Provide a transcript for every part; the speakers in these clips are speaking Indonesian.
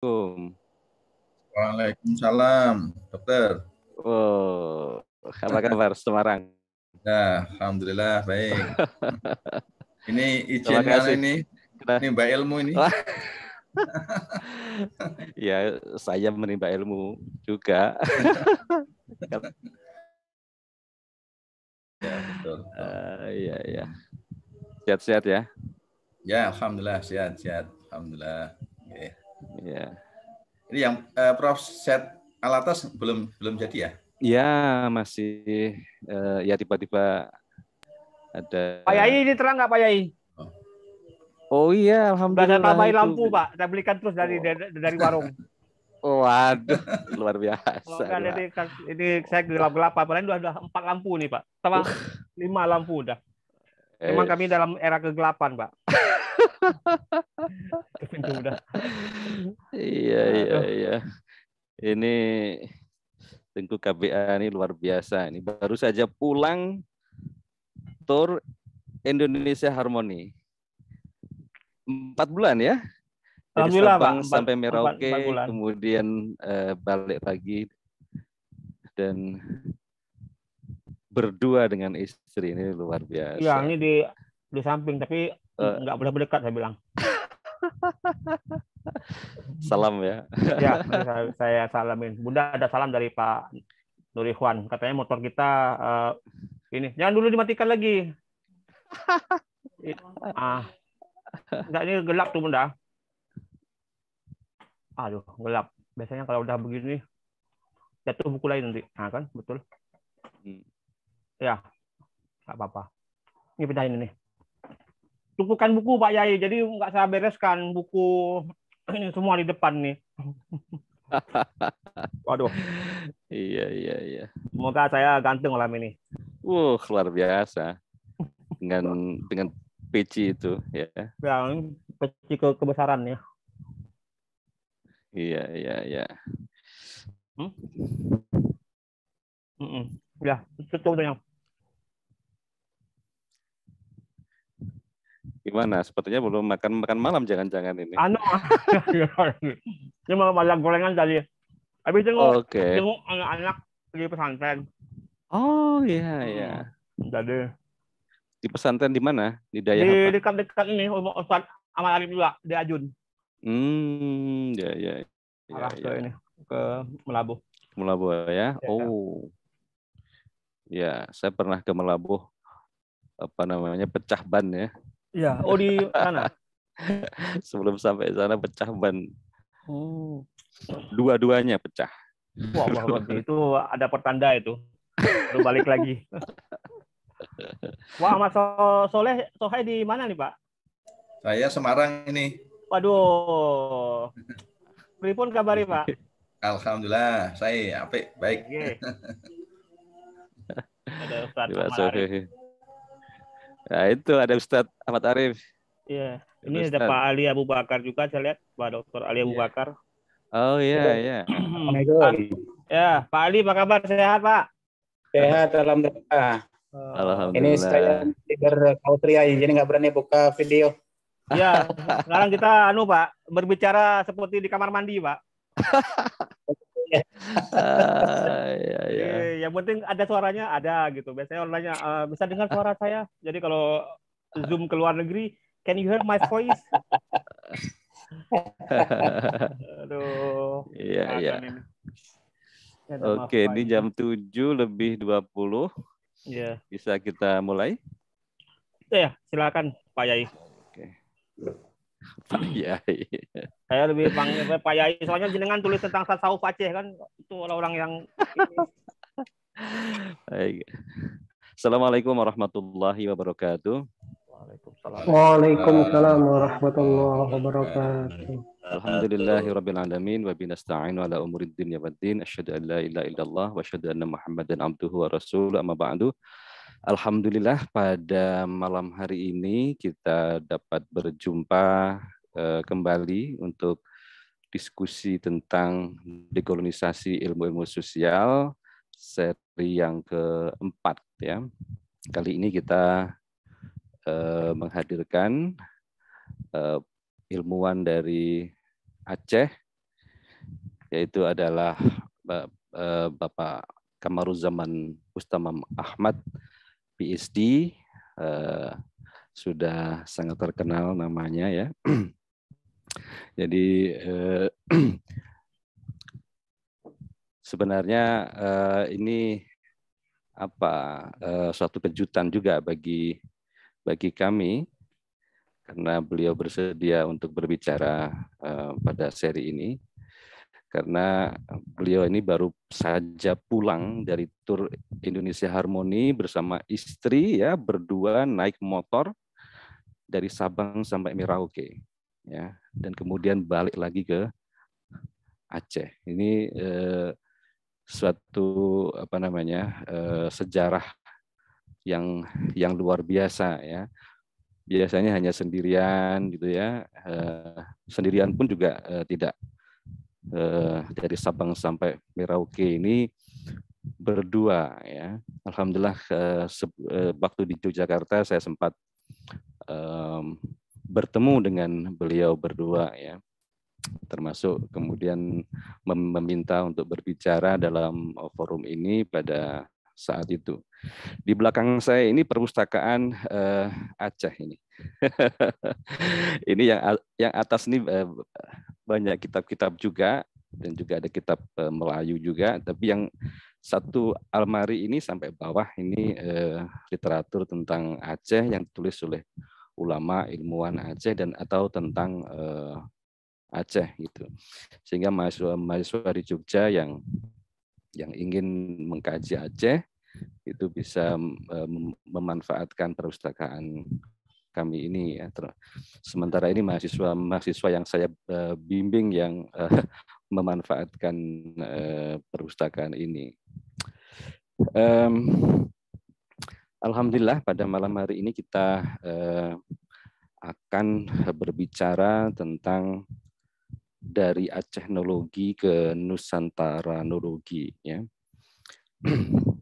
Assalamualaikum. Waalaikumsalam, dokter. Oh, apa kabar Semarang? Ya, alhamdulillah baik. ini izin ini? Ini Mbak Ilmu ini. ya, saya menimba ilmu juga. ya, betul. Uh, ya, ya. Sehat-sehat ya. Ya, alhamdulillah sehat-sehat. Alhamdulillah. Iya. Ini yang uh, Prof set Alatas belum belum jadi ya? Iya, masih uh, ya tiba-tiba ada Pak Yai ini terang nggak Pak Yai? Oh, oh iya, alhamdulillah. Sudah tambahin lampu, Pak. Saya belikan terus dari oh. dari, warung. Waduh, luar biasa. Oh, ini, kan, ini saya gelap-gelap, Pak. udah, sudah empat lampu nih, Pak. Sama uh. lima lampu udah. Emang eh. kami dalam era kegelapan, Pak iya iya iya. Ini Tengku KBA ini luar biasa. Ini baru saja pulang tour Indonesia Harmony Empat bulan ya? Dari Sabang Pak, sampai Merauke, kemudian uh, balik lagi dan berdua dengan istri ini luar biasa. Iya, ini di di samping tapi Eh, nggak boleh berdekat saya bilang salam ya ya saya, saya salamin bunda ada salam dari pak Nurihwan katanya motor kita uh, ini jangan dulu dimatikan lagi ah nggak ini gelap tuh bunda aduh gelap biasanya kalau udah begini jatuh buku lain nanti nah kan betul hmm. ya nggak apa-apa ini pindahin ini tumpukan buku Pak Yai, jadi nggak saya bereskan buku ini semua di depan nih. Waduh. Iya iya iya. Semoga saya ganteng malam ini. Uh luar biasa. Dengan dengan peci itu ya. Ya, peci ke kebesaran ya. Iya iya iya. Hmm? Mm -mm. Ya, itu contohnya. Gimana? Sepertinya belum makan makan malam jangan-jangan ini. Anu. Ah. ini malam malam gorengan tadi. Habis tengok, okay. anak-anak di pesantren. Oh iya yeah, iya. Yeah. Hmm, jadi di pesantren di mana? Di daerah di, dekat-dekat ini rumah Ustaz Ahmad Arif juga di Ajun. Hmm, ya ya. ya Arah ya, ke iya. ini ke Melabuh. Melabuh ya. ya. Oh. Ya, saya pernah ke Melabuh apa namanya pecah ban ya Ya, oh di sana. Sebelum sampai sana pecah ban. Oh. Dua-duanya pecah. Wah, wah, itu ada pertanda itu. Baru balik lagi. Wah, Mas Soleh, Soleh di mana nih, Pak? Saya Semarang ini. Waduh. Pripun kabari, Pak? Alhamdulillah, saya apik, baik. Okay. Iya. ada Ustaz Semarang. Nah itu ada Ustaz Ahmad Arif. Iya. Ini Ustaz. ada Pak Ali Abu Bakar juga saya lihat Pak Dokter Ali iya. Abu yeah. Bakar. Oh iya yeah, iya. ya Pak Ali apa kabar sehat Pak? Sehat alhamdulillah. Alhamdulillah. Ini saya tidur Austria jadi nggak berani buka video. Ya, sekarang kita anu Pak berbicara seperti di kamar mandi Pak. ya, ya. E, yang penting ada suaranya ada gitu. Biasanya orang nanya, uh, bisa dengar suara saya. Jadi kalau zoom ke luar negeri, can you hear my voice? Aduh. Iya, iya. Ya, Oke, ini jam 7 lebih 20. Iya. Yeah. Bisa kita mulai? Ya, silakan Pak Yai. Oke. Okay. Pak Yai. Iya. Saya lebih panggil Pak Yai. Soalnya jenengan tulis tentang tasawuf Aceh kan itu orang-orang yang Baik. Assalamualaikum warahmatullahi wabarakatuh. Waalaikumsalam. Waalaikumsalam warahmatullahi wabarakatuh. Alhamdulillahirabbil alamin wa binasta'inu ala umuriddin ya waddin asyhadu an la ilaha illallah wa asyhadu anna muhammadan abduhu wa rasuluhu amma ba'du. Alhamdulillah pada malam hari ini kita dapat berjumpa eh, kembali untuk diskusi tentang dekolonisasi ilmu-ilmu sosial seri yang keempat ya. Kali ini kita eh, menghadirkan eh, ilmuwan dari Aceh yaitu adalah eh, Bapak Kamaruzaman Ustamam Ahmad PSD uh, eh, sudah sangat terkenal namanya ya. Jadi uh, sebenarnya uh, ini apa uh, suatu kejutan juga bagi bagi kami karena beliau bersedia untuk berbicara uh, pada seri ini karena beliau ini baru saja pulang dari tur Indonesia Harmoni bersama istri ya berdua naik motor dari Sabang sampai Merauke ya dan kemudian balik lagi ke Aceh. Ini eh, suatu apa namanya eh, sejarah yang yang luar biasa ya. Biasanya hanya sendirian gitu ya. Eh, sendirian pun juga eh, tidak eh, dari Sabang sampai Merauke ini berdua ya. Alhamdulillah eh, eh, waktu di Yogyakarta saya sempat eh, bertemu dengan beliau berdua ya termasuk kemudian meminta untuk berbicara dalam forum ini pada saat itu. Di belakang saya ini perpustakaan uh, Aceh ini. ini yang yang atas ini uh, banyak kitab-kitab juga dan juga ada kitab uh, Melayu juga, tapi yang satu almari ini sampai bawah ini uh, literatur tentang Aceh yang ditulis oleh ulama ilmuwan Aceh dan atau tentang uh, Aceh gitu. Sehingga mahasiswa-mahasiswa di Jogja yang yang ingin mengkaji Aceh itu bisa e, memanfaatkan perpustakaan kami ini ya. Sementara ini mahasiswa mahasiswa yang saya e, bimbing yang e, memanfaatkan perpustakaan ini. Um, Alhamdulillah pada malam hari ini kita uh, akan berbicara tentang dari Acehnologi ke nusantara nologi ya.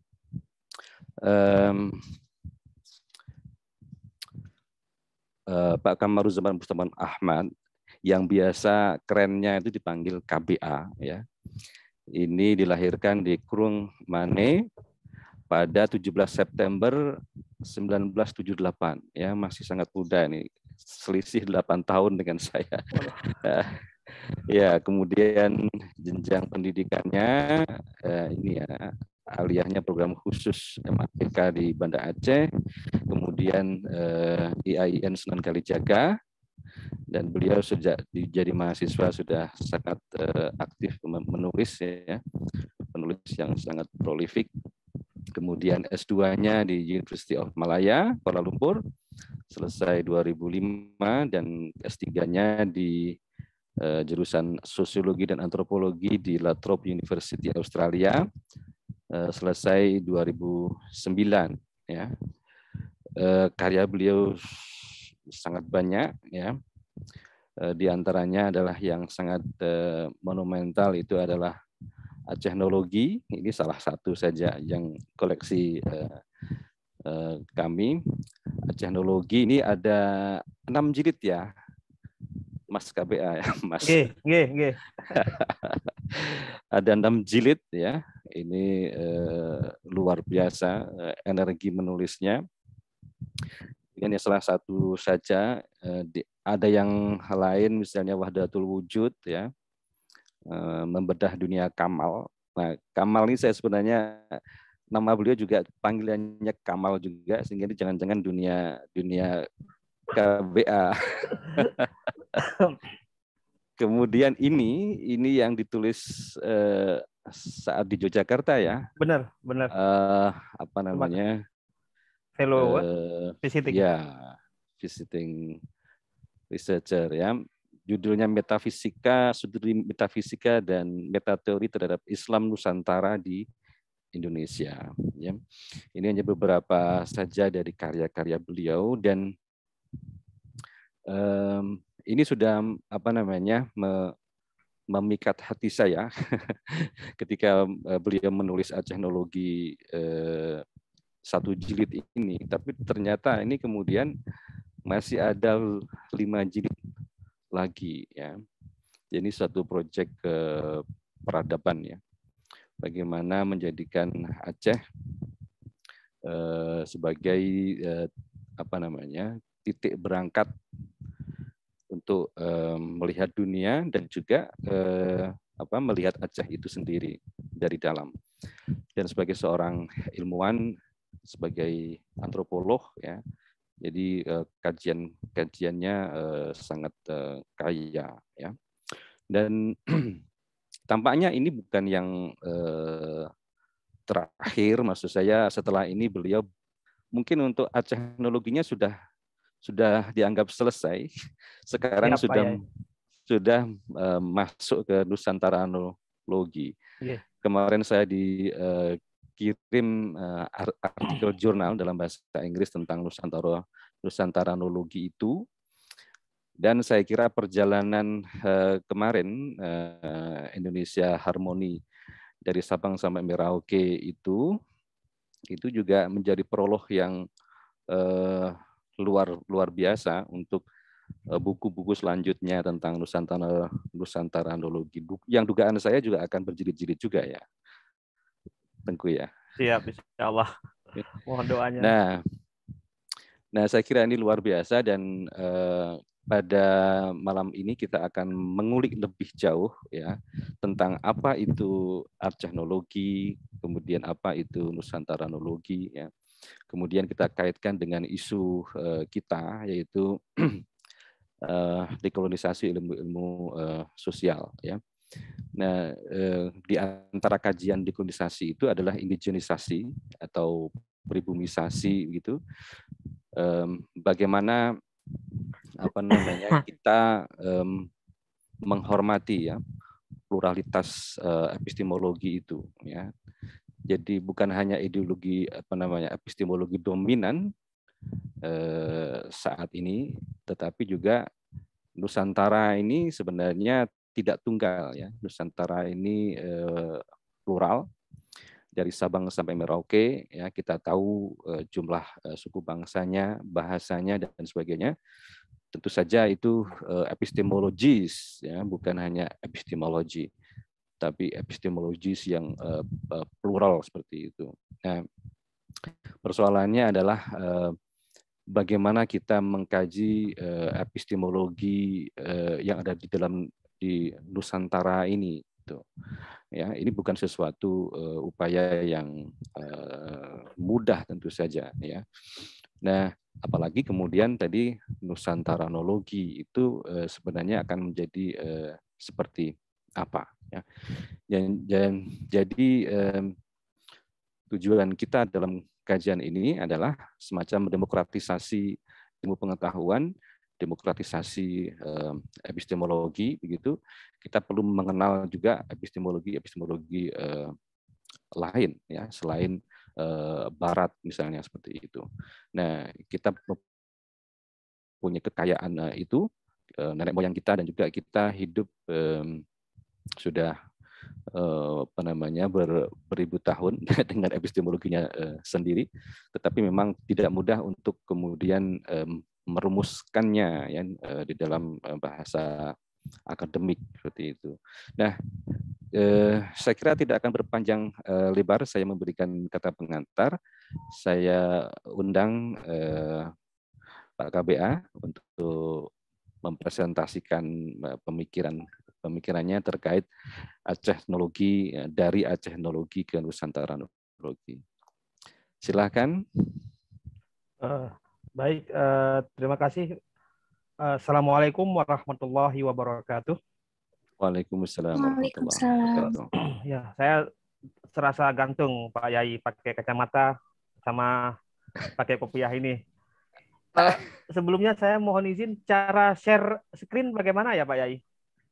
um, uh, Pak Kamaruzaman Bustaman Ahmad yang biasa kerennya itu dipanggil KBA ya. Ini dilahirkan di Krung Mane pada 17 September 1978 ya masih sangat muda ini selisih 8 tahun dengan saya. ya, kemudian jenjang pendidikannya eh, ini ya aliyahnya program khusus MAPK di Banda Aceh, kemudian eh, IAIN Sunan Kalijaga, dan beliau sejak jadi mahasiswa sudah sangat eh, aktif menulis ya, penulis yang sangat prolifik. Kemudian S2-nya di University of Malaya, Kuala Lumpur, selesai 2005 dan S3-nya di eh, jurusan Sosiologi dan Antropologi di La Trobe University Australia Eh, selesai 2009 ya. Eh, karya beliau sangat banyak ya. Eh, di antaranya adalah yang sangat monumental itu adalah teknologi ini salah satu saja yang koleksi kami. teknologi ini ada enam jilid ya, Mas KBA ya, Mas. okay, okay, okay. Ada enam jilid ya, ini eh, luar biasa eh, energi menulisnya. Ini salah satu saja. Eh, di, ada yang lain misalnya Wahdatul Wujud ya eh, membedah dunia Kamal. Nah Kamal ini saya sebenarnya nama beliau juga panggilannya Kamal juga sehingga ini jangan-jangan dunia dunia KBA. Kemudian ini ini yang ditulis eh, saat di Yogyakarta ya. Benar, benar. Uh, apa namanya? Hello, uh, visiting. Ya, visiting researcher ya. Judulnya Metafisika, Studi Metafisika dan meta teori terhadap Islam Nusantara di Indonesia. Ya. Ini hanya beberapa saja dari karya-karya beliau dan um, ini sudah apa namanya me, memikat hati saya ketika eh, beliau menulis teknologi eh, satu jilid ini, tapi ternyata ini kemudian masih ada lima jilid lagi ya. Jadi satu proyek ke peradaban ya. Bagaimana menjadikan Aceh eh, sebagai apa namanya titik berangkat untuk um, melihat dunia dan juga uh, apa melihat Aceh itu sendiri dari dalam. Dan sebagai seorang ilmuwan, sebagai antropolog ya, jadi uh, kajian kajiannya uh, sangat uh, kaya ya. Dan tampaknya ini bukan yang uh, terakhir maksud saya setelah ini beliau mungkin untuk Acehnologinya sudah sudah dianggap selesai, sekarang Siap, sudah ya. sudah uh, masuk ke Nusantara Analogi. Yeah. Kemarin saya dikirim eh, uh, eh, uh, artikel jurnal dalam bahasa Inggris tentang Nusantara Nusantara itu. Dan saya kira perjalanan uh, kemarin uh, Indonesia Harmoni dari Sabang sampai Merauke itu itu juga menjadi prolog yang uh, luar luar biasa untuk eh, buku-buku selanjutnya tentang Nusantara Nusantara Andologi. Yang dugaan saya juga akan berjilid-jilid juga ya. Tengku ya. Siap, insya Allah. Mohon doanya. Nah, nah saya kira ini luar biasa dan eh, pada malam ini kita akan mengulik lebih jauh ya tentang apa itu arcanologi, kemudian apa itu nusantaranologi ya. Kemudian kita kaitkan dengan isu eh, kita yaitu eh, dekolonisasi ilmu-ilmu eh, sosial ya. Nah, di antara kajian dekolonisasi itu adalah indigenisasi atau pribumisasi gitu. Bagaimana apa namanya kita menghormati ya pluralitas epistemologi itu ya jadi bukan hanya ideologi apa namanya epistemologi dominan eh, saat ini, tetapi juga Nusantara ini sebenarnya tidak tunggal ya. Nusantara ini eh, plural dari Sabang sampai Merauke ya kita tahu eh, jumlah suku bangsanya, bahasanya dan sebagainya. Tentu saja itu epistemologis ya, bukan hanya epistemologi tapi epistemologis yang uh, plural seperti itu. Nah, persoalannya adalah uh, bagaimana kita mengkaji uh, epistemologi uh, yang ada di dalam di Nusantara ini. Gitu. Ya, ini bukan sesuatu uh, upaya yang uh, mudah tentu saja. Ya. Nah, apalagi kemudian tadi Nusantaranologi itu uh, sebenarnya akan menjadi uh, seperti apa? Ya. Dan, dan jadi um, tujuan kita dalam kajian ini adalah semacam demokratisasi ilmu pengetahuan, demokratisasi um, epistemologi begitu. Kita perlu mengenal juga epistemologi epistemologi uh, lain ya selain eh, barat misalnya seperti itu. Nah, kita punya kekayaan eh, itu nenek moyang kita dan juga kita hidup sudah eh, apa namanya ber, beribu tahun dengan epistemologinya eh, sendiri, tetapi memang tidak mudah untuk kemudian merumuskannya ya eh, di dalam bahasa akademik seperti itu. Nah, saya kira tidak akan berpanjang lebar. Saya memberikan kata pengantar. Saya undang Pak KBA untuk mempresentasikan pemikiran pemikirannya terkait Aceh teknologi eh, dari Aceh teknologi ke Nusantara teknologi. Silahkan. Uh, baik, uh, terima kasih. Uh, Assalamualaikum warahmatullahi wabarakatuh. Waalaikumsalam, Waalaikumsalam Ya, saya serasa gantung Pak Yai pakai kacamata sama pakai kopiah ini. sebelumnya saya mohon izin cara share screen bagaimana ya Pak Yai?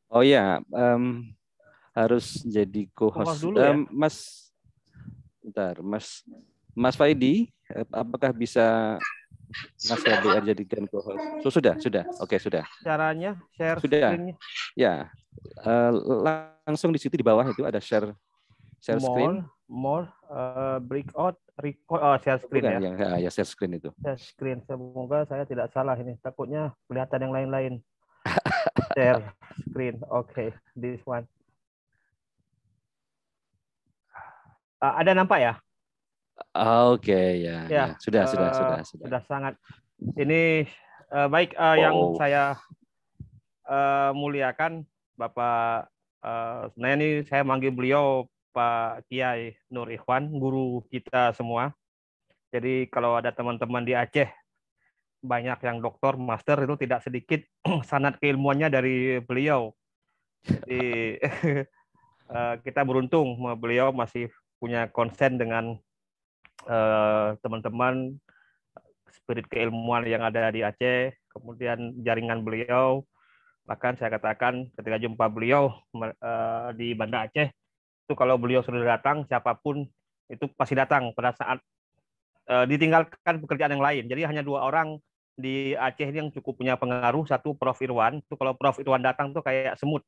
Oh iya, um, harus jadi co-host. Co ya? Um, mas, bentar, Mas Mas Faidi, apakah bisa Mas Faidi jadikan co-host? So, sudah, sudah. Oke, okay, sudah. Caranya share sudah. screen-nya. Ya. Uh, langsung di situ di bawah itu ada share share more, screen. More uh, eh, breakout record oh, share screen Bukan, ya. ya. Ya, share screen itu. Share screen. Semoga saya tidak salah ini. Takutnya kelihatan yang lain-lain share screen. Oke, okay. this one. Uh, ada nampak ya? Ah, oke, okay, ya, ya. ya. Sudah, uh, sudah, sudah, sudah. Sudah sangat. Ini uh, baik uh, oh. yang saya uh, muliakan Bapak uh, sebenarnya ini saya manggil beliau Pak Kiai Nur Ikhwan, guru kita semua. Jadi kalau ada teman-teman di Aceh banyak yang doktor, master itu tidak sedikit sanat keilmuannya dari beliau. Jadi eh, kita beruntung beliau masih punya konsen dengan eh, teman-teman spirit keilmuan yang ada di Aceh, kemudian jaringan beliau. Bahkan saya katakan ketika jumpa beliau eh, di Banda Aceh, itu kalau beliau sudah datang, siapapun itu pasti datang pada saat ditinggalkan pekerjaan yang lain. Jadi hanya dua orang di Aceh ini yang cukup punya pengaruh satu Prof Irwan itu kalau Prof Irwan datang tuh kayak semut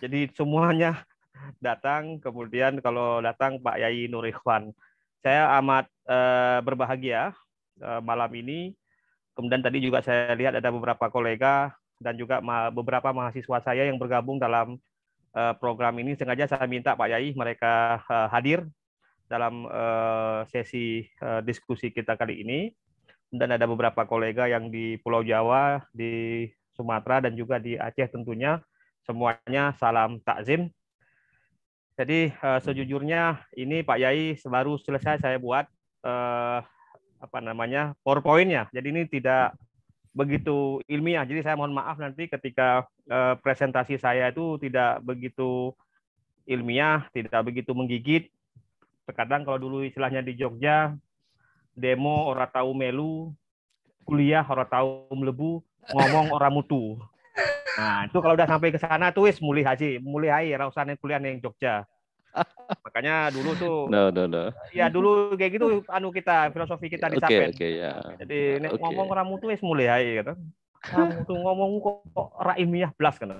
jadi semuanya datang kemudian kalau datang Pak Yai Nur Ikhwan saya amat eh, berbahagia eh, malam ini kemudian tadi juga saya lihat ada beberapa kolega dan juga ma beberapa mahasiswa saya yang bergabung dalam eh, program ini sengaja saya minta Pak Yai mereka eh, hadir dalam eh, sesi eh, diskusi kita kali ini dan ada beberapa kolega yang di Pulau Jawa, di Sumatera, dan juga di Aceh tentunya. Semuanya salam takzim. Jadi eh, sejujurnya ini Pak Yai baru selesai saya buat eh, apa namanya PowerPoint-nya. Jadi ini tidak begitu ilmiah. Jadi saya mohon maaf nanti ketika eh, presentasi saya itu tidak begitu ilmiah, tidak begitu menggigit. Terkadang kalau dulu istilahnya di Jogja demo orang tahu melu, kuliah orang tahu melebu, ngomong orang mutu. Nah, itu kalau udah sampai ke sana tuh wis mulih haji, mulih ae ora kuliah yang Jogja. Makanya dulu tuh no, no, no. Ya dulu kayak gitu anu kita, filosofi kita di okay, okay, yeah. Jadi nek okay. ngomong orang mutu wis mulih gitu. Kamu tuh ngomong kok ora ilmiah blas kan.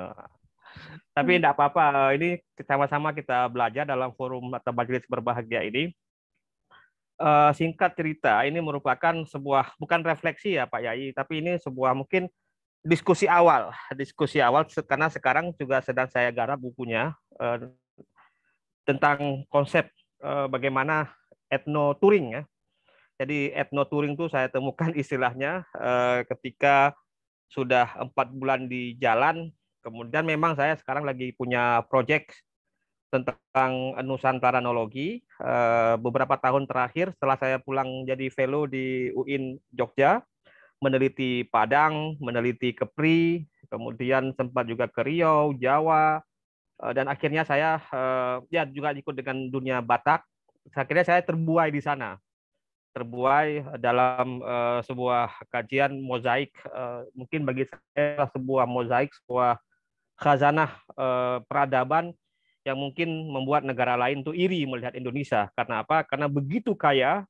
Tapi tidak hmm. apa-apa, ini sama-sama kita belajar dalam forum atau majelis berbahagia ini uh, singkat cerita, ini merupakan sebuah bukan refleksi ya Pak Yai, tapi ini sebuah mungkin diskusi awal, diskusi awal karena sekarang juga sedang saya garap bukunya uh, tentang konsep uh, bagaimana etno touring ya. Jadi etno touring itu saya temukan istilahnya uh, ketika sudah empat bulan di jalan, kemudian memang saya sekarang lagi punya project tentang nusantara nologi eh, beberapa tahun terakhir setelah saya pulang jadi fellow di UIN Jogja meneliti Padang, meneliti Kepri, kemudian sempat juga ke Riau, Jawa eh, dan akhirnya saya eh, ya juga ikut dengan dunia Batak. Akhirnya saya terbuai di sana. Terbuai dalam sebuah kajian mozaik mungkin bagi saya sebuah mozaik sebuah khazanah peradaban yang mungkin membuat negara lain tuh iri melihat Indonesia. Karena apa? Karena begitu kaya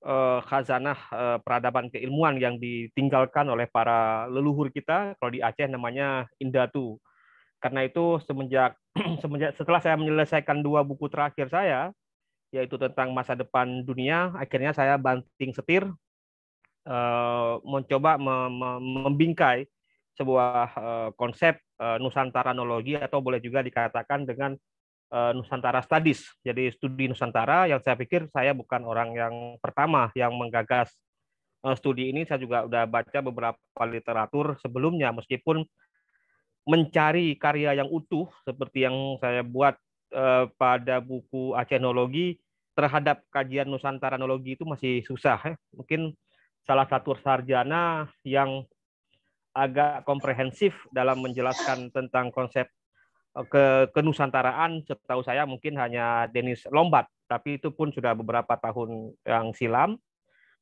eh, khazanah eh, peradaban keilmuan yang ditinggalkan oleh para leluhur kita. Kalau di Aceh namanya Indatu. Karena itu semenjak semenjak setelah saya menyelesaikan dua buku terakhir saya, yaitu tentang masa depan dunia, akhirnya saya banting setir eh, mencoba mem membingkai sebuah uh, konsep uh, eh, nusantaranologi atau boleh juga dikatakan dengan uh, Nusantara Studies. Jadi studi Nusantara yang saya pikir saya bukan orang yang pertama yang menggagas uh, studi ini. Saya juga sudah baca beberapa literatur sebelumnya meskipun mencari karya yang utuh seperti yang saya buat uh, pada buku Acenologi terhadap kajian Nusantaranologi itu masih susah. Ya. Mungkin salah satu sarjana yang agak komprehensif dalam menjelaskan tentang konsep eh, ke kenusantaraan setahu saya mungkin hanya Denis Lombat tapi itu pun sudah beberapa tahun yang silam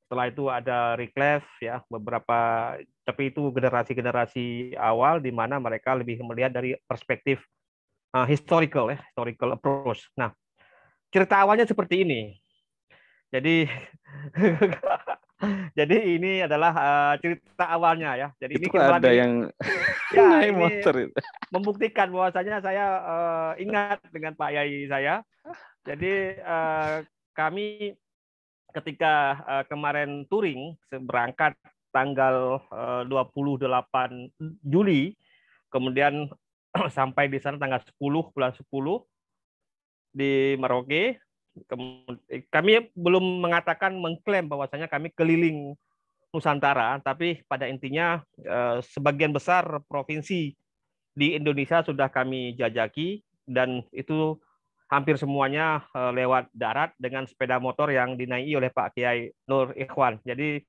setelah itu ada Ricklef ya beberapa tapi itu generasi-generasi awal di mana mereka lebih melihat dari perspektif uh, historical ya historical approach nah cerita awalnya seperti ini jadi Jadi ini adalah uh, cerita awalnya ya. Jadi itu ini ada yang ya, naik motor itu. Membuktikan bahwasanya saya uh, ingat dengan Pak Yai saya. Jadi uh, kami ketika uh, kemarin touring berangkat tanggal uh, 28 Juli, kemudian sampai di sana tanggal 10 bulan 10 di Merauke Eh, kami belum mengatakan mengklaim bahwasanya kami keliling Nusantara, tapi pada intinya eh, sebagian besar provinsi di Indonesia sudah kami jajaki dan itu hampir semuanya eh, lewat darat dengan sepeda motor yang dinaiki oleh Pak Kiai Nur Ikhwan. Jadi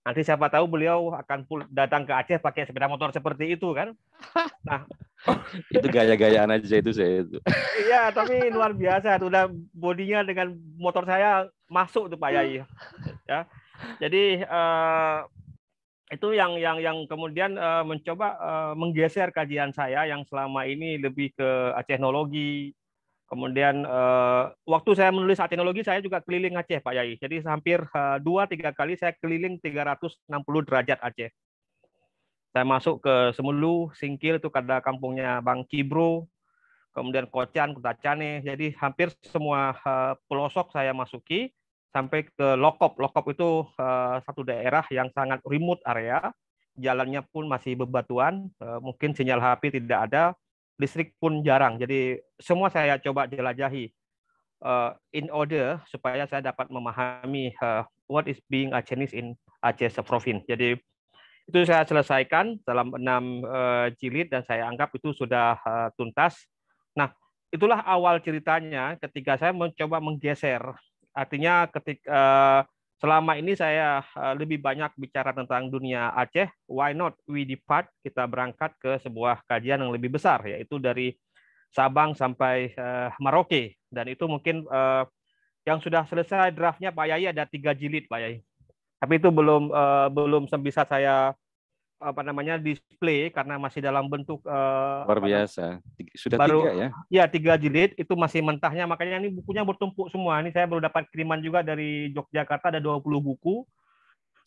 Nanti siapa tahu beliau akan datang ke Aceh pakai sepeda motor seperti itu kan. Nah, itu gaya-gayaan aja itu saya itu. Iya, tapi luar biasa. Udah bodinya dengan motor saya masuk tuh Pak Yai. Ya. Jadi eh, itu yang yang yang kemudian eh, mencoba eh, menggeser kajian saya yang selama ini lebih ke Acehnologi, Kemudian uh, waktu saya menulis teknologi saya juga keliling Aceh Pak Yai. Jadi hampir eh, dua tiga kali saya keliling 360 derajat Aceh. Saya masuk ke Semulu, Singkil itu kada kampungnya Bang Cibro, kemudian Kocan, Kota Cane. Jadi hampir semua uh, pelosok saya masuki sampai ke Lokop. Lokop itu uh, satu daerah yang sangat remote area. Jalannya pun masih bebatuan, uh, mungkin sinyal HP tidak ada listrik pun jarang. Jadi semua saya coba jelajahi uh, in order supaya saya dapat memahami uh, what is being a Chinese in Aceh province. Jadi itu saya selesaikan dalam enam uh, jilid dan saya anggap itu sudah uh, tuntas. Nah, itulah awal ceritanya ketika saya mencoba menggeser. Artinya ketika uh, Selama ini saya eh, lebih banyak bicara tentang dunia Aceh, why not we depart? Kita berangkat ke sebuah kajian yang lebih besar, yaitu dari Sabang sampai uh, eh, Maroke. Dan itu mungkin eh, yang sudah selesai draftnya Pak Yai ada tiga jilid Pak Yai. Tapi itu belum uh, belum bisa saya apa namanya display karena masih dalam bentuk uh, luar biasa sudah baru, tiga ya ya tiga jilid itu masih mentahnya makanya ini bukunya bertumpuk semua ini saya baru dapat kiriman juga dari Yogyakarta ada 20 buku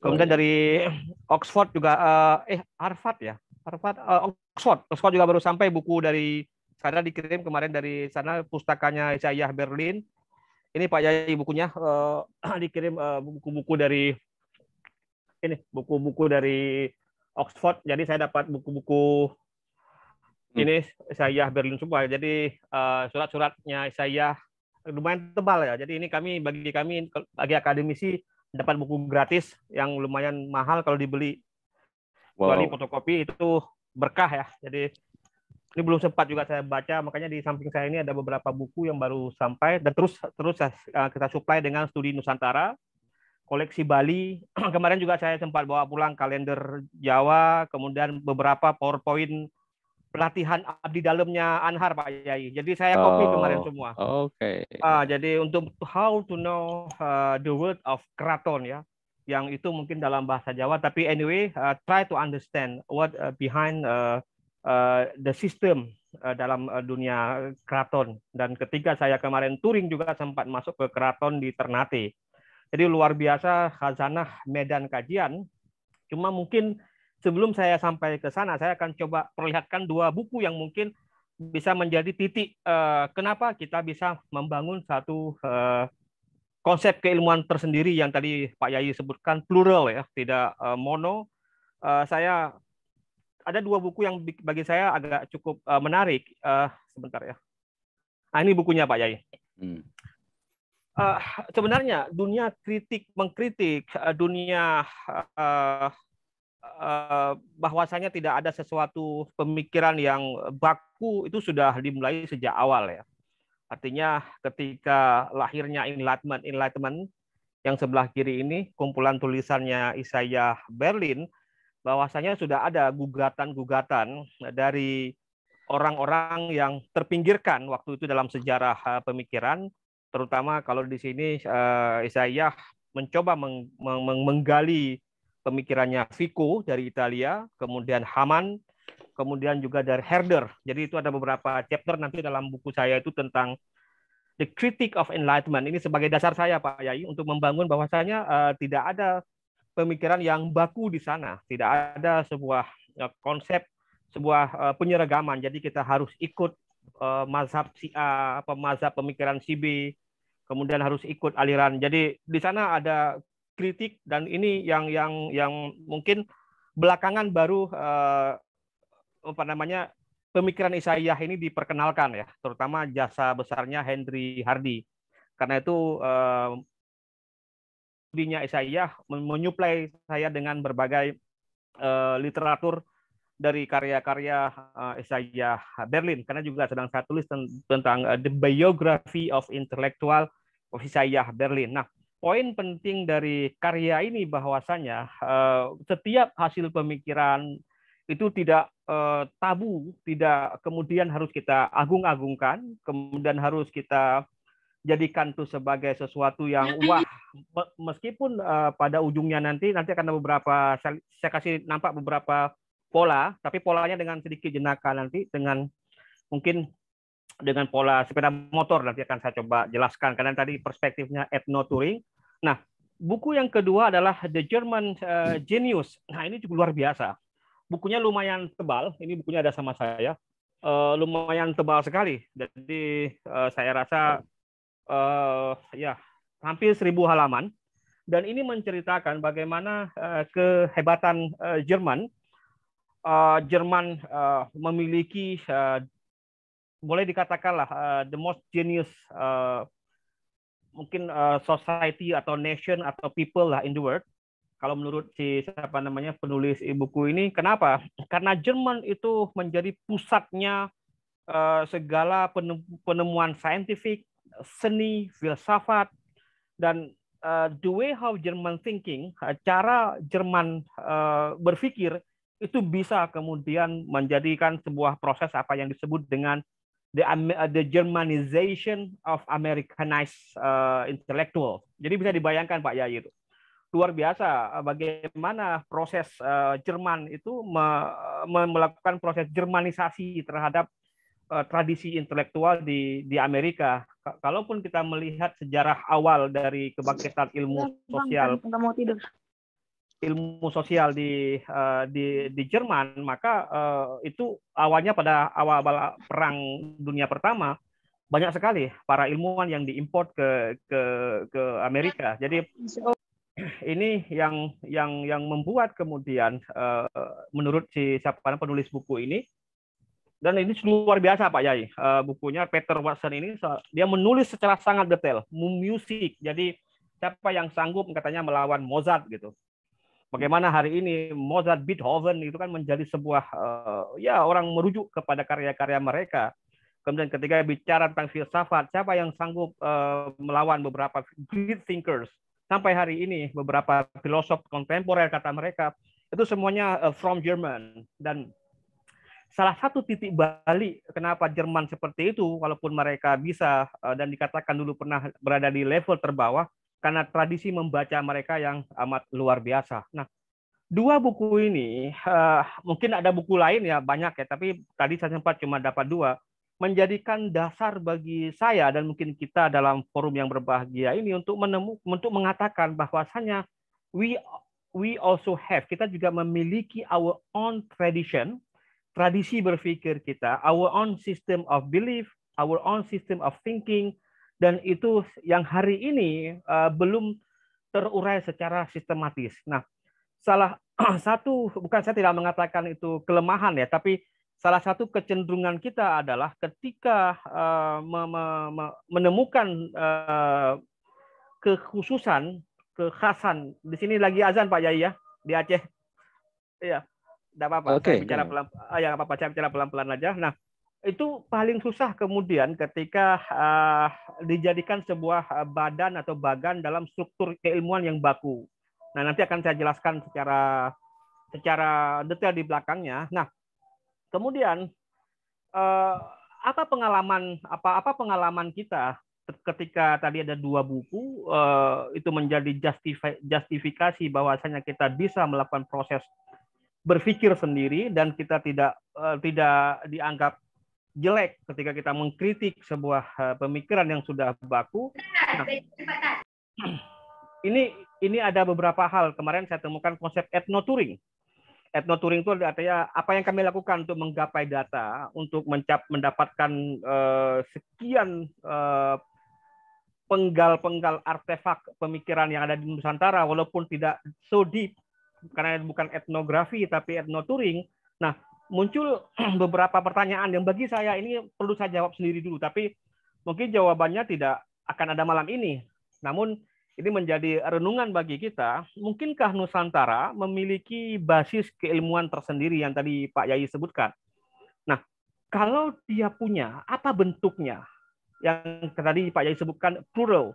kemudian oh, ya. dari Oxford juga uh, eh Harvard ya Harvard uh, Oxford Oxford juga baru sampai buku dari sana dikirim kemarin dari sana pustakanya Isaiah Berlin ini Pak Yai bukunya uh, dikirim buku-buku uh, buku -buku dari ini buku-buku dari Oxford jadi saya dapat buku-buku hmm. ini saya Berlin semua jadi uh, surat-suratnya saya lumayan tebal ya jadi ini kami bagi kami bagi akademisi dapat buku gratis yang lumayan mahal kalau dibeli wow. kalau fotokopi itu berkah ya jadi ini belum sempat juga saya baca makanya di samping saya ini ada beberapa buku yang baru sampai dan terus terus eh, kita supply dengan studi Nusantara koleksi Bali. Kemarin juga saya sempat bawa pulang kalender Jawa, kemudian beberapa PowerPoint pelatihan abdi dalamnya Anhar Pak Yai. Jadi saya copy oh, kemarin semua. Oke. Okay. Uh, jadi untuk how to know uh, the word of Kraton ya, yang itu mungkin dalam bahasa Jawa. Tapi anyway, uh, try to understand what uh, behind uh, uh, the system uh, dalam uh, dunia Kraton. Dan ketika saya kemarin touring juga sempat masuk ke Kraton di Ternate jadi luar biasa khazanah medan kajian. Cuma mungkin sebelum saya sampai ke sana, saya akan coba perlihatkan dua buku yang mungkin bisa menjadi titik eh, kenapa kita bisa membangun satu eh, konsep keilmuan tersendiri yang tadi Pak Yayi sebutkan plural ya, tidak eh, mono. Eh, saya ada dua buku yang bagi saya agak cukup eh, menarik. Eh, sebentar ya. Nah, ini bukunya Pak Yayi. Hmm uh, sebenarnya dunia kritik mengkritik uh, dunia uh, bahwasanya tidak ada sesuatu pemikiran yang baku itu sudah dimulai sejak awal ya. Artinya ketika lahirnya Enlightenment, Enlightenment yang sebelah kiri ini kumpulan tulisannya Isaiah Berlin bahwasanya sudah ada gugatan-gugatan dari orang-orang yang terpinggirkan waktu itu dalam sejarah pemikiran terutama kalau di sini uh, eh, saya mencoba meng, meng, menggali pemikirannya Vico dari Italia, kemudian Haman, kemudian juga dari Herder. Jadi itu ada beberapa chapter nanti dalam buku saya itu tentang The Critic of Enlightenment. Ini sebagai dasar saya Pak Yai untuk membangun bahwasanya uh, tidak ada pemikiran yang baku di sana, tidak ada sebuah uh, konsep sebuah uh, penyeragaman. Jadi kita harus ikut uh, mazhab si A, pemazhab pemikiran si B, kemudian harus ikut aliran. Jadi di sana ada kritik dan ini yang yang yang mungkin belakangan baru eh, apa namanya pemikiran Isaiah ini diperkenalkan ya, terutama jasa besarnya Henry Hardy. Karena itu eh, dinya Isaiah menyuplai saya dengan berbagai eh, literatur dari karya-karya uh, eh, Isaiah Berlin karena juga sedang saya tulis tentang, tentang uh, the biography of intellectual Hisayah Berlin. Nah, poin penting dari karya ini bahwasanya eh, setiap hasil pemikiran itu tidak eh, tabu, tidak kemudian harus kita agung-agungkan, kemudian harus kita jadikan itu sebagai sesuatu yang wah meskipun eh, pada ujungnya nanti nanti akan ada beberapa saya, saya kasih nampak beberapa pola tapi polanya dengan sedikit jenaka nanti dengan mungkin dengan pola sepeda motor nanti akan saya coba jelaskan karena tadi perspektifnya ethno touring. Nah, buku yang kedua adalah The German eh, Genius. Nah, ini cukup luar biasa. Bukunya lumayan tebal. Ini bukunya ada sama saya. Uh, lumayan tebal sekali. Jadi eh, saya rasa ya hampir seribu halaman. Dan ini menceritakan bagaimana kehebatan Jerman. Jerman memiliki boleh dikatakanlah uh, eh, the most genius uh, mungkin uh, society atau nation atau people lah in the world kalau menurut si siapa namanya penulis buku ini kenapa karena Jerman itu menjadi pusatnya uh, segala penemuan saintifik seni filsafat dan uh, the way how German thinking cara Jerman uh, berpikir itu bisa kemudian menjadikan sebuah proses apa yang disebut dengan the uh, the Germanization of Americanized uh, intellectual. Jadi bisa dibayangkan Pak Yayi itu luar biasa uh, bagaimana proses uh, Jerman itu uh, me, melakukan proses Germanisasi terhadap uh, tradisi intelektual di di Amerika. Kalaupun kita melihat sejarah awal dari kebangkitan ilmu iya, sosial. Kan mau tidur ilmu sosial di uh, di di Jerman maka uh, itu awalnya pada awal perang dunia pertama banyak sekali para ilmuwan yang diimpor ke ke ke Amerika. Jadi ini yang yang yang membuat kemudian uh, menurut si siapa penulis buku ini dan ini luar biasa Pak Yai. Uh, bukunya Peter Watson ini dia menulis secara sangat detail, musik. Jadi siapa yang sanggup katanya melawan Mozart gitu. Bagaimana hari ini Mozart, Beethoven itu kan menjadi sebuah uh, ya orang merujuk kepada karya-karya mereka. Kemudian ketika bicara tentang filsafat, siapa yang sanggup uh, melawan beberapa great thinkers sampai hari ini beberapa filosof kontemporer kata mereka itu semuanya uh, from German dan salah satu titik balik kenapa Jerman seperti itu, walaupun mereka bisa dan dikatakan dulu pernah berada di level terbawah, karena tradisi membaca mereka yang amat luar biasa. Nah, dua buku ini uh, mungkin ada buku lain ya banyak ya, tapi tadi saya sempat cuma dapat dua menjadikan dasar bagi saya dan mungkin kita dalam forum yang berbahagia ini untuk menemu untuk mengatakan bahwasanya we we also have kita juga memiliki our own tradition tradisi berpikir kita our own system of belief our own system of thinking dan itu yang hari ini uh, belum terurai secara sistematis. Nah, salah satu bukan saya tidak mengatakan itu kelemahan ya, tapi salah satu kecenderungan kita adalah ketika uh, me me me menemukan uh, kekhususan, kekhasan. Di sini lagi azan Pak Yai ya di Aceh. Iya. Tidak apa-apa. Okay. bicara pelan, ah, ya apa-apa. Saya bicara pelan-pelan aja. Nah, itu paling susah kemudian ketika uh, dijadikan sebuah eh, badan atau bagan dalam struktur keilmuan yang baku. Nah, nanti akan saya jelaskan secara secara detail di belakangnya. Nah, kemudian uh, apa pengalaman apa apa pengalaman kita ketika tadi ada dua buku uh, itu menjadi justifikasi bahwasanya kita bisa melakukan proses berpikir sendiri dan kita tidak uh, tidak dianggap jelek ketika kita mengkritik sebuah eh, pemikiran yang sudah baku. Nah, ini ini ada beberapa hal kemarin saya temukan konsep ethnotouring. touring itu artinya apa yang kami lakukan untuk menggapai data, untuk mencap mendapatkan eh, sekian eh, penggal-penggal artefak pemikiran yang ada di Nusantara, walaupun tidak so deep karena bukan etnografi tapi touring. Nah, muncul beberapa pertanyaan yang bagi saya ini perlu saya jawab sendiri dulu, tapi mungkin jawabannya tidak akan ada malam ini. Namun ini menjadi renungan bagi kita, mungkinkah Nusantara memiliki basis keilmuan tersendiri yang tadi Pak Yai sebutkan? Nah, kalau dia punya, apa bentuknya? Yang tadi Pak Yai sebutkan plural.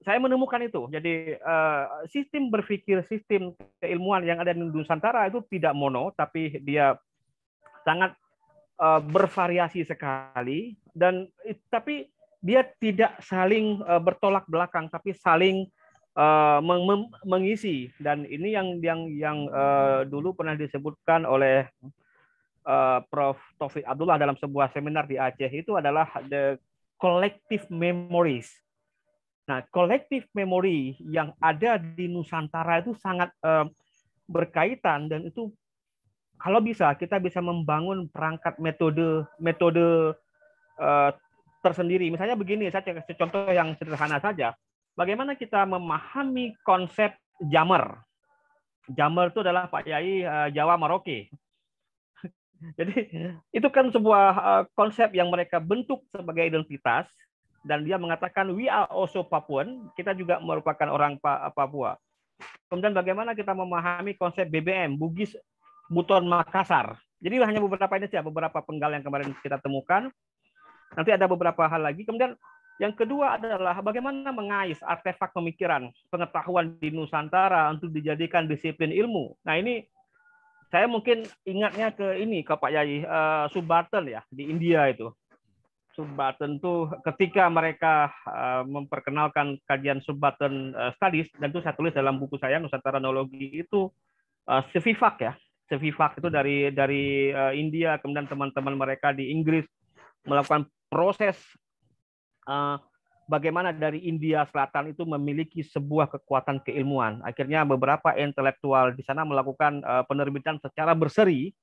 Saya menemukan itu. Jadi eh, sistem berpikir, sistem keilmuan yang ada di Nusantara itu tidak mono, tapi dia sangat uh, bervariasi sekali dan tapi dia tidak saling uh, bertolak belakang tapi saling uh, meng mengisi dan ini yang yang yang uh, dulu pernah disebutkan oleh uh, Prof Taufik Abdullah dalam sebuah seminar di Aceh itu adalah the collective memories. Nah, collective memory yang ada di Nusantara itu sangat uh, berkaitan dan itu kalau bisa kita bisa membangun perangkat metode metode uh, tersendiri. Misalnya begini, saya contoh yang sederhana saja. Bagaimana kita memahami konsep jammer? Jammer itu adalah Pak Yai uh, Jawa Maroke. Jadi itu kan sebuah uh, konsep yang mereka bentuk sebagai identitas dan dia mengatakan we are also Papuan, kita juga merupakan orang Papua. Kemudian bagaimana kita memahami konsep BBM, Bugis Buton Makassar. Jadi hanya beberapa ini saja, beberapa penggal yang kemarin kita temukan. Nanti ada beberapa hal lagi. Kemudian yang kedua adalah bagaimana mengais artefak pemikiran, pengetahuan di Nusantara untuk dijadikan disiplin ilmu. Nah ini saya mungkin ingatnya ke ini ke Pak Yai uh, ya di India itu. Subarton tuh ketika mereka uh, memperkenalkan kajian Subarton uh, eh, Studies dan itu saya tulis dalam buku saya Nusantara Nologi itu uh, Sevivak ya Sevivax itu dari dari uh, India, kemudian teman-teman mereka di Inggris melakukan proses uh, bagaimana dari India Selatan itu memiliki sebuah kekuatan keilmuan. Akhirnya beberapa intelektual di sana melakukan uh, penerbitan secara berseri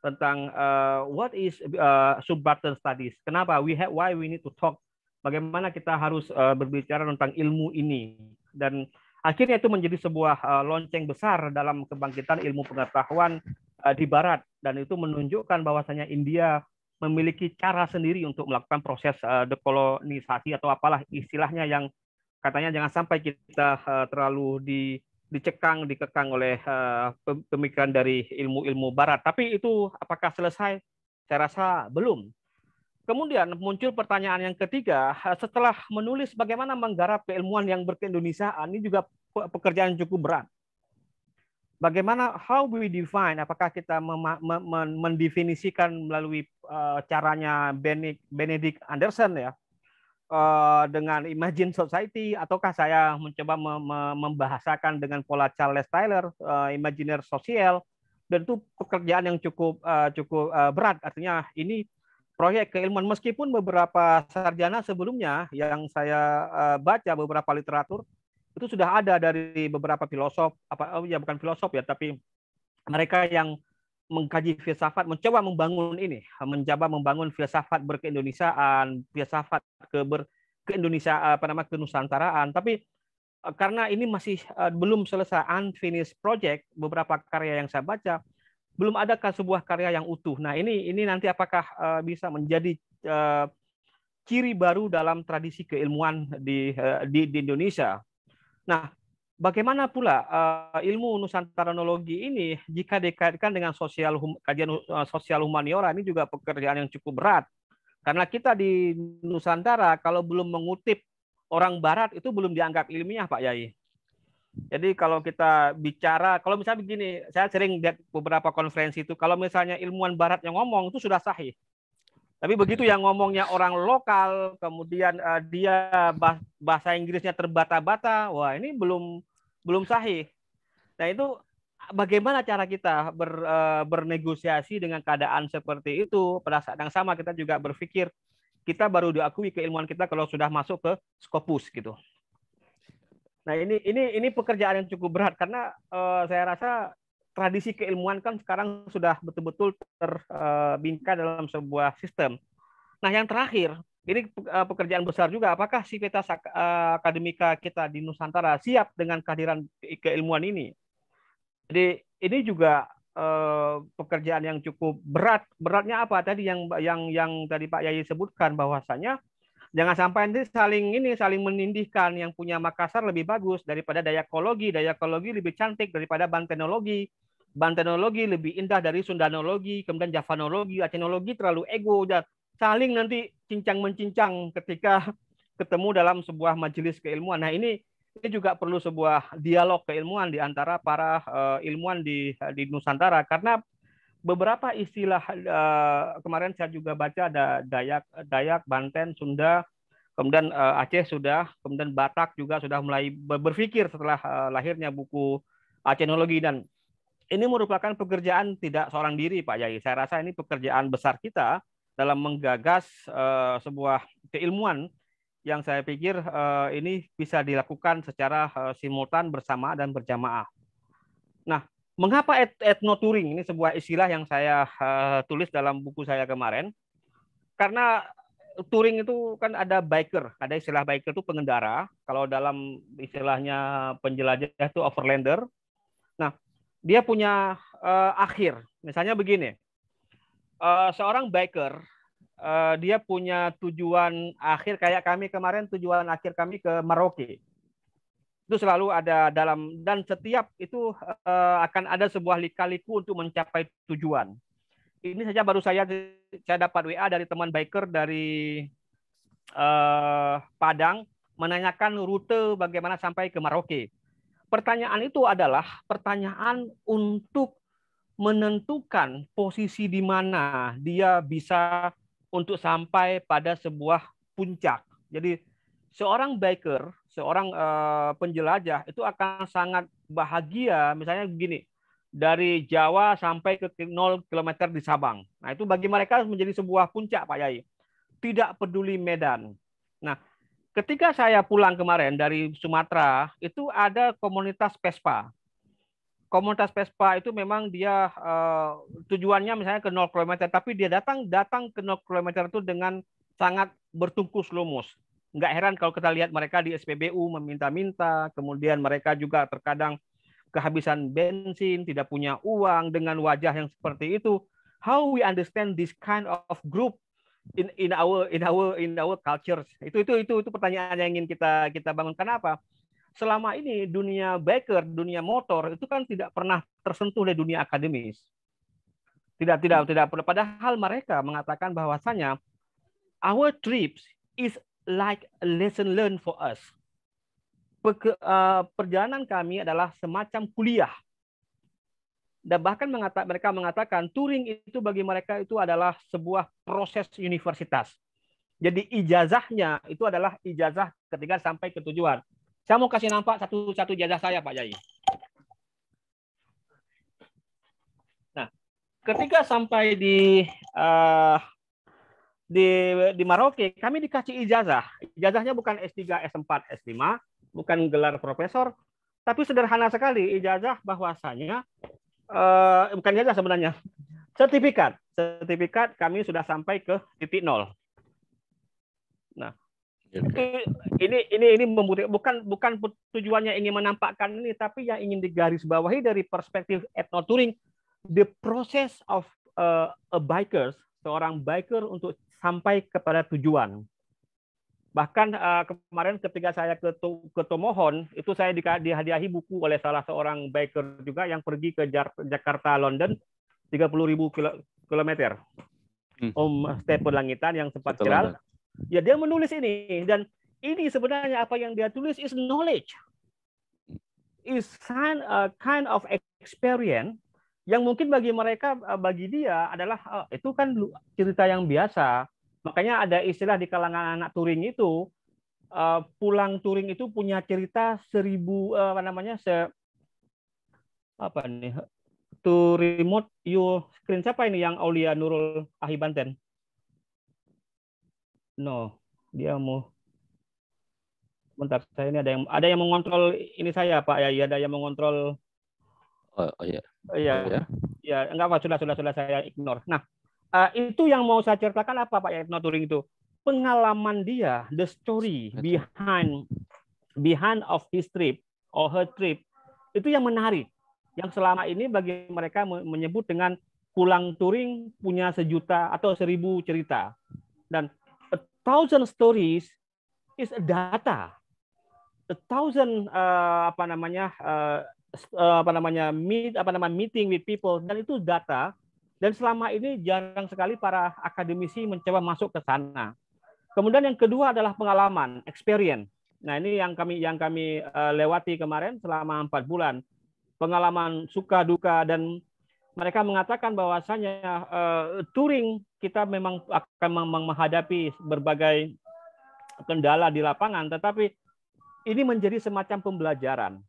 tentang uh, what is uh, subbutton studies. Kenapa we have why we need to talk bagaimana kita harus uh, berbicara tentang ilmu ini dan Akhirnya itu menjadi sebuah uh, lonceng besar dalam kebangkitan ilmu pengetahuan uh, di Barat dan itu menunjukkan bahwasanya India memiliki cara sendiri untuk melakukan proses uh, dekolonisasi atau apalah istilahnya yang katanya jangan sampai kita uh, terlalu di dicekang dikekang oleh pemikiran dari ilmu-ilmu barat tapi itu apakah selesai saya rasa belum Kemudian muncul pertanyaan yang ketiga, setelah menulis bagaimana menggarap keilmuan yang berkeindonesiaan, ini juga pekerjaan cukup berat. Bagaimana how we define apakah kita mendefinisikan melalui eh, caranya Benedict Anderson ya eh, dengan Imagine Society ataukah saya mencoba membahasakan dengan pola Charles Tyler, eh, Imaginer Sosial dan itu pekerjaan yang cukup cukup berat artinya ini proyek keilmuan meskipun beberapa sarjana sebelumnya yang saya eh, baca beberapa literatur itu sudah ada dari beberapa filosof apa oh ya bukan filosof ya tapi mereka yang mengkaji filsafat mencoba membangun ini mencoba membangun filsafat berkeindonesiaan filsafat ke ber, ke Indonesia apa nama kenusantaraan tapi eh, karena ini masih eh, belum selesai unfinished project beberapa karya yang saya baca belum ada sebuah karya yang utuh. Nah, ini ini nanti apakah eh, bisa menjadi eh, ciri baru dalam tradisi keilmuan di eh, di, di Indonesia. Nah, bagaimana pula ilmu nusantaranologi ini jika dikaitkan dengan sosial kajian sosial humaniora ini juga pekerjaan yang cukup berat karena kita di Nusantara kalau belum mengutip orang Barat itu belum dianggap ilmiah Pak Yai jadi kalau kita bicara, kalau misalnya begini, saya sering lihat beberapa konferensi itu, kalau misalnya ilmuwan barat yang ngomong itu sudah sahih. Tapi begitu yang ngomongnya orang lokal, kemudian uh, dia bahasa Inggrisnya terbata-bata, wah ini belum belum sahih. Nah itu bagaimana cara kita ber, uh, bernegosiasi dengan keadaan seperti itu? Pada saat yang sama kita juga berpikir kita baru diakui keilmuan kita kalau sudah masuk ke Scopus gitu. Nah ini ini ini pekerjaan yang cukup berat karena uh, saya rasa tradisi keilmuan kan sekarang sudah betul-betul terbingkai eh, dalam sebuah sistem. Nah yang terakhir ini eh, pekerjaan besar juga. Apakah sivitas akademika kita di Nusantara siap dengan kehadiran keilmuan ini? Jadi ini juga pekerjaan yang cukup berat. Beratnya apa tadi yang yang yang tadi Pak Yayi sebutkan bahwasanya jangan sampai nanti saling ini saling menindihkan yang punya Makassar lebih bagus daripada dayakologi dayakologi lebih cantik daripada bantenologi bantenologi lebih indah dari sundanologi kemudian javanologi acenologi terlalu ego dan saling nanti cincang mencincang ketika ketemu dalam sebuah majelis keilmuan nah ini ini juga perlu sebuah dialog keilmuan di antara para uh, ilmuwan di di Nusantara karena beberapa istilah eh, kemarin saya juga baca ada Dayak, Dayak, Banten, Sunda, kemudian eh, Aceh sudah, kemudian Batak juga sudah mulai berpikir setelah eh, lahirnya buku Acenologi dan ini merupakan pekerjaan tidak seorang diri Pak Yai. Saya rasa ini pekerjaan besar kita dalam menggagas sebuah keilmuan yang saya pikir ini bisa dilakukan secara simultan bersama dan berjamaah. Nah, Mengapa et etno touring ini sebuah istilah yang saya uh, tulis dalam buku saya kemarin? Karena touring itu kan ada biker, ada istilah biker itu pengendara. Kalau dalam istilahnya penjelajah itu overlander. Nah, dia punya uh, akhir. Misalnya begini, uh, seorang biker uh, dia punya tujuan akhir kayak kami kemarin tujuan akhir kami ke Maroko itu selalu ada dalam dan setiap itu uh, akan ada sebuah likaliku untuk mencapai tujuan. Ini saja baru saya saya dapat WA dari teman biker dari uh, Padang menanyakan rute bagaimana sampai ke Maroke. Pertanyaan itu adalah pertanyaan untuk menentukan posisi di mana dia bisa untuk sampai pada sebuah puncak. Jadi seorang biker, seorang uh, penjelajah itu akan sangat bahagia misalnya begini dari Jawa sampai ke 0 km di Sabang. Nah, itu bagi mereka menjadi sebuah puncak Pak Yai. Tidak peduli medan. Nah, ketika saya pulang kemarin dari Sumatera, itu ada komunitas Pespa. Komunitas Pespa itu memang dia uh, tujuannya misalnya ke 0 km, tapi dia datang datang ke 0 km itu dengan sangat bertungkus lumus nggak heran kalau kita lihat mereka di SPBU meminta-minta, kemudian mereka juga terkadang kehabisan bensin, tidak punya uang dengan wajah yang seperti itu. How we understand this kind of group in in our in our in our cultures? Itu itu itu itu pertanyaan yang ingin kita kita bangun. Kenapa? Selama ini dunia biker, dunia motor itu kan tidak pernah tersentuh oleh dunia akademis. Tidak tidak tidak padahal mereka mengatakan bahwasanya our trips is like a lesson learned for us. Uh, perjalanan kami adalah semacam kuliah. Dan bahkan mengata, mereka mengatakan touring itu bagi mereka itu adalah sebuah proses universitas. Jadi ijazahnya itu adalah ijazah ketika sampai ke tujuan. Saya mau kasih nampak satu-satu ijazah saya Pak Jai. Nah, ketika sampai di uh, di di Maroke kami dikasih ijazah. Ijazahnya bukan S3, S4, S5, bukan gelar profesor, tapi sederhana sekali ijazah bahwasanya eh, bukan ijazah sebenarnya. Sertifikat. Sertifikat kami sudah sampai ke titik nol. Nah, iya. ini ini ini membuktikan bukan bukan tujuannya ingin menampakkan ini tapi yang ingin digarisbawahi dari perspektif touring the process of uh, a bikers seorang biker untuk sampai kepada tujuan. Bahkan uh, kemarin ketika saya ke, ke Tomohon, itu saya di, dihadiahi buku oleh salah seorang biker juga yang pergi ke Jar Jakarta, London, 30 ribu kilometer. Hmm. Om Stephen Langitan yang sempat Betul, viral. Ya dia menulis ini dan ini sebenarnya apa yang dia tulis is knowledge. Is kind, eh, kind of experience yang mungkin bagi mereka eh, bagi dia adalah eh, itu kan cerita yang biasa makanya ada istilah di kalangan anak touring itu eh, pulang touring itu punya cerita seribu apa namanya se apa nih to remote you screen siapa ini yang Aulia Nurul Ahibanten no dia mau bentar saya ini ada yang ada yang mengontrol ini saya Pak ya ada yang mengontrol Oh, oh, iya. oh, iya, iya. Iya. Oh, enggak apa sudah sudah sudah saya ignore. Nah, uh, itu yang mau saya ceritakan apa Pak Yatno Turing itu? Pengalaman dia, the story behind behind of his trip or her trip itu yang menarik. Yang selama ini bagi mereka menyebut dengan pulang touring punya sejuta atau seribu cerita. Dan a thousand stories is a data. A thousand uh, apa namanya uh, Eh, apa namanya meet apa namanya meeting with people dan itu data dan selama ini jarang sekali para akademisi mencoba masuk ke sana. Kemudian yang kedua adalah pengalaman, experience. Nah ini yang kami yang kami eh, lewati kemarin selama empat bulan pengalaman suka duka dan mereka mengatakan bahwasanya uh, touring kita memang akan menghadapi berbagai kendala di lapangan, tetapi ini menjadi semacam pembelajaran.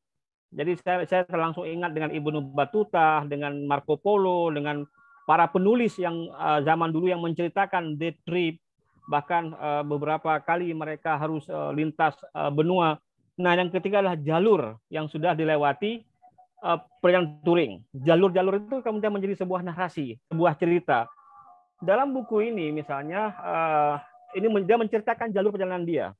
Jadi saya, saya langsung ingat dengan Ibnu Battuta, dengan Marco Polo, dengan para penulis yang uh, zaman dulu yang menceritakan the trip, bahkan uh, beberapa kali mereka harus uh, lintas uh, benua. Nah, yang ketiga adalah jalur yang sudah dilewati uh, perjalanan touring. Jalur-jalur itu kemudian menjadi sebuah narasi, sebuah cerita. Dalam buku ini misalnya uh, ini dia menceritakan jalur perjalanan dia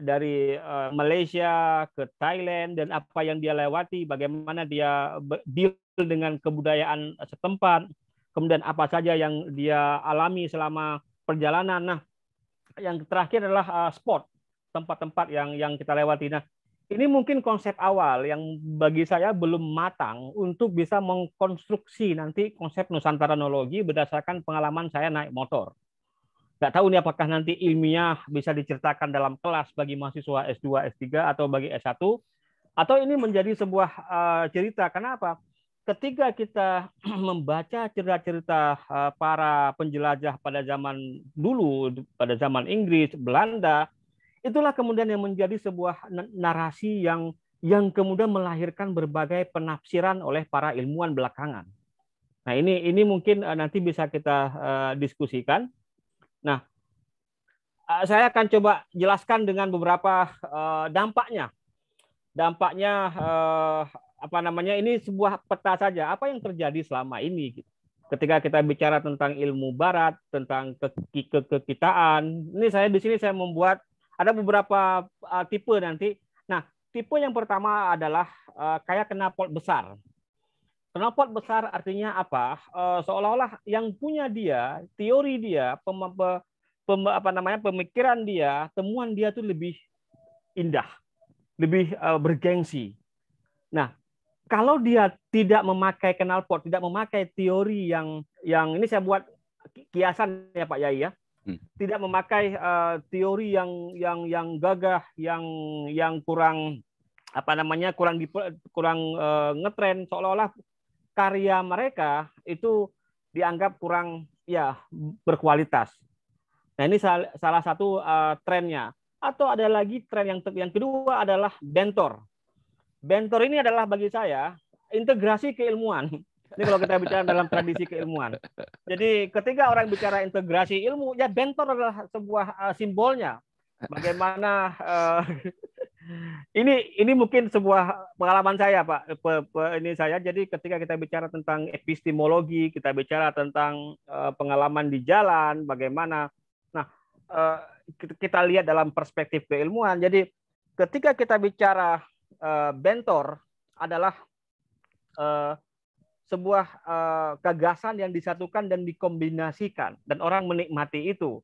dari uh, Malaysia ke Thailand dan apa yang dia lewati, bagaimana dia deal dengan kebudayaan setempat, kemudian apa saja yang dia alami selama perjalanan. Nah, yang terakhir adalah uh, eh, spot, tempat-tempat yang yang kita lewati. Nah, ini mungkin konsep awal yang bagi saya belum matang untuk bisa mengkonstruksi nanti konsep Nusantara Nologi berdasarkan pengalaman saya naik motor nggak tahu nih apakah nanti ilmiah bisa diceritakan dalam kelas bagi mahasiswa S2, S3 atau bagi S1 atau ini menjadi sebuah uh, cerita. Kenapa? Ketika kita membaca cerita-cerita eh, para penjelajah pada zaman dulu, pada zaman Inggris, Belanda, itulah kemudian yang menjadi sebuah narasi yang yang kemudian melahirkan berbagai penafsiran oleh para ilmuwan belakangan. Nah, ini ini mungkin eh, nanti bisa kita diskusikan Nah, saya akan coba jelaskan dengan beberapa e, dampaknya. Dampaknya e, apa namanya ini sebuah peta saja apa yang terjadi selama ini gitu? ketika kita bicara tentang ilmu barat tentang kekitaan ini saya di sini saya membuat ada beberapa e, tipe nanti nah tipe yang pertama adalah kayak kena pol besar Knalpot besar artinya apa? Uh, seolah-olah yang punya dia, teori dia, pem, pem, apa namanya pemikiran dia, temuan dia itu lebih indah, lebih uh, bergengsi. Nah, kalau dia tidak memakai knalpot, tidak memakai teori yang yang ini saya buat kiasan ya Pak Yai ya. Hmm. Tidak memakai uh, teori yang yang yang gagah, yang yang kurang apa namanya kurang di, kurang uh, ngetren seolah-olah karya mereka itu dianggap kurang ya berkualitas. Nah ini salah, salah satu uh, trennya. Atau ada lagi tren yang yang kedua adalah bentor. Bentor ini adalah bagi saya integrasi keilmuan. Ini kalau kita bicara dalam tradisi keilmuan. Jadi ketika orang bicara integrasi ilmu, ya bentor adalah sebuah uh, simbolnya. Bagaimana uh, ini ini mungkin sebuah pengalaman saya Pak. Pe, pe, ini saya jadi ketika kita bicara tentang epistemologi, kita bicara tentang uh, pengalaman di jalan, bagaimana. Nah, uh, kita lihat dalam perspektif keilmuan. Jadi ketika kita bicara uh, bentor adalah uh, sebuah uh, gagasan yang disatukan dan dikombinasikan dan orang menikmati itu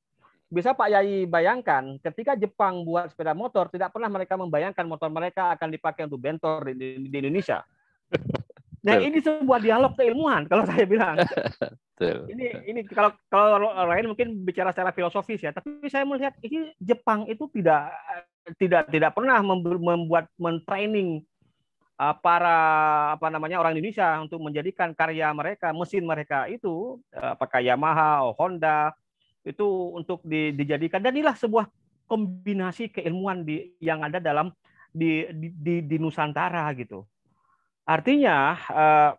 bisa Pak Yai bayangkan ketika Jepang buat sepeda motor tidak pernah mereka membayangkan motor mereka akan dipakai untuk bentor di, di, di Indonesia. Nah ini sebuah dialog keilmuan kalau saya bilang. ini ini kalau kalau lain mungkin bicara secara filosofis ya, tapi saya melihat ini Jepang itu tidak tidak tidak pernah membuat mentraining ah, para apa namanya orang Indonesia untuk menjadikan karya mereka mesin mereka itu ah, apakah Yamaha, Honda, itu untuk di, dijadikan dan inilah sebuah kombinasi keilmuan di, yang ada dalam di, di, di, di Nusantara gitu. Artinya eh,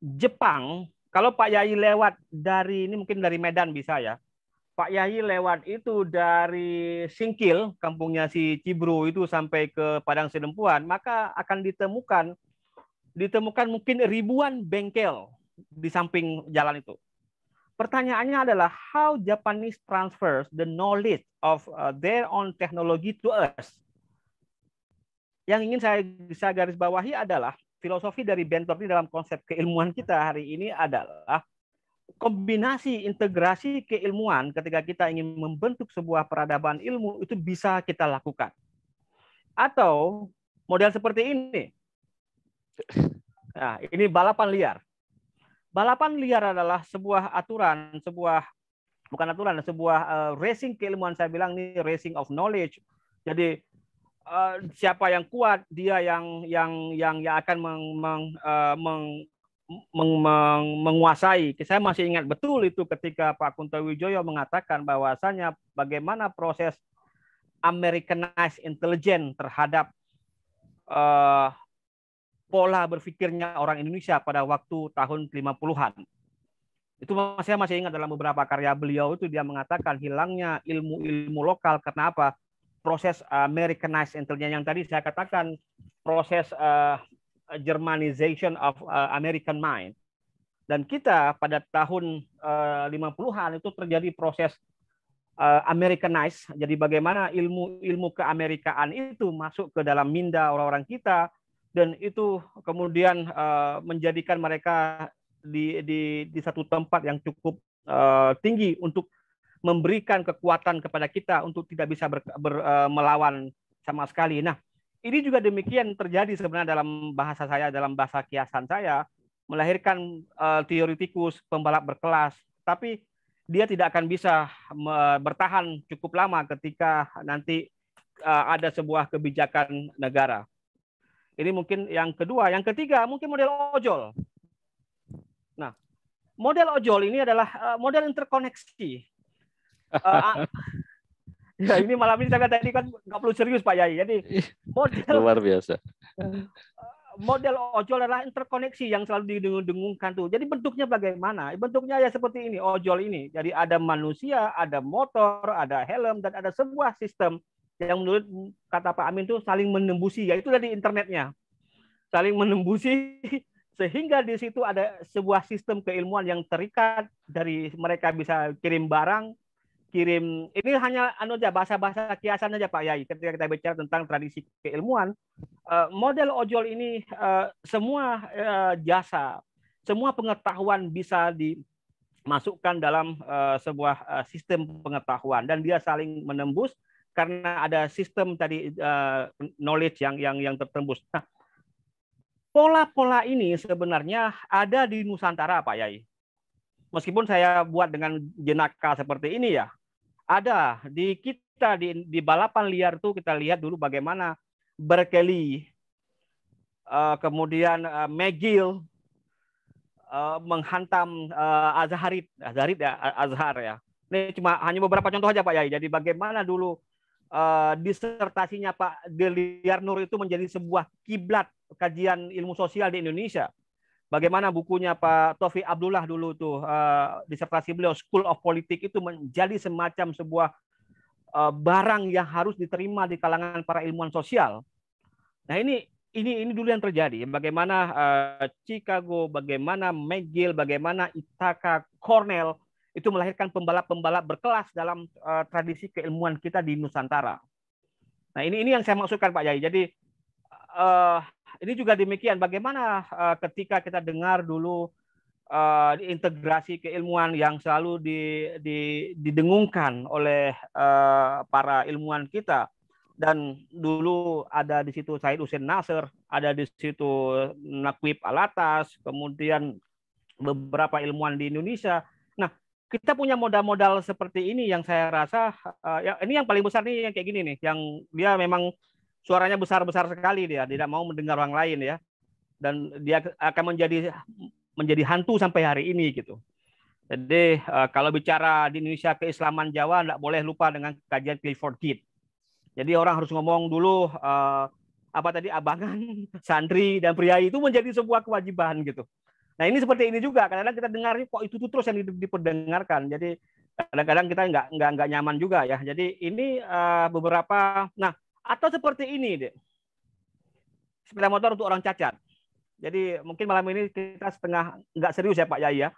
Jepang kalau Pak Yai lewat dari ini mungkin dari Medan bisa ya. Pak Yai lewat itu dari Singkil, kampungnya si Cibru itu sampai ke Padang Sidempuan, maka akan ditemukan ditemukan mungkin ribuan bengkel di samping jalan itu. Pertanyaannya adalah how Japanese transfers the knowledge of uh, their own technology to us. Yang ingin saya bisa garis bawahi adalah filosofi dari Bentor ini dalam konsep keilmuan kita hari ini adalah kombinasi integrasi keilmuan ketika kita ingin membentuk sebuah peradaban ilmu itu bisa kita lakukan. Atau model seperti ini. Nah, ini balapan liar. Balapan liar adalah sebuah aturan, sebuah bukan aturan, sebuah uh, racing keilmuan saya bilang ini racing of knowledge. Jadi uh, siapa yang kuat dia yang yang yang yang akan meng, meng, uh, meng, meng, meng, menguasai. Saya masih ingat betul itu ketika Pak Kunto Wijoyo mengatakan bahwasanya bagaimana proses Americanized intelligence terhadap uh, pola berpikirnya orang Indonesia pada waktu tahun 50-an. Itu saya masih ingat dalam beberapa karya beliau itu dia mengatakan hilangnya ilmu-ilmu lokal karena apa? Proses eh, Americanized intelligence yang tadi saya katakan proses uh, Germanization of uh, American mind. Dan kita pada tahun uh, 50-an itu terjadi proses uh, Americanized. Jadi bagaimana ilmu-ilmu keamerikaan itu masuk ke dalam minda orang-orang kita dan itu kemudian uh, menjadikan mereka di, di di satu tempat yang cukup uh, tinggi untuk memberikan kekuatan kepada kita untuk tidak bisa ber, ber, uh, melawan sama sekali. Nah, ini juga demikian terjadi sebenarnya dalam bahasa saya dalam bahasa kiasan saya melahirkan uh, teoritikus pembalap berkelas, tapi dia tidak akan bisa me- bertahan cukup lama ketika nanti uh, ada sebuah kebijakan negara ini mungkin yang kedua. Yang ketiga mungkin model ojol. Nah, model ojol ini adalah eh, model interkoneksi. Eh, ah, ya ini malam ini saya tadi kan nggak perlu serius Pak Yai. Jadi model luar biasa. Eh, model ojol adalah interkoneksi yang selalu didengung-dengungkan tuh. Jadi bentuknya bagaimana? Bentuknya ya seperti ini, ojol ini. Jadi ada manusia, ada motor, ada helm, dan ada sebuah sistem yang menurut kata Pak Amin itu saling menembusi, yaitu dari internetnya. Saling menembusi sehingga di situ ada sebuah sistem keilmuan yang terikat dari mereka bisa kirim barang, kirim ini hanya anu aja bahasa-bahasa kiasan aja Pak Yai ketika kita bicara tentang tradisi keilmuan. Eh, model ojol ini eh, semua eh, jasa, semua pengetahuan bisa dimasukkan dalam sebuah sistem pengetahuan dan dia saling menembus karena ada sistem tadi uh, knowledge yang yang yang tertembus. Nah, pola-pola ini sebenarnya ada di Nusantara, Pak Yai. Meskipun saya buat dengan jenaka seperti ini ya, ada di kita di, di balapan liar tuh kita lihat dulu bagaimana Berkeley, uh, kemudian uh, eh, McGill uh, menghantam uh, Azharid, Azharid ya, Azhar ya. Ini cuma hanya beberapa contoh aja Pak Yai. Jadi bagaimana dulu uh, disertasinya Pak Deliar Nur itu menjadi sebuah kiblat kajian ilmu sosial di Indonesia. Bagaimana bukunya Pak Taufik Abdullah dulu tuh uh, disertasi beliau School of Politics itu menjadi semacam sebuah uh, barang yang harus diterima di kalangan para ilmuwan sosial. Nah ini ini ini dulu yang terjadi. Bagaimana uh, Chicago, bagaimana McGill, bagaimana Ithaca, Cornell itu melahirkan pembalap-pembalap berkelas dalam uh, tradisi keilmuan kita di Nusantara. Nah, ini ini yang saya maksudkan Pak Yai. Jadi uh, ini juga demikian bagaimana uh, ketika kita dengar dulu uh, integrasi keilmuan yang selalu di, di, didengungkan oleh uh, para ilmuwan kita dan dulu ada di situ Said Hussein Nasr, ada di situ Nakwib Alatas, kemudian beberapa ilmuwan di Indonesia kita punya modal-modal seperti ini yang saya rasa uh, ya, ini yang paling besar nih yang kayak gini nih yang dia memang suaranya besar-besar sekali dia tidak mau mendengar orang lain ya dan dia akan menjadi menjadi hantu sampai hari ini gitu. Jadi uh, kalau bicara di Indonesia keislaman Jawa tidak boleh lupa dengan kajian Clifford Kid. Jadi orang harus ngomong dulu uh, apa tadi abangan, santri dan priai itu menjadi sebuah kewajiban gitu. Nah ini seperti ini juga kadang-kadang kita dengar kok itu tuh terus yang diperdengarkan. Jadi kadang-kadang kita nggak nggak nggak nyaman juga ya. Jadi ini uh, beberapa. Nah atau seperti ini deh. Sepeda motor untuk orang cacat. Jadi mungkin malam ini kita setengah nggak serius ya Pak Yai ya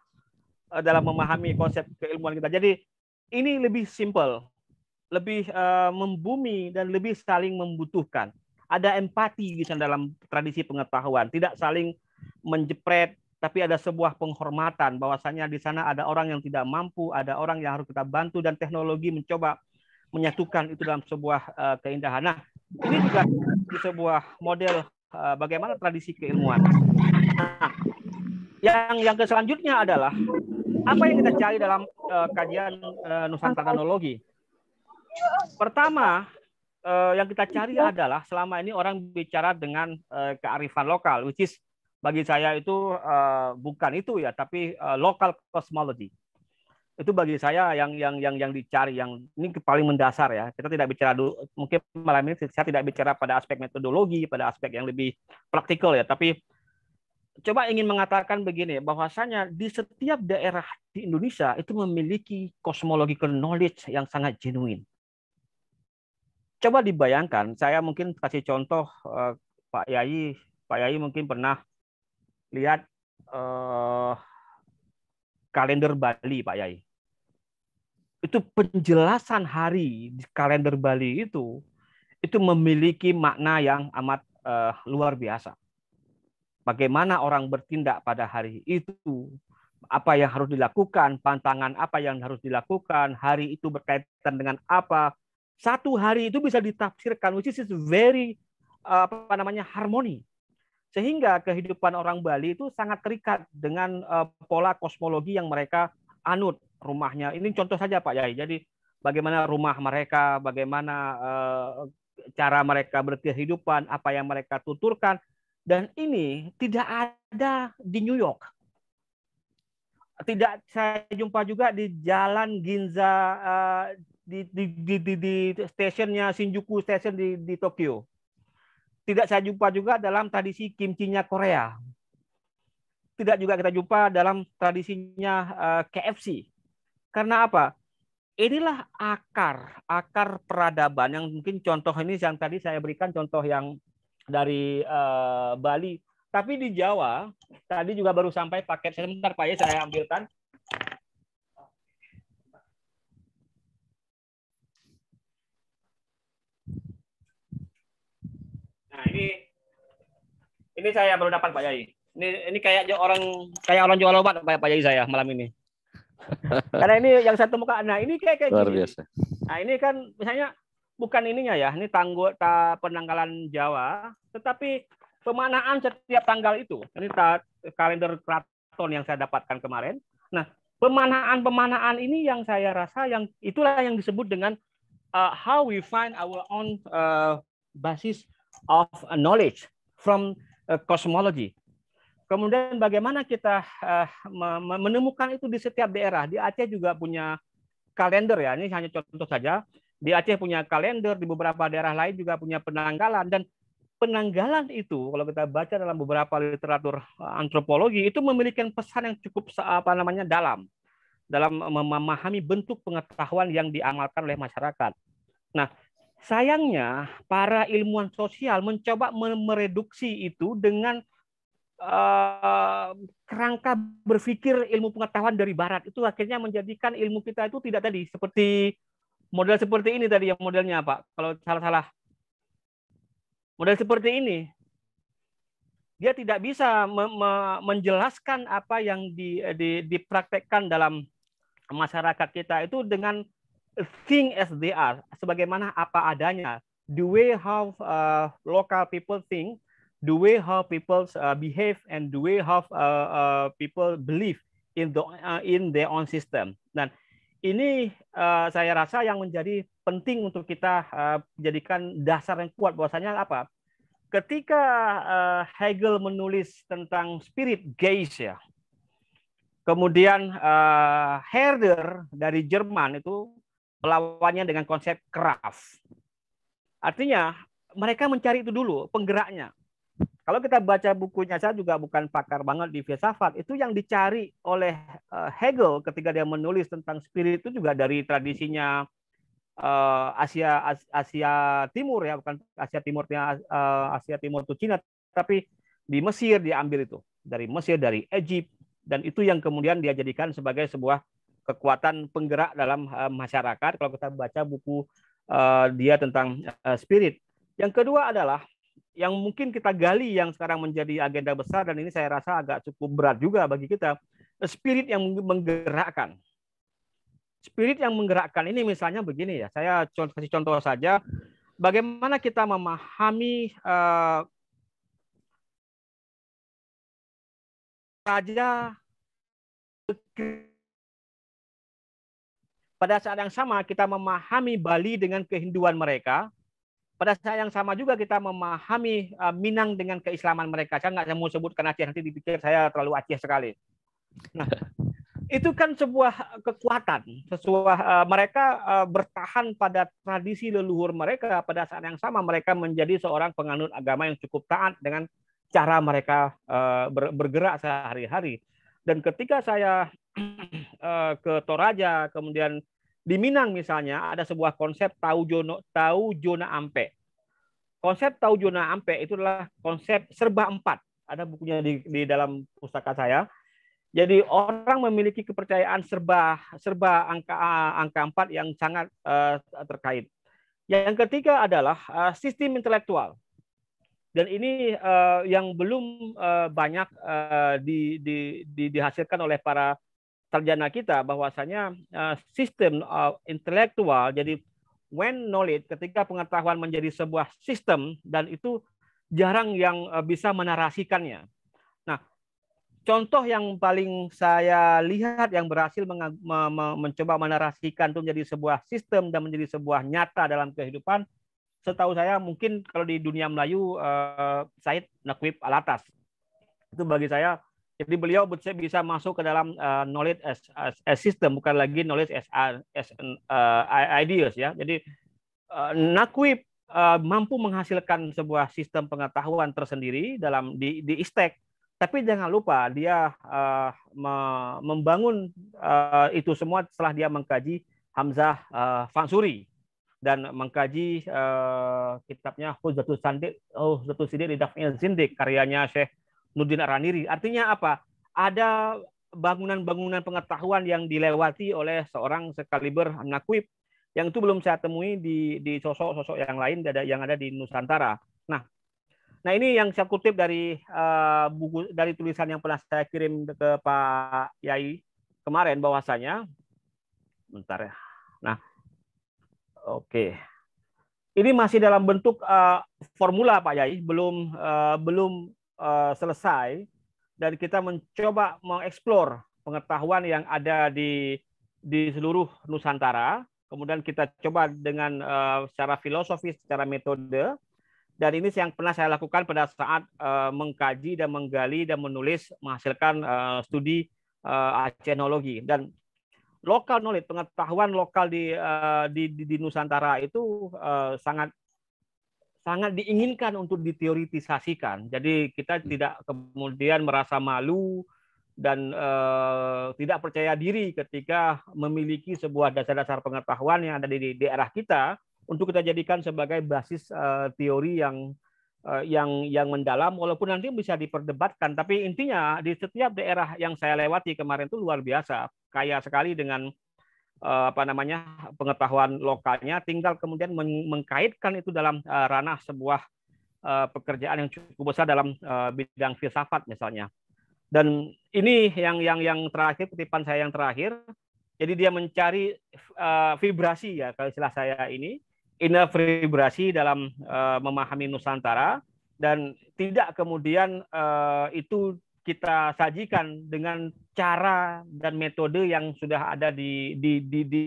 eh, dalam memahami konsep keilmuan kita. Jadi ini lebih simple, lebih uh, membumi dan lebih saling membutuhkan. Ada empati di dalam tradisi pengetahuan, tidak saling menjepret tapi ada sebuah penghormatan bahwasanya di sana ada orang yang tidak mampu, ada orang yang harus kita bantu dan teknologi mencoba menyatukan itu dalam sebuah uh, keindahan. Nah, ini juga di sebuah model uh, bagaimana tradisi keilmuan. Nah, yang yang selanjutnya adalah apa yang kita cari dalam uh, kajian uh, teknologi. Pertama, uh, yang kita cari adalah selama ini orang bicara dengan uh, kearifan lokal, which is bagi saya itu uh, bukan itu ya, tapi uh, local cosmology. Itu bagi saya yang yang yang yang dicari yang ini paling mendasar ya. Kita tidak bicara dulu mungkin malam ini saya tidak bicara pada aspek metodologi, pada aspek yang lebih praktikal ya, tapi coba ingin mengatakan begini bahwasanya di setiap daerah di Indonesia itu memiliki cosmological knowledge yang sangat genuine. Coba dibayangkan, saya mungkin kasih contoh eh, Pak Yai, Pak Yai mungkin pernah lihat uh, kalender Bali, Pak Yai. Itu penjelasan hari di kalender Bali itu itu memiliki makna yang amat uh, luar biasa. Bagaimana orang bertindak pada hari itu, apa yang harus dilakukan, pantangan apa yang harus dilakukan, hari itu berkaitan dengan apa. Satu hari itu bisa ditafsirkan, which is very eh, apa namanya harmoni sehingga kehidupan orang Bali itu sangat terikat dengan uh, pola kosmologi yang mereka anut rumahnya. Ini contoh saja Pak Yai. Jadi bagaimana rumah mereka, bagaimana uh, cara mereka berkehidupan, apa yang mereka tuturkan. Dan ini tidak ada di New York. Tidak saya jumpa juga di Jalan Ginza uh, di, di, di, di, di stasiunnya Shinjuku Station di, di Tokyo. Tidak saya jumpa juga dalam tradisi kimchinya Korea. Tidak juga kita jumpa dalam tradisinya eh, KFC. Karena apa? Inilah akar, akar peradaban yang mungkin contoh ini yang tadi saya berikan contoh yang dari uh, Bali. Tapi di Jawa, tadi juga baru sampai paket sebentar Pak ya saya ambilkan Nah, ini ini saya baru dapat Pak Yai. Ini ini kayak orang kayak orang jual obat Pak, Pak Yai saya malam ini. Karena ini yang saya temukan Nah, ini kayak kayak Luar biasa. Gini. Nah, ini kan misalnya bukan ininya ya, ini tanggul ta, penanggalan Jawa, tetapi pemanaan setiap tanggal itu. Ini ta, kalender keraton yang saya dapatkan kemarin. Nah, pemanaan-pemanaan ini yang saya rasa yang itulah yang disebut dengan uh, how we find our own uh, basis of knowledge from uh, cosmology. Kemudian bagaimana kita uh, menemukan itu di setiap daerah. Di Aceh juga punya kalender ya. Ini hanya contoh saja. Di Aceh punya kalender, di beberapa daerah lain juga punya penanggalan dan penanggalan itu kalau kita baca dalam beberapa literatur uh, antropologi itu memiliki pesan yang cukup apa namanya dalam dalam memahami bentuk pengetahuan yang diamalkan oleh masyarakat. Nah, Sayangnya para ilmuwan sosial mencoba mereduksi itu dengan uh, kerangka berpikir ilmu pengetahuan dari barat. Itu akhirnya menjadikan ilmu kita itu tidak tadi seperti model seperti ini tadi yang modelnya apa? Kalau salah-salah model seperti ini dia tidak bisa me me menjelaskan apa yang di, di, dipraktekkan dalam masyarakat kita itu dengan Think as they are, sebagaimana apa adanya. The way how uh, local people think, the way how people uh, behave, and the way how uh, uh, people believe in the uh, in their own system. Dan ini uh, saya rasa yang menjadi penting untuk kita uh, jadikan dasar yang kuat bahwasanya apa? Ketika uh, Hegel menulis tentang spirit gaze ya, Kemudian uh, Herder dari Jerman itu melawannya dengan konsep craft. Artinya mereka mencari itu dulu penggeraknya. Kalau kita baca bukunya saya juga bukan pakar banget di filsafat, itu yang dicari oleh eh, Hegel ketika dia menulis tentang spirit itu juga dari tradisinya eh, Asia Asia Timur ya, bukan Asia Timur ya, eh, Asia Timur itu Cina, tapi di Mesir diambil itu dari Mesir dari Egypt dan itu yang kemudian dia jadikan sebagai sebuah kekuatan penggerak dalam uh, masyarakat kalau kita baca buku uh, dia tentang uh, spirit. Yang kedua adalah yang mungkin kita gali yang sekarang menjadi agenda besar dan ini saya rasa agak cukup berat juga bagi kita spirit yang menggerakkan spirit yang menggerakkan ini misalnya begini ya saya kasih contoh saja bagaimana kita memahami uh, saja pada saat yang sama kita memahami Bali dengan kehinduan mereka. Pada saat yang sama juga kita memahami uh, Minang dengan keislaman mereka. Saya nggak mau sebutkan Aceh nanti dipikir saya terlalu Aceh sekali. Nah, itu kan sebuah kekuatan, Sesuah uh, mereka uh, bertahan pada tradisi leluhur mereka pada saat yang sama mereka menjadi seorang penganut agama yang cukup taat dengan cara mereka bergerak sehari-hari. Dan ketika saya Eh, ke Toraja, kemudian di Minang misalnya ada sebuah konsep tahu jono tahu zona ampe. Konsep tahu zona ampe itu adalah konsep serba empat. Ada bukunya di, di dalam pustaka saya. Jadi orang memiliki kepercayaan serba serba angka eh, angka empat yang sangat uh, terkait. Yang ketiga adalah uh, sistem intelektual. Dan ini uh, yang belum uh, banyak uh, di, di, di, dihasilkan oleh para sarjana kita bahwasanya eh, sistem eh, intelektual jadi when knowledge ketika pengetahuan menjadi sebuah sistem dan itu jarang yang eh, bisa menarasikannya. Nah, contoh yang paling saya lihat yang berhasil mencoba menarasikan itu menjadi sebuah sistem dan menjadi sebuah nyata dalam kehidupan setahu saya mungkin kalau di dunia Melayu uh, Said Nakwib Alatas. Itu bagi saya jadi beliau bisa bisa masuk ke dalam uh, knowledge as, as, as system, bukan lagi knowledge as, as uh, ideas ya. Jadi uh, eh, Nakwi uh, mampu menghasilkan sebuah sistem pengetahuan tersendiri dalam di, di istek, tapi jangan lupa dia uh, me membangun uh, itu semua setelah dia mengkaji Hamzah uh, Fansuri dan mengkaji uh, kitabnya Huzatul Sandik, Huzatul Sidik di Dafil Zindik karyanya Syekh Nurdin Araniri. Artinya apa? Ada bangunan-bangunan pengetahuan yang dilewati oleh seorang sekaliber Nakwib yang itu belum saya temui di di sosok-sosok yang lain yang ada di Nusantara. Nah, nah ini yang saya kutip dari uh, buku dari tulisan yang pernah saya kirim ke Pak Yai kemarin bahwasanya bentar ya. Nah, oke. Okay. Ini masih dalam bentuk uh, formula Pak Yai, belum uh, belum Eh, selesai dan kita mencoba mengeksplor pengetahuan yang ada di di seluruh Nusantara. Kemudian kita coba dengan uh, secara filosofis secara metode. Dan ini yang pernah saya lakukan pada saat uh, mengkaji dan menggali dan menulis menghasilkan uh, studi uh, dan lokal knowledge pengetahuan lokal di uh, di, di, di Nusantara itu uh, sangat sangat diinginkan untuk diteoritisasikan. Jadi kita hmm. tidak kemudian merasa malu dan uh, tidak percaya diri ketika memiliki sebuah dasar-dasar pengetahuan yang ada di daerah kita untuk kita jadikan sebagai basis uh, teori yang uh, yang yang mendalam walaupun nanti bisa diperdebatkan tapi intinya di setiap daerah yang saya lewati kemarin itu luar biasa kaya sekali dengan Eh, apa namanya pengetahuan lokalnya tinggal kemudian mengkaitkan itu dalam eh, ranah sebuah eh, pekerjaan yang cukup besar dalam bidang filsafat misalnya dan ini yang yang yang terakhir kutipan saya yang terakhir jadi dia mencari vibrasi ya kalau istilah saya ini inner vibrasi dalam memahami Nusantara dan tidak kemudian itu kita sajikan dengan cara dan metode yang sudah ada di di di, di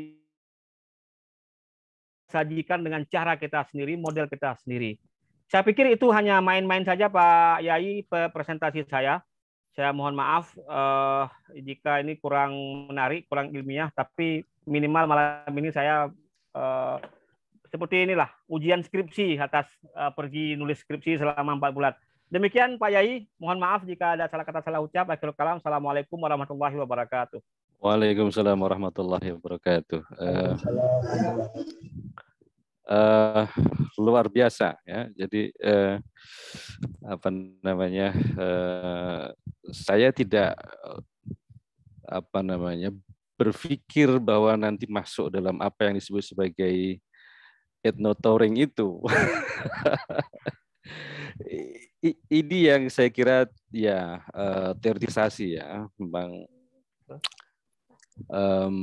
sajikan dengan cara kita sendiri, model kita sendiri. Saya pikir itu hanya main-main saja Pak Yai presentasi saya. Saya mohon maaf uh, jika ini kurang menarik, kurang ilmiah, tapi minimal malam ini saya uh, seperti inilah ujian skripsi atas uh, pergi nulis skripsi selama 4 bulan. Demikian Pak Yai, mohon maaf jika ada salah kata salah ucap. Akhirul kalam, Assalamualaikum warahmatullahi wabarakatuh. Waalaikumsalam warahmatullahi wabarakatuh. Uh, uh, luar biasa ya. Jadi uh, apa namanya? Uh, saya tidak apa namanya berpikir bahwa nanti masuk dalam apa yang disebut sebagai etnotouring itu. ini yang saya kira ya uh, ya tentang um,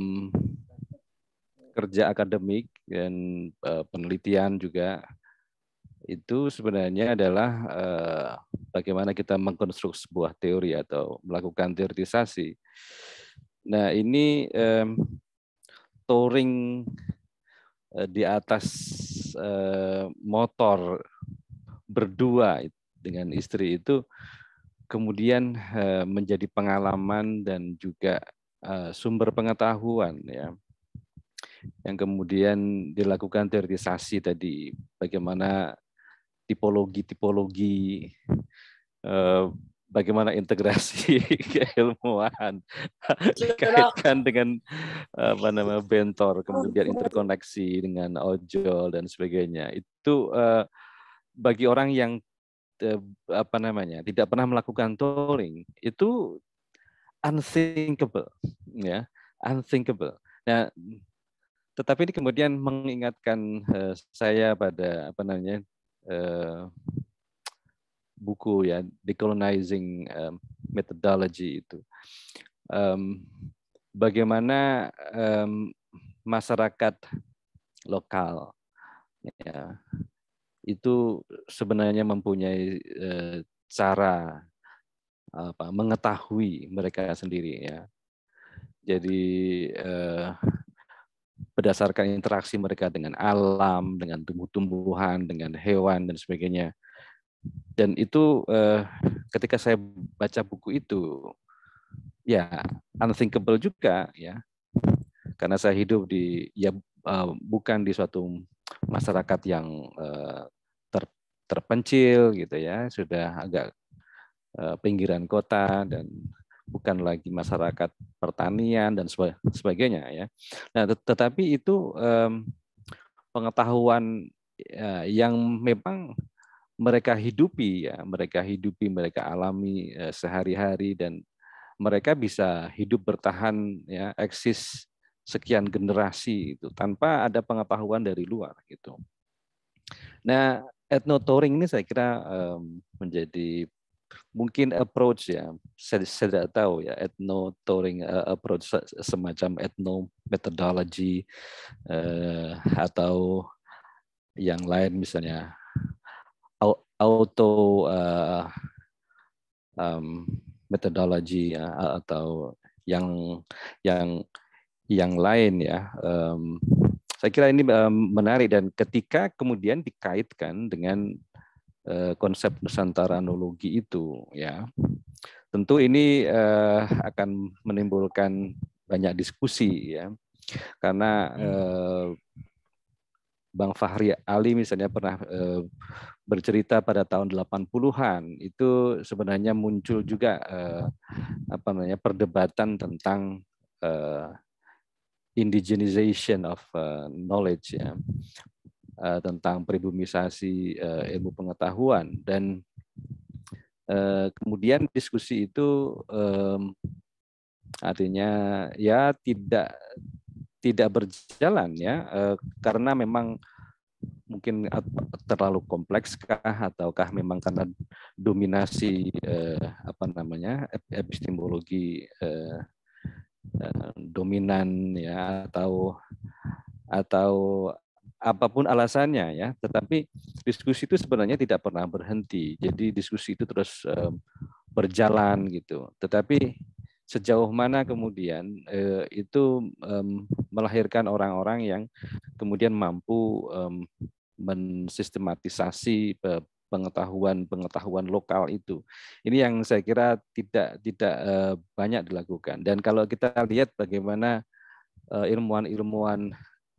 kerja akademik dan uh, penelitian juga itu sebenarnya adalah uh, bagaimana kita mengkonstruksi sebuah teori atau melakukan teoritisasi. Nah ini um, touring di atas motor berdua dengan istri itu kemudian eh, menjadi pengalaman dan juga eh, sumber pengetahuan ya yang kemudian dilakukan teoritisasi tadi bagaimana tipologi-tipologi eh, bagaimana integrasi keilmuan dikaitkan dengan apa nama bentor kemudian interkoneksi dengan ojol dan sebagainya itu uh, bagi orang yang eh, apa namanya tidak pernah melakukan touring itu unthinkable ya unthinkable nah tetapi ini kemudian mengingatkan eh, saya pada apa namanya eh, buku ya decolonizing methodology itu bagaimana masyarakat lokal ya itu sebenarnya mempunyai eh, cara apa mengetahui mereka sendiri ya. Jadi eh, berdasarkan interaksi mereka dengan alam, dengan tumbuh-tumbuhan, dengan hewan dan sebagainya. Dan itu eh, ketika saya baca buku itu ya unthinkable juga ya. Karena saya hidup di ya bukan di suatu masyarakat yang eh, ter, terpencil gitu ya, sudah agak eh, pinggiran kota dan bukan lagi masyarakat pertanian dan sebagainya ya. Nah, tetapi itu pengetahuan eh, yang memang mereka hidupi ya, mereka hidupi, mereka alami sehari-hari dan mereka bisa hidup bertahan ya, eksis sekian generasi itu tanpa ada pengetahuan dari luar gitu. Nah, ethno touring ini saya kira um, menjadi mungkin approach ya saya, saya tidak tahu ya ethno touring uh, e, approach semacam ethno methodology uh, atau yang lain misalnya auto uh, um, methodology ya, atau yang yang yang lain ya. Um, saya kira ini um, menarik dan ketika kemudian dikaitkan dengan uh, konsep nusantaranologi itu ya. Tentu ini uh, akan menimbulkan banyak diskusi ya. Karena uh, Bang Fahri Ali misalnya pernah uh, bercerita pada tahun 80-an itu sebenarnya muncul juga eh, apa namanya perdebatan tentang eh, indigenization of uh, knowledge ya uh, tentang pribumisasi uh, ilmu pengetahuan dan uh, kemudian diskusi itu um, artinya ya tidak tidak berjalan ya uh, karena memang mungkin terlalu komplekskah ataukah memang karena dominasi eh, apa namanya epistemologi eh, Eh, dominan ya atau atau apapun alasannya ya tetapi diskusi itu sebenarnya tidak pernah berhenti jadi diskusi itu terus eh, berjalan gitu tetapi sejauh mana kemudian eh, itu melahirkan orang-orang yang kemudian mampu mensistematisasi pengetahuan-pengetahuan lokal itu. Ini yang saya kira tidak tidak eh, banyak dilakukan. Dan kalau kita lihat bagaimana eh, ilmuwan-ilmuwan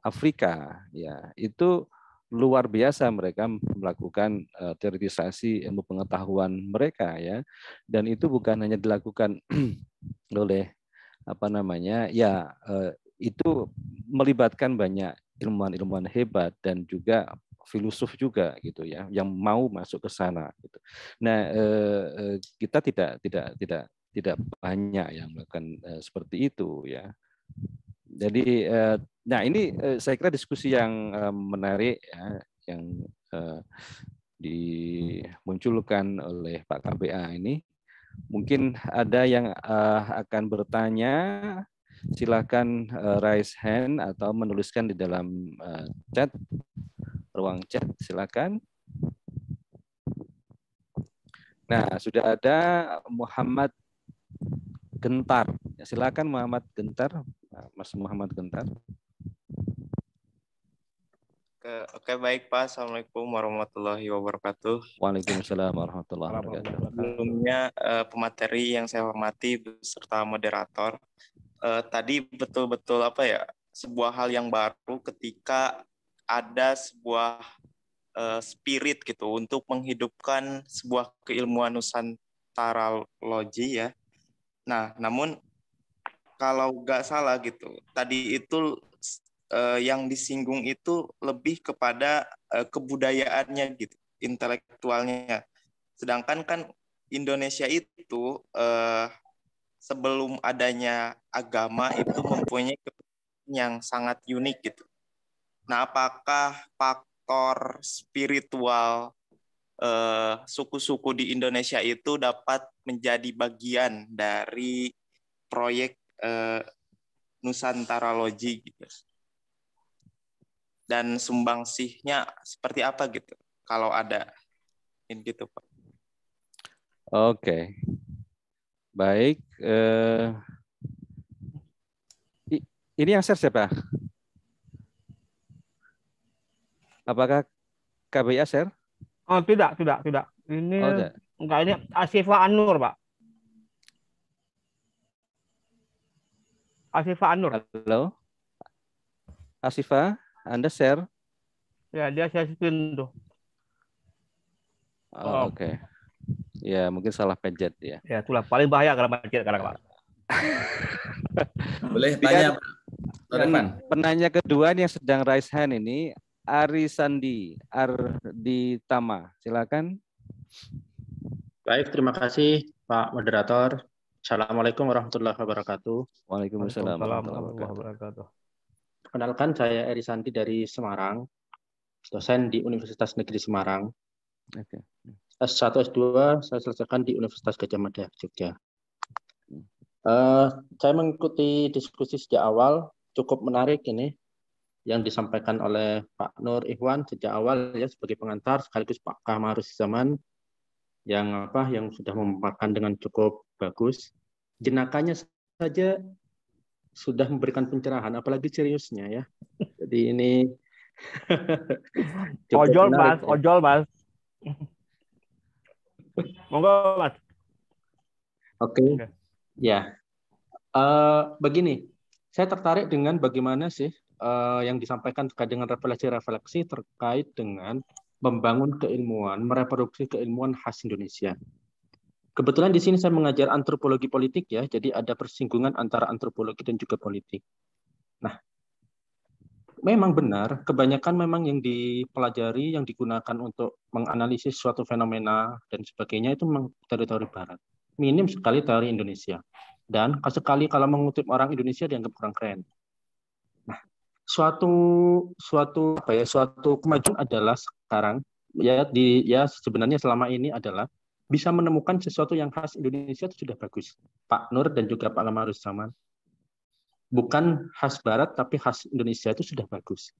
Afrika ya itu luar biasa mereka melakukan eh, teoritisasi ilmu pengetahuan mereka ya dan itu bukan hanya dilakukan oleh apa namanya ya itu melibatkan banyak ilmuwan-ilmuwan hebat dan juga filosof juga gitu ya yang mau masuk ke sana gitu. Nah, eh, eh, kita tidak tidak tidak tidak banyak yang melakukan eh, seperti itu ya. Jadi nah ini saya kira diskusi yang menarik ya yang dimunculkan oleh Pak KPA ini mungkin ada yang akan bertanya silakan uh, raise hand atau menuliskan di dalam uh, chat, ruang chat, silakan. Nah, sudah ada Muhammad Gentar. Ya, silakan Muhammad Gentar, eh, Mas Muhammad Gentar. Oke baik Pak, Assalamualaikum warahmatullahi wabarakatuh. Waalaikumsalam warahmatullahi wabarakatuh. Sebelumnya pemateri yang saya hormati beserta moderator, uh, tadi betul-betul apa ya sebuah hal yang baru ketika ada sebuah uh, spirit gitu untuk menghidupkan sebuah keilmuan nusantara logi ya. Nah, namun kalau nggak salah gitu, tadi itu uh, yang disinggung itu lebih kepada uh, kebudayaannya gitu, intelektualnya. Sedangkan kan Indonesia itu uh, sebelum adanya agama itu mempunyai kepentingan yang sangat unik gitu. Nah, apakah faktor spiritual suku eh, suku-suku di Indonesia itu dapat menjadi bagian dari proyek eh, Nusantara Logi gitu? Dan sumbangsihnya seperti apa gitu? Kalau ada, ini gitu Pak. Oke, okay. Baik. Eh, ini yang share siapa? Apakah KBI share? Oh, tidak, tidak, tidak. Ini oh, enggak ini Asifa Anur, Pak. Asifa Anur. Halo. Asifa, Anda share? Ya, dia share screen tuh. Oh, oh. Oke. Okay ya mungkin salah pencet ya. Ya itulah paling bahaya kalau pencet kadang Pak. Boleh tanya Pak. Penanya kedua yang sedang raise hand ini Ari Sandi Ardi Tama. Silakan. Baik, terima kasih Pak moderator. Assalamualaikum warahmatullahi wabarakatuh. Waalaikumsalam warahmatullahi wabarakatuh. Kenalkan saya Eri Santi dari Semarang, dosen di Universitas Negeri Semarang. Oke. Okay. S1, S2 saya selesaikan di Universitas Gajah Mada, Jogja. Uh, saya mengikuti diskusi sejak awal, cukup menarik ini yang disampaikan oleh Pak Nur Ikhwan sejak awal ya sebagai pengantar sekaligus Pak Kamarus Zaman yang apa yang sudah memaparkan dengan cukup bagus. Jenakanya saja sudah memberikan pencerahan apalagi seriusnya ya. Jadi ini ya. ojol Mas, ojol Mas. Monggo, Mas. Oke. Okay. Ya. Uh, begini, saya tertarik dengan bagaimana sih uh, yang disampaikan terkait dengan refleksi-refleksi terkait dengan membangun keilmuan, mereproduksi keilmuan khas Indonesia. Kebetulan di sini saya mengajar antropologi politik ya, jadi ada persinggungan antara antropologi dan juga politik. Nah, memang benar, kebanyakan memang yang dipelajari, yang digunakan untuk menganalisis suatu fenomena dan sebagainya itu memang dari teori barat. Minim sekali teori Indonesia. Dan sekali kalau mengutip orang Indonesia dianggap kurang keren. Nah, suatu suatu apa ya, suatu kemajuan adalah sekarang ya di ya sebenarnya selama ini adalah bisa menemukan sesuatu yang khas Indonesia itu sudah bagus. Pak Nur dan juga Pak Lamarus Zaman bukan khas Barat tapi khas Indonesia itu sudah bagus.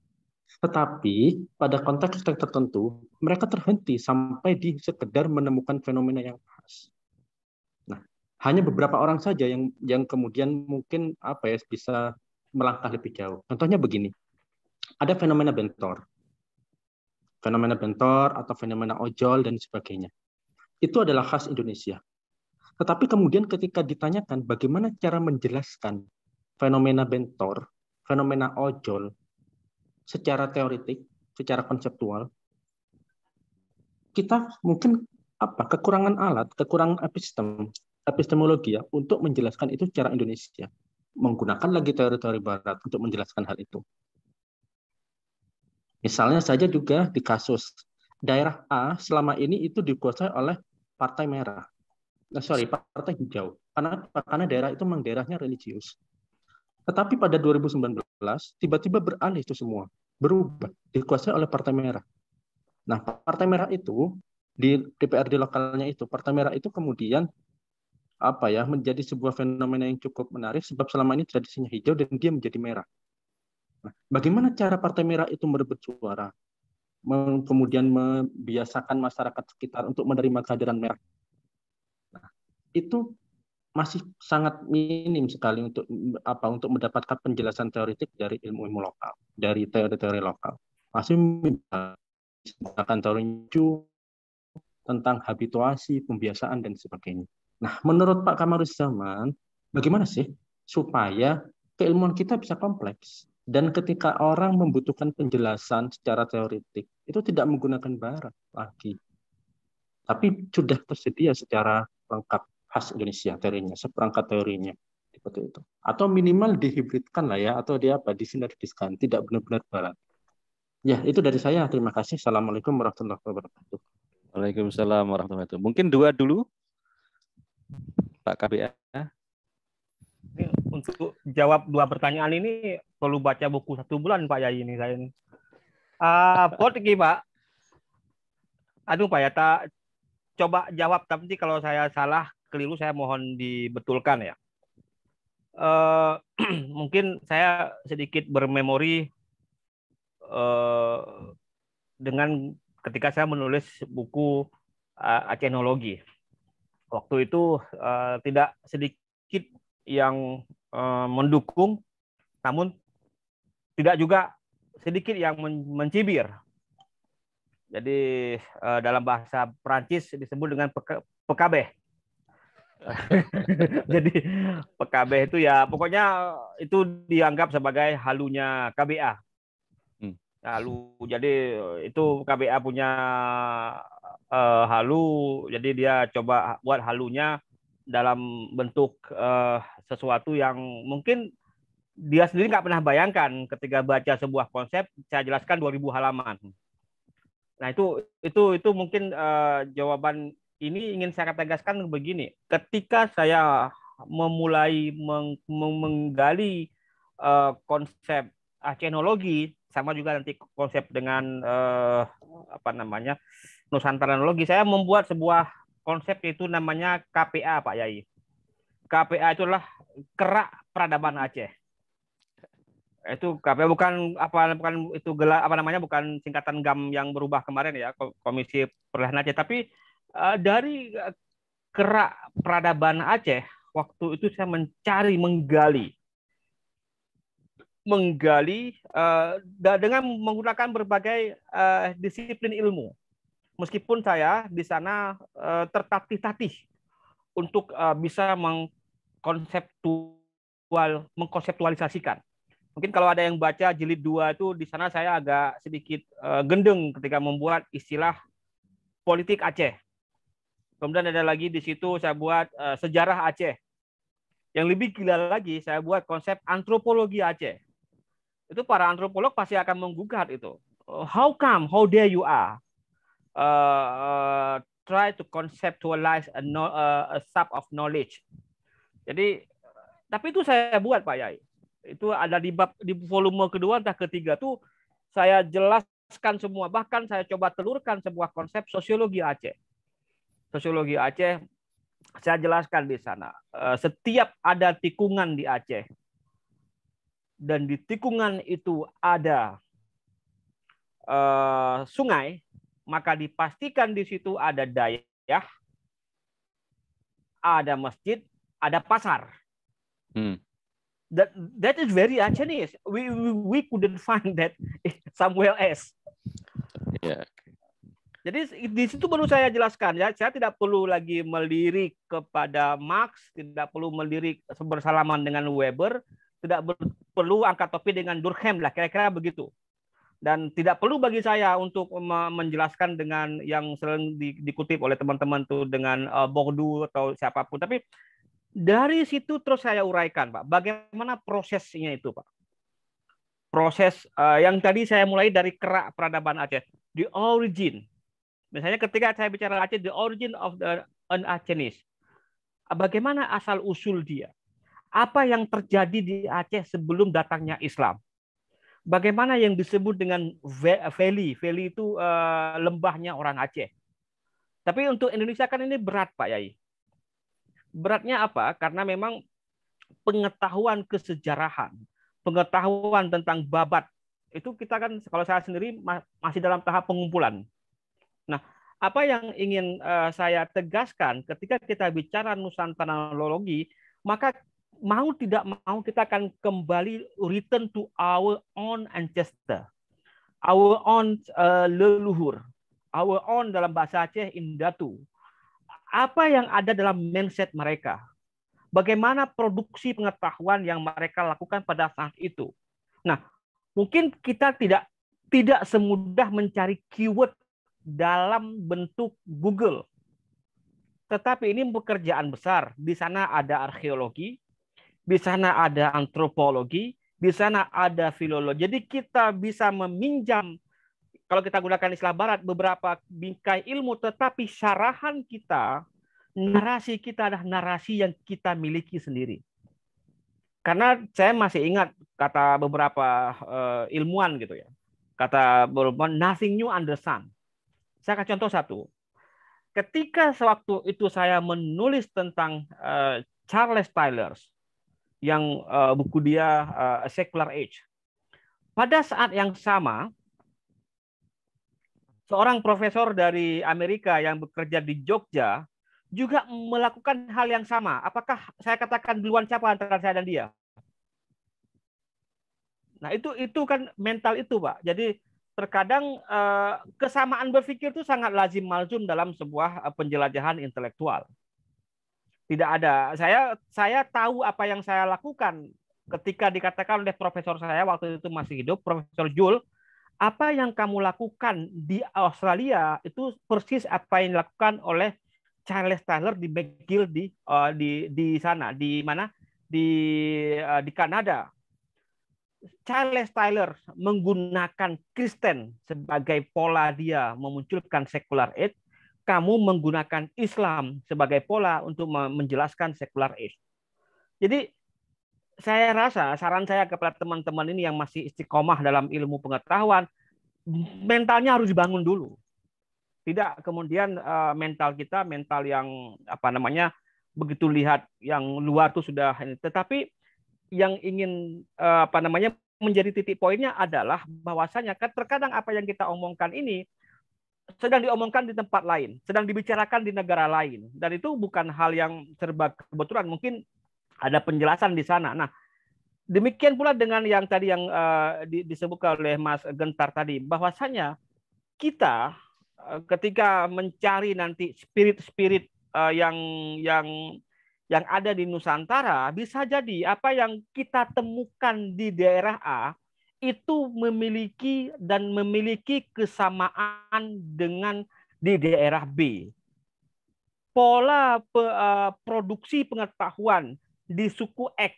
Tetapi pada konteks tertentu mereka terhenti sampai di sekedar menemukan fenomena yang khas. Nah, hanya beberapa orang saja yang yang kemudian mungkin apa ya bisa melangkah lebih jauh. Contohnya begini, ada fenomena bentor, fenomena bentor atau fenomena ojol dan sebagainya. Itu adalah khas Indonesia. Tetapi kemudian ketika ditanyakan bagaimana cara menjelaskan fenomena bentor, fenomena ojol secara teoritik, secara konseptual kita mungkin apa kekurangan alat, kekurangan epistem, epistemologi ya untuk menjelaskan itu secara Indonesia menggunakan lagi teori-teori barat untuk menjelaskan hal itu. Misalnya saja juga di kasus daerah A selama ini itu dikuasai oleh partai merah. Nah, sorry, partai hijau. Karena karena daerah itu memang daerahnya religius. Tetapi pada 2019 tiba-tiba beralih itu semua, berubah, dikuasai oleh Partai Merah. Nah, Partai Merah itu di DPRD lokalnya itu, Partai Merah itu kemudian apa ya menjadi sebuah fenomena yang cukup menarik sebab selama ini tradisinya hijau dan dia menjadi merah. Nah, bagaimana cara Partai Merah itu merebut suara, kemudian membiasakan masyarakat sekitar untuk menerima kehadiran merah? Nah, itu masih sangat minim sekali untuk apa untuk mendapatkan penjelasan teoritik dari ilmu-ilmu lokal, dari teori-teori lokal. Masih menggunakan teori tentang habituasi, pembiasaan dan sebagainya. Nah, menurut Pak Kamarus Zaman, bagaimana sih supaya keilmuan kita bisa kompleks dan ketika orang membutuhkan penjelasan secara teoritik itu tidak menggunakan barang lagi, tapi sudah tersedia secara lengkap khas Indonesia teorinya, seperangkat teorinya seperti itu. Atau minimal dihibridkan lah ya, atau dia apa disinergiskan, tidak benar-benar barat. Ya, itu dari saya. Terima kasih. Assalamualaikum warahmatullahi wabarakatuh. Waalaikumsalam warahmatullahi wabarakatuh. Mungkin dua dulu, Pak KBA. Ya. Untuk jawab dua pertanyaan ini perlu baca buku satu bulan Pak Yai ini saya ini. Uh, Pak. Aduh Pak ya tak coba jawab tapi kalau saya salah keliru saya mohon dibetulkan ya. Uh, mungkin saya sedikit bermemori uh, dengan ketika saya menulis buku uh, eh, Acenologi. Waktu itu uh, tidak sedikit yang uh, mendukung, namun tidak juga sedikit yang men mencibir. Jadi uh, dalam bahasa Prancis disebut dengan PKB, Jadi PKB itu ya pokoknya itu dianggap sebagai halunya KBA. Hmm. Halu. Jadi itu KBA punya uh, halu. Jadi dia coba buat halunya dalam bentuk uh, sesuatu yang mungkin dia sendiri nggak pernah bayangkan ketika baca sebuah konsep saya jelaskan 2000 halaman. Nah, itu itu itu mungkin uh, jawaban ini ingin saya tegaskan begini, ketika saya memulai meng menggali uh, konsep Acehnologi ah, sama juga nanti konsep dengan uh, apa namanya Nusantaranologi, saya membuat sebuah konsep yaitu namanya KPA Pak Yai. KPA itulah kerak peradaban Aceh. Itu KPA bukan apa bukan itu gelar apa namanya bukan singkatan GAM yang berubah kemarin ya Komisi Perlahan Aceh, tapi Eh, dari eh, kerak peradaban Aceh waktu itu saya mencari menggali menggali uh, dengan menggunakan berbagai uh, disiplin ilmu. Meskipun saya di sana uh, tertatih-tatih untuk uh, bisa mengkonseptual mengkonseptualisasikan. Mungkin kalau ada yang baca jilid 2 itu di sana saya agak sedikit uh, gendeng ketika membuat istilah politik Aceh Kemudian ada lagi di situ saya buat uh, sejarah Aceh. Yang lebih gila lagi saya buat konsep antropologi Aceh. Itu para antropolog pasti akan menggugat itu. Oh, how come, how dare you are uh, uh, try to conceptualize a, no, uh, a sub of knowledge. Jadi tapi itu saya buat Pak Yai. Itu ada di bab di volume kedua entah ketiga tuh saya jelaskan semua bahkan saya coba telurkan sebuah konsep sosiologi Aceh sosiologi Aceh saya jelaskan di sana. Eh, setiap ada tikungan di Aceh dan di tikungan itu ada eh, sungai, maka dipastikan di situ ada daya, ada masjid, ada pasar. Hmm. That that is very Achenese. We, we we couldn't find that somewhere else. Yeah. Jadi di situ perlu saya jelaskan ya, saya tidak perlu lagi melirik kepada Marx, tidak perlu melirik bersalaman dengan Weber, tidak perlu angkat topi dengan Durkheim lah, kira-kira begitu. Dan tidak perlu bagi saya untuk menjelaskan dengan yang sering di, dikutip oleh teman-teman tuh dengan uh, Bordu atau siapapun. Tapi dari situ terus saya uraikan, Pak, bagaimana prosesnya itu, Pak. Proses uh, yang tadi saya mulai dari kerak peradaban Aceh, the origin, Misalnya ketika saya bicara Aceh, the origin of the an Acehnis. Bagaimana asal usul dia? Apa yang terjadi di Aceh sebelum datangnya Islam? Bagaimana yang disebut dengan valley? Valley itu eh, lembahnya orang Aceh. Tapi untuk Indonesia kan ini berat Pak Yai. Beratnya apa? Karena memang pengetahuan kesejarahan, pengetahuan tentang babat itu kita kan kalau saya sendiri masih dalam tahap pengumpulan Nah, apa yang ingin uh, saya tegaskan ketika kita bicara nusantara analogi maka mau tidak mau kita akan kembali return to our own ancestor, our own uh, leluhur, our own dalam bahasa Aceh indatu. Apa yang ada dalam mindset mereka? Bagaimana produksi pengetahuan yang mereka lakukan pada saat itu? Nah, mungkin kita tidak tidak semudah mencari keyword dalam bentuk Google. Tetapi ini pekerjaan besar. Di sana ada arkeologi, di sana ada antropologi, di sana ada filologi. Jadi kita bisa meminjam kalau kita gunakan istilah barat beberapa bingkai ilmu tetapi syarahan kita, narasi kita adalah narasi yang kita miliki sendiri. Karena saya masih ingat kata beberapa uh, ilmuwan gitu ya. Kata beberapa nothing new under sun saya akan contoh satu. Ketika sewaktu itu saya menulis tentang eh, Charles Taylor yang eh, buku dia uh, A Secular Age. Pada saat yang sama, seorang profesor dari Amerika yang bekerja di Jogja juga melakukan hal yang sama. Apakah saya katakan duluan siapa antara saya dan dia? Nah, itu itu kan mental itu, Pak. Jadi terkadang eh, kesamaan berpikir itu sangat lazim malzum dalam sebuah eh, penjelajahan intelektual. Tidak ada. Saya saya tahu apa yang saya lakukan ketika dikatakan oleh profesor saya waktu itu masih hidup, Profesor Jul, apa yang kamu lakukan di Australia itu persis apa yang dilakukan oleh Charles Taylor di McGill di eh, di di sana, di mana? Di di Kanada Charles Taylor menggunakan Kristen sebagai pola dia memunculkan secular age, kamu menggunakan Islam sebagai pola untuk menjelaskan secular age. Jadi saya rasa saran saya kepada teman-teman ini yang masih istiqomah dalam ilmu pengetahuan, mentalnya harus dibangun dulu. Tidak kemudian eh, mental kita mental yang apa namanya begitu lihat yang luar itu sudah ini. Tetapi yang ingin eh, apa namanya menjadi titik poinnya adalah bahwasanya terkadang apa yang kita omongkan ini sedang diomongkan di tempat lain, sedang dibicarakan di negara lain, dan itu bukan hal yang serba kebetulan. Mungkin ada penjelasan di sana. Nah, demikian pula dengan yang tadi yang uh, disebutkan oleh Mas Gentar tadi, bahwasanya kita uh, ketika mencari nanti spirit-spirit uh, yang yang yang ada di Nusantara, bisa jadi apa yang kita temukan di daerah A itu memiliki dan memiliki kesamaan dengan di daerah B. Pola pe, uh, produksi pengetahuan di suku X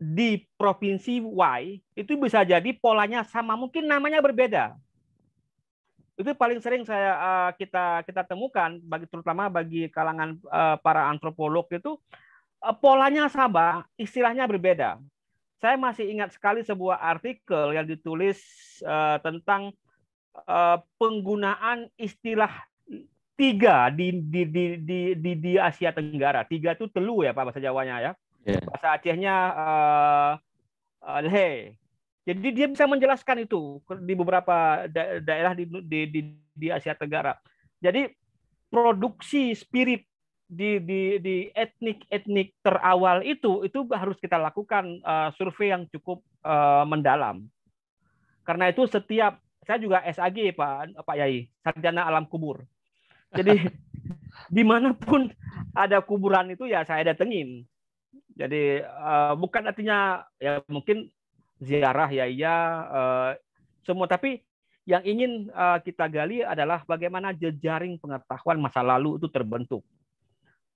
di provinsi Y itu bisa jadi polanya sama, mungkin namanya berbeda itu paling sering saya uh, kita kita temukan bagi terutama bagi kalangan uh, para antropolog itu uh, polanya sama, istilahnya berbeda. Saya masih ingat sekali sebuah artikel yang ditulis uh, tentang uh, penggunaan istilah tiga di di di di di, di Asia Tenggara. Tiga itu telu ya Pak bahasa Jawanya ya. Yeah. Bahasa Acehnya uh, uh, le jadi dia bisa menjelaskan itu di beberapa daerah di, di, di, di Asia Tenggara. Jadi produksi spirit di di di etnik etnik terawal itu itu harus kita lakukan uh, survei yang cukup uh, mendalam karena itu setiap saya juga SAG pak pak Yai sarjana alam kubur jadi dimanapun ada kuburan itu ya saya datengin jadi uh, bukan artinya ya mungkin ziarah ya iya uh, semua tapi yang ingin uh, kita gali adalah bagaimana jejaring pengetahuan masa lalu itu terbentuk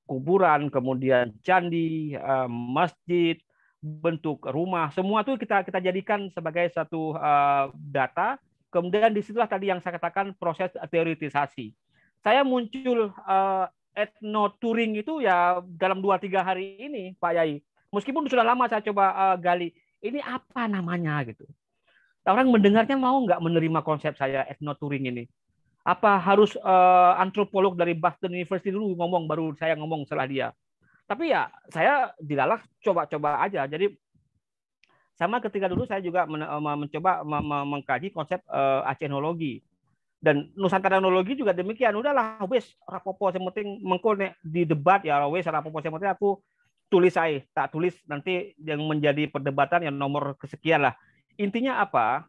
kuburan kemudian candi uh, masjid bentuk rumah semua itu kita kita jadikan sebagai satu uh, data kemudian disitulah tadi yang saya katakan proses teoritisasi saya muncul uh, etno touring itu ya dalam dua tiga hari ini Pak Yai meskipun sudah lama saya coba uh, gali ini apa namanya gitu. Orang mendengarnya mau nggak menerima konsep saya ethnoturing ini? Apa harus uh, antropolog dari Boston University dulu ngomong baru saya ngomong setelah dia? Tapi ya saya dilalah coba-coba aja. Jadi sama ketika dulu saya juga men eh, mencoba mengkaji konsep uh, eh, acenologi dan Nusantara Nologi juga demikian udahlah wes rapopo yang penting di debat ya wes rapopo yang penting aku tulis saya tak tulis nanti yang menjadi perdebatan yang nomor kesekian lah intinya apa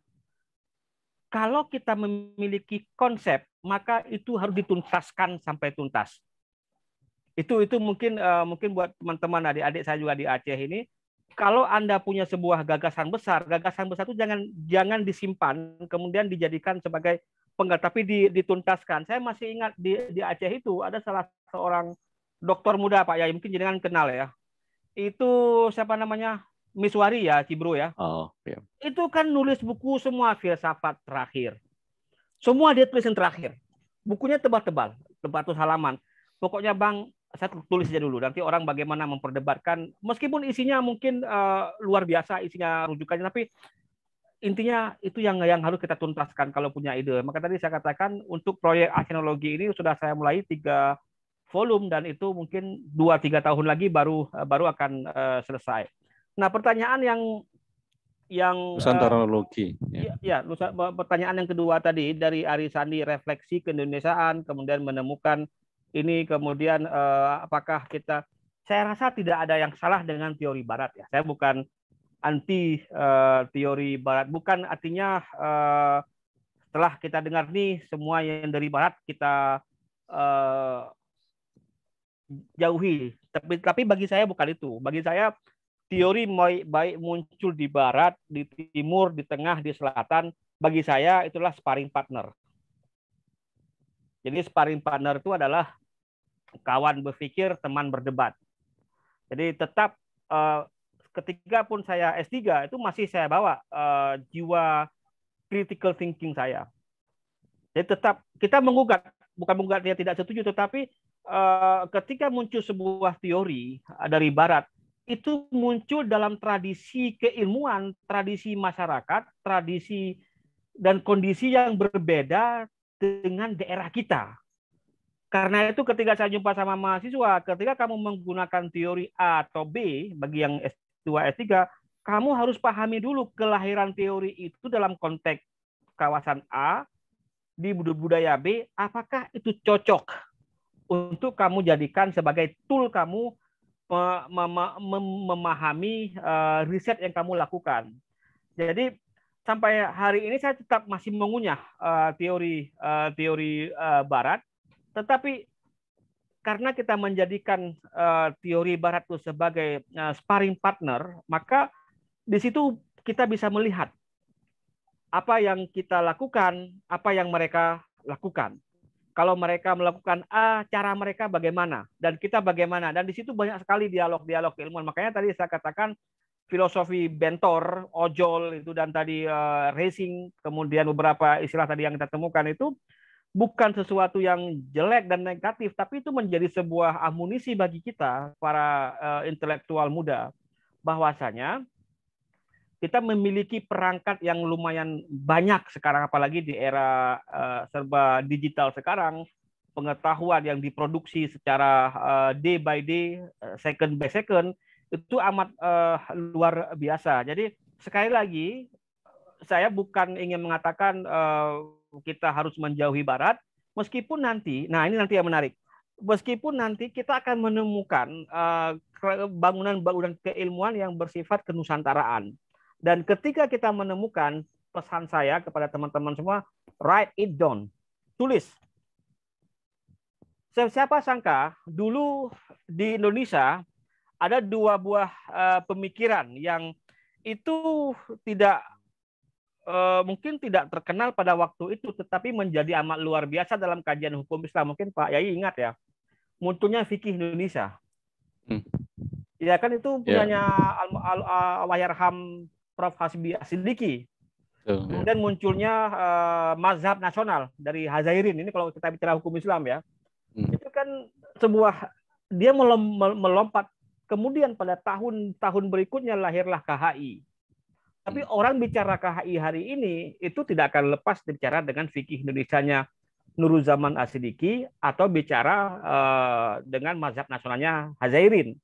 kalau kita memiliki konsep maka itu harus dituntaskan sampai tuntas itu itu mungkin uh, mungkin buat teman-teman adik-adik saya juga di Aceh ini kalau anda punya sebuah gagasan besar gagasan besar itu jangan jangan disimpan kemudian dijadikan sebagai penggal tapi dituntaskan saya masih ingat di di Aceh itu ada salah seorang dokter muda Pak ya, mungkin jangan kenal ya itu siapa namanya Miswari ya Cibro ya. Oh, iya. Itu kan nulis buku semua filsafat terakhir. Semua dia tulis yang terakhir. Bukunya tebal-tebal, 400 halaman. Pokoknya Bang, saya tulis aja dulu. Nanti orang bagaimana memperdebatkan. Meskipun isinya mungkin uh, luar biasa isinya rujukannya, tapi intinya itu yang yang harus kita tuntaskan kalau punya ide. Maka tadi saya katakan untuk proyek arkeologi ini sudah saya mulai tiga volume dan itu mungkin 2-3 tahun lagi baru eh, baru akan eh, selesai. Nah pertanyaan yang yang Loki. Uh, eh, ya, ya, pertanyaan yang kedua tadi dari Ari Sandi refleksi keindonesiaan, kemudian menemukan ini, kemudian uh, apakah kita? Saya rasa tidak ada yang salah dengan teori Barat ya. Saya bukan anti uh, teori Barat, bukan artinya uh, setelah kita dengar nih semua yang dari Barat kita uh, jauhi. Tapi tapi bagi saya bukan itu. Bagi saya teori baik muncul di barat, di timur, di tengah, di selatan, bagi saya itulah sparring partner. Jadi sparring partner itu adalah kawan berpikir, teman berdebat. Jadi tetap uh, ketika pun saya S3 itu masih saya bawa uh, jiwa critical thinking saya. Jadi tetap kita menggugat, bukan menggugat dia tidak setuju, tetapi Eh, ketika muncul sebuah teori eh, dari Barat itu muncul dalam tradisi keilmuan, tradisi masyarakat, tradisi dan kondisi yang berbeda dengan daerah kita. Karena itu ketika saya jumpa sama mahasiswa, ketika kamu menggunakan teori A atau B bagi yang S2, S3, kamu harus pahami dulu kelahiran teori itu dalam konteks kawasan A di budaya B, apakah itu cocok untuk kamu jadikan sebagai tool kamu memahami eh, riset yang kamu lakukan. Jadi sampai hari ini saya tetap masih mengunyah eh, teori eh, teori barat, tetapi karena kita menjadikan teori barat itu sebagai sparring partner, maka di situ kita bisa melihat apa yang kita lakukan, apa yang mereka lakukan kalau mereka melakukan A, cara mereka bagaimana dan kita bagaimana. Dan di situ banyak sekali dialog-dialog keilmuan. Makanya tadi saya katakan filosofi bentor, ojol itu dan tadi uh, racing, kemudian beberapa istilah tadi yang kita temukan itu bukan sesuatu yang jelek dan negatif, tapi itu menjadi sebuah amunisi bagi kita para uh, intelektual muda bahwasanya kita memiliki perangkat yang lumayan banyak sekarang apalagi di era uh, serba digital sekarang pengetahuan yang diproduksi secara uh, day by day eh, second by second itu amat uh, luar biasa jadi sekali lagi saya bukan ingin mengatakan uh, kita harus menjauhi barat meskipun nanti nah ini nanti yang menarik meskipun nanti kita akan menemukan uh, bangunan -bangunan keilmuan yang bersifat kenusantaraan dan ketika kita menemukan pesan saya kepada teman-teman semua, write it down, tulis. Siapa sangka dulu di Indonesia ada dua buah eh, pemikiran yang itu tidak eh, mungkin tidak terkenal pada waktu itu, tetapi menjadi amat luar biasa dalam kajian hukum Islam. Mungkin Pak Yai ingat ya, munculnya fikih Indonesia. Hmm. Ya kan itu ya. punyanya yeah. Al, Wahyarham Wayarham Prof. Hasbi Asidiki. Oh, Kemudian munculnya uh, mazhab nasional dari Hazairin. Ini kalau kita bicara hukum Islam ya. Hmm. Itu kan sebuah dia melompat. Kemudian pada tahun-tahun berikutnya lahirlah KHI. Tapi hmm. orang bicara KHI hari ini itu tidak akan lepas bicara dengan fikih Indonesia nya Nuruzaman Asidiki atau bicara uh, dengan mazhab nasionalnya Hazairin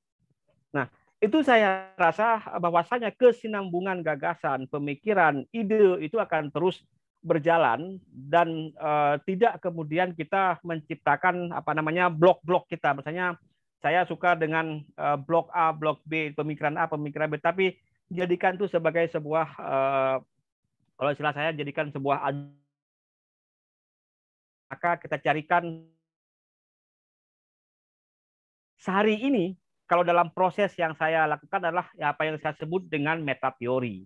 itu saya rasa bahwasanya kesinambungan gagasan, pemikiran, ide itu akan terus berjalan dan uh, tidak kemudian kita menciptakan apa namanya blok-blok kita. Misalnya saya suka dengan uh, blok A, blok B, pemikiran A, pemikiran B, tapi jadikan itu sebagai sebuah uh, kalau istilah saya jadikan sebuah maka kita carikan sehari ini kalau dalam proses yang saya lakukan adalah ya apa yang saya sebut dengan meta teori.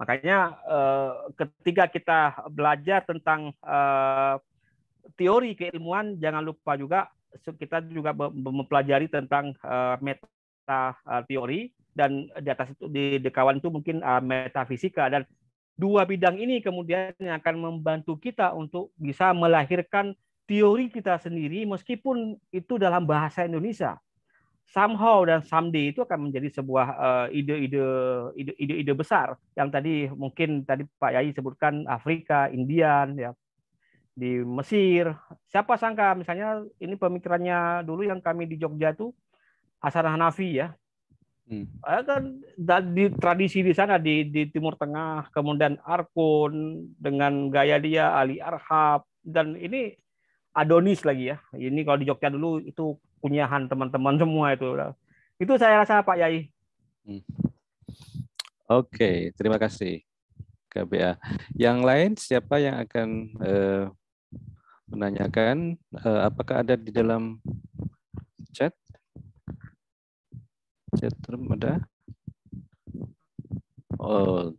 Makanya eh, ketika kita belajar tentang eh, teori keilmuan jangan lupa juga kita juga mempelajari tentang eh, meta teori dan di atas itu di, di kawan itu mungkin eh, metafisika dan dua bidang ini kemudian yang akan membantu kita untuk bisa melahirkan teori kita sendiri meskipun itu dalam bahasa Indonesia somehow dan someday itu akan menjadi sebuah eh, ide-ide uh, ide-ide besar yang tadi mungkin tadi Pak Yai sebutkan Afrika, Indian ya di Mesir. Siapa sangka misalnya ini pemikirannya dulu yang kami di Jogja itu Hasan Hanafi ya. Hmm. Eh, kan di tradisi di sana di, di Timur Tengah, kemudian Arkun dengan gaya dia Ali Arhab dan ini Adonis lagi ya. Ini kalau di Jogja dulu itu punyahan teman-teman semua itu. Itu saya rasa Pak Yai. Hmm. Oke, okay, terima kasih KBA. Yang lain siapa yang akan eh, menanyakan eh, apakah ada di dalam chat? Chat room ada? Oh,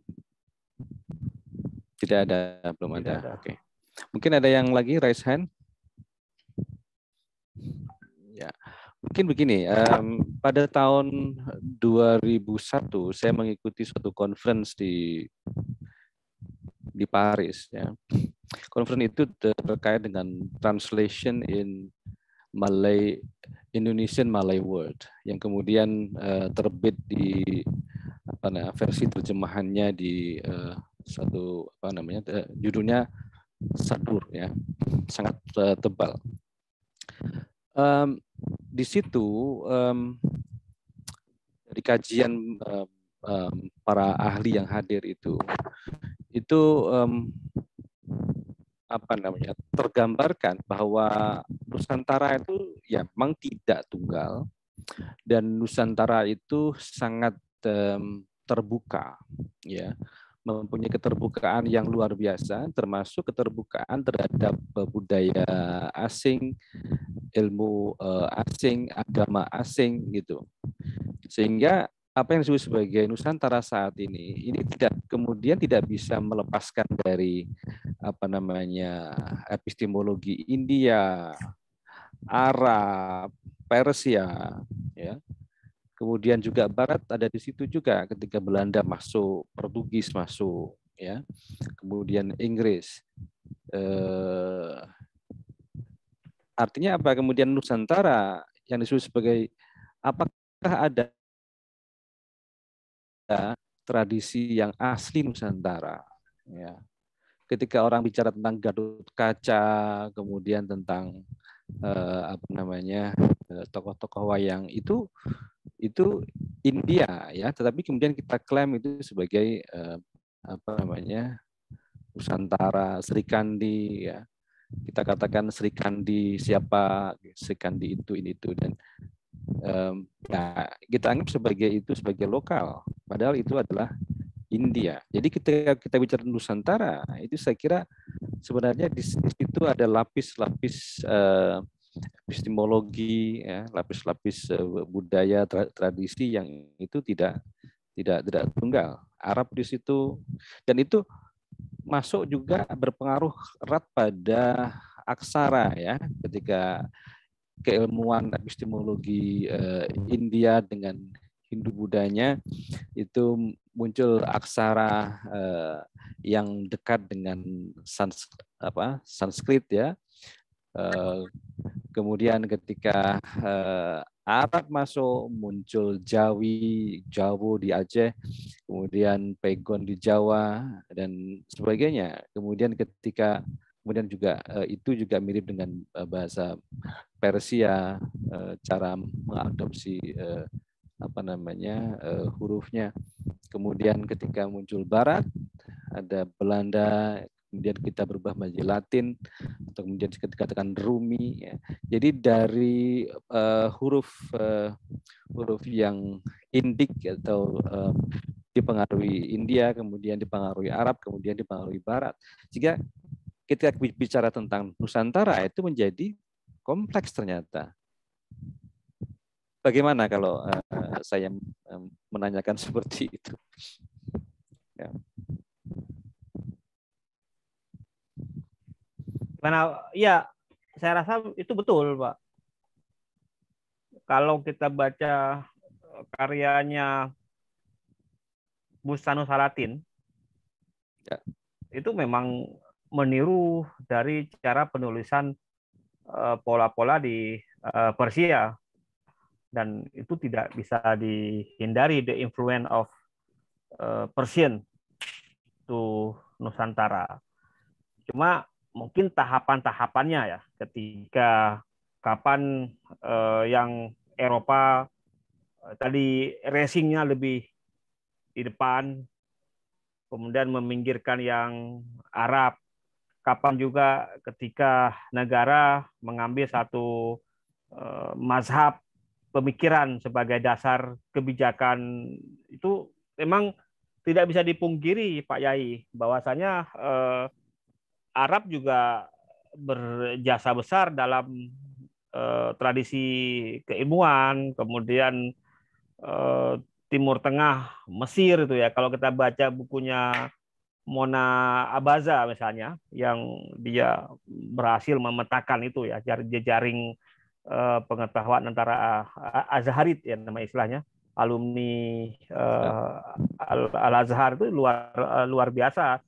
tidak ada, belum tidak ada. ada. Oke. Okay. Mungkin ada yang lagi raise hand? Ya, mungkin begini. Um, pada tahun 2001 saya mengikuti suatu conference di di Paris. Ya, conference itu terkait dengan translation in Malay Indonesian Malay word yang kemudian uh, terbit di apa nah, versi terjemahannya di uh, satu apa namanya uh, judulnya sadur ya sangat uh, tebal. Um, di situ um, dari kajian um, um, para ahli yang hadir itu itu um, apa namanya tergambarkan bahwa Nusantara itu ya memang tidak tunggal dan Nusantara itu sangat um, terbuka ya mempunyai keterbukaan yang luar biasa, termasuk keterbukaan terhadap eh, budaya asing, ilmu eh, asing, agama asing gitu. Sehingga apa yang disebut sebagai Nusantara saat ini ini tidak kemudian tidak bisa melepaskan dari apa namanya epistemologi India, Arab, Persia, ya Kemudian juga barat ada di situ juga ketika Belanda masuk, Portugis masuk, ya. Kemudian Inggris. Eh, artinya apa? Kemudian Nusantara yang disebut sebagai apakah ada tradisi yang asli Nusantara? Ya. Ketika orang bicara tentang gadut Kaca, kemudian tentang eh, apa namanya eh, tokoh-tokoh wayang itu itu India ya, tetapi kemudian kita klaim itu sebagai eh, apa namanya Nusantara, Sri Kandi ya. Kita katakan Sri Kandi siapa, Sri Kandi itu ini itu dan nah, kita anggap sebagai itu sebagai lokal, padahal itu adalah India. Jadi ketika kita bicara Nusantara, itu saya kira sebenarnya di situ ada lapis-lapis eh, epistemologi, ya, lapis-lapis eh, budaya tradisi yang itu tidak tidak tidak tunggal. Arab di situ dan itu masuk juga berpengaruh erat pada aksara ya ketika keilmuan epistemologi eh, India dengan Hindu Budanya itu muncul aksara eh, yang dekat dengan sans, apa, Sanskrit ya. Eh, kemudian ketika eh, Arab masuk muncul Jawi, Jawa di Aceh, kemudian Pegon di Jawa dan sebagainya. Kemudian ketika kemudian juga eh, itu juga mirip dengan eh, bahasa Persia eh, cara mengadopsi apa namanya uh, hurufnya. Kemudian ketika muncul barat ada Belanda, kemudian kita berubah menjadi Latin atau kemudian dikatakan Rumi ya. Jadi dari uh, huruf uh, huruf yang Indik atau uh, dipengaruhi India, kemudian dipengaruhi Arab, kemudian dipengaruhi Barat. Jika kita bicara tentang Nusantara itu menjadi kompleks ternyata bagaimana kalau uh, saya um, menanyakan seperti itu? Ya. Karena ya saya rasa itu betul, Pak. Kalau kita baca eh, karyanya Bustanu Salatin, ya. itu memang meniru dari cara penulisan eh, pola-pola uh, di uh, Persia dan itu tidak bisa dihindari the influence of uh, Persian to Nusantara. Cuma mungkin tahapan-tahapannya ya ketika kapan uh, yang Eropa uh, tadi racingnya lebih di depan kemudian meminggirkan yang Arab kapan juga ketika negara mengambil satu uh, mazhab pemikiran sebagai dasar kebijakan itu memang tidak bisa dipungkiri Pak Yai bahwasanya eh, Arab juga berjasa besar dalam eh, tradisi keilmuan kemudian eh, Timur Tengah Mesir itu ya kalau kita baca bukunya Mona Abaza misalnya yang dia berhasil memetakan itu ya jaring jaring uh, pengetahuan antara uh, eh, Azharit ya nama istilahnya alumni uh, Al Azhar itu luar luar biasa.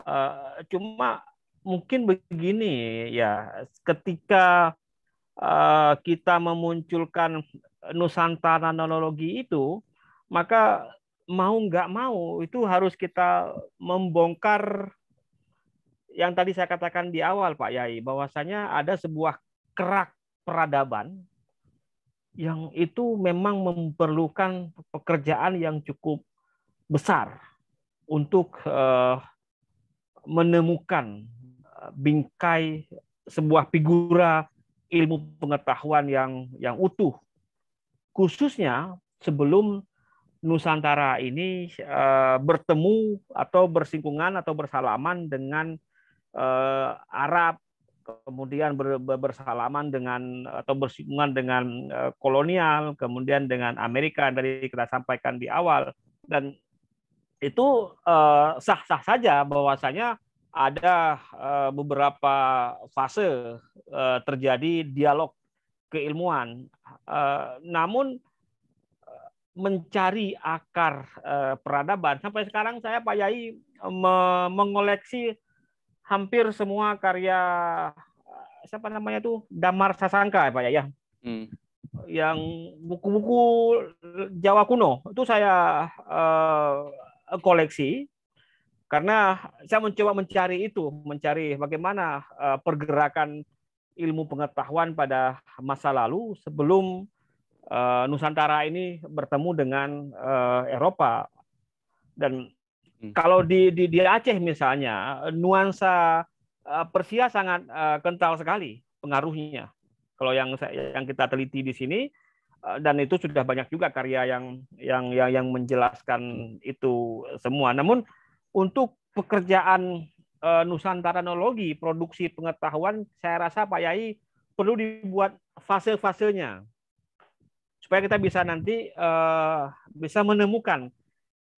Uh, cuma mungkin begini ya ketika uh, kita memunculkan Nusantara nanologi itu maka mau nggak mau itu harus kita membongkar yang tadi saya katakan di awal Pak Yai bahwasanya ada sebuah kerak peradaban yang itu memang memerlukan pekerjaan yang cukup besar untuk eh, menemukan eh, bingkai sebuah figura ilmu pengetahuan yang yang utuh khususnya sebelum Nusantara ini uh, bertemu atau bersinggungan atau bersalaman dengan uh, Arab, kemudian ber, bersalaman dengan atau bersinggungan dengan eh, kolonial, kemudian dengan Amerika yang tadi kita sampaikan di awal dan itu eh, sah-sah saja bahwasanya ada eh, beberapa fase terjadi dialog keilmuan. Namun mencari akar peradaban sampai sekarang saya Pak Yai mengoleksi hampir semua karya eh, siapa namanya tuh Damar Sasangka ya Pak ya. ya. Hmm. Yang buku-buku Jawa kuno itu saya uh, koleksi karena saya mencoba mencari itu, mencari bagaimana uh, pergerakan ilmu pengetahuan pada masa lalu sebelum uh, Nusantara ini bertemu dengan uh, Eropa dan Hmm. Kalau di, di di Aceh misalnya, nuansa eh, Persia sangat eh, kental sekali pengaruhnya. Kalau yang yang kita teliti di sini eh, dan itu sudah banyak juga karya yang yang yang, yang menjelaskan itu semua. Namun untuk pekerjaan uh, nusantaranologi, produksi pengetahuan, saya rasa Pak Yai perlu dibuat fase-fasenya supaya kita bisa nanti uh, bisa menemukan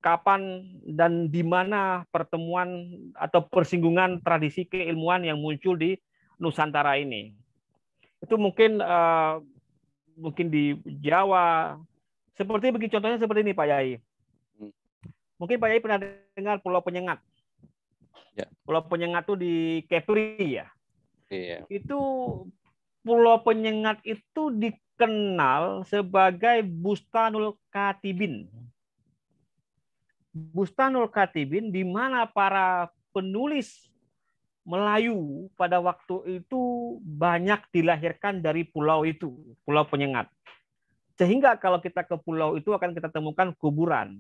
kapan dan di mana pertemuan atau persinggungan tradisi keilmuan yang muncul di Nusantara ini. Itu mungkin uh, mungkin di Jawa. Seperti begini contohnya seperti ini Pak Yai. Hmm. Mungkin Pak Yai pernah dengar Pulau Penyengat. Ya. Pulau Penyengat itu di Kepri ya. Iya. Itu Pulau Penyengat itu dikenal sebagai Bustanul Katibin Bustanul Katibin di mana para penulis Melayu pada waktu itu banyak dilahirkan dari pulau itu, pulau penyengat. Sehingga kalau kita ke pulau itu akan kita temukan kuburan.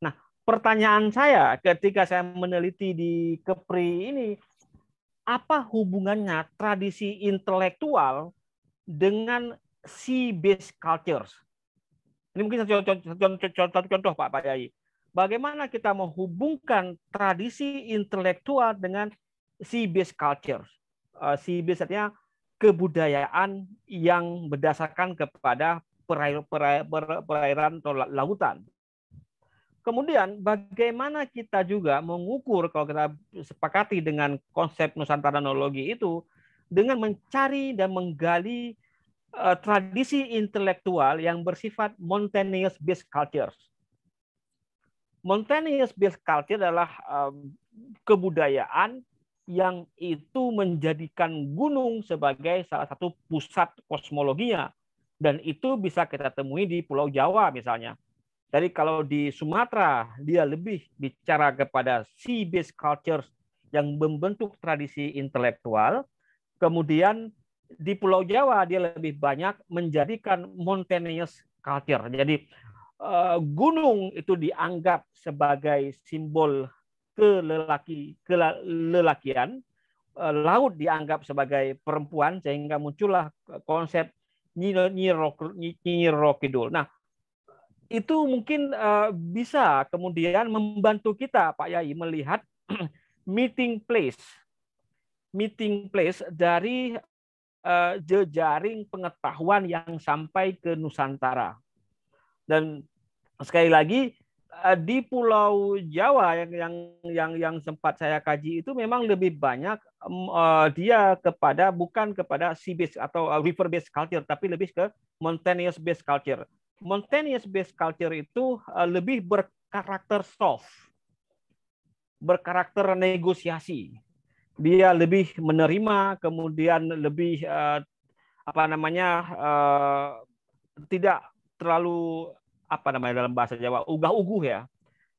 Nah, pertanyaan saya ketika saya meneliti di Kepri ini, apa hubungannya tradisi intelektual dengan sea-based cultures? Ini mungkin satu contoh, contoh, contoh, contoh Pak Pak Yai bagaimana kita menghubungkan tradisi intelektual dengan sea-based culture. Eh, sea-based artinya kebudayaan yang berdasarkan kepada perair, perairan atau lautan. Kemudian bagaimana kita juga mengukur kalau kita sepakati dengan konsep Nusantara Nologi itu dengan mencari dan menggali uh, tradisi intelektual yang bersifat mountainous based cultures Mountainous-based culture adalah um, kebudayaan yang itu menjadikan gunung sebagai salah satu pusat kosmologinya. Dan itu bisa kita temui di Pulau Jawa misalnya. Jadi kalau di Sumatera, dia lebih bicara kepada sea-based cultures yang membentuk tradisi intelektual. Kemudian di Pulau Jawa dia lebih banyak menjadikan mountainous culture. Jadi Eh, gunung itu dianggap sebagai simbol kelelaki kelelakian, eh, laut dianggap sebagai perempuan sehingga muncullah konsep Nyiro Nah, itu mungkin eh, bisa kemudian membantu kita Pak Yai melihat meeting place meeting place dari jejaring pengetahuan yang sampai ke Nusantara. Dan sekali lagi eh, di Pulau Jawa yang yang yang yang sempat saya kaji itu memang lebih banyak uh, dia kepada bukan kepada sea based atau eh, river based culture tapi lebih ke mountainous based culture. Mountainous based culture itu uh, lebih berkarakter soft, berkarakter negosiasi. Dia lebih menerima, kemudian lebih uh, apa namanya uh, tidak terlalu apa namanya dalam bahasa Jawa ugah-uguh ya.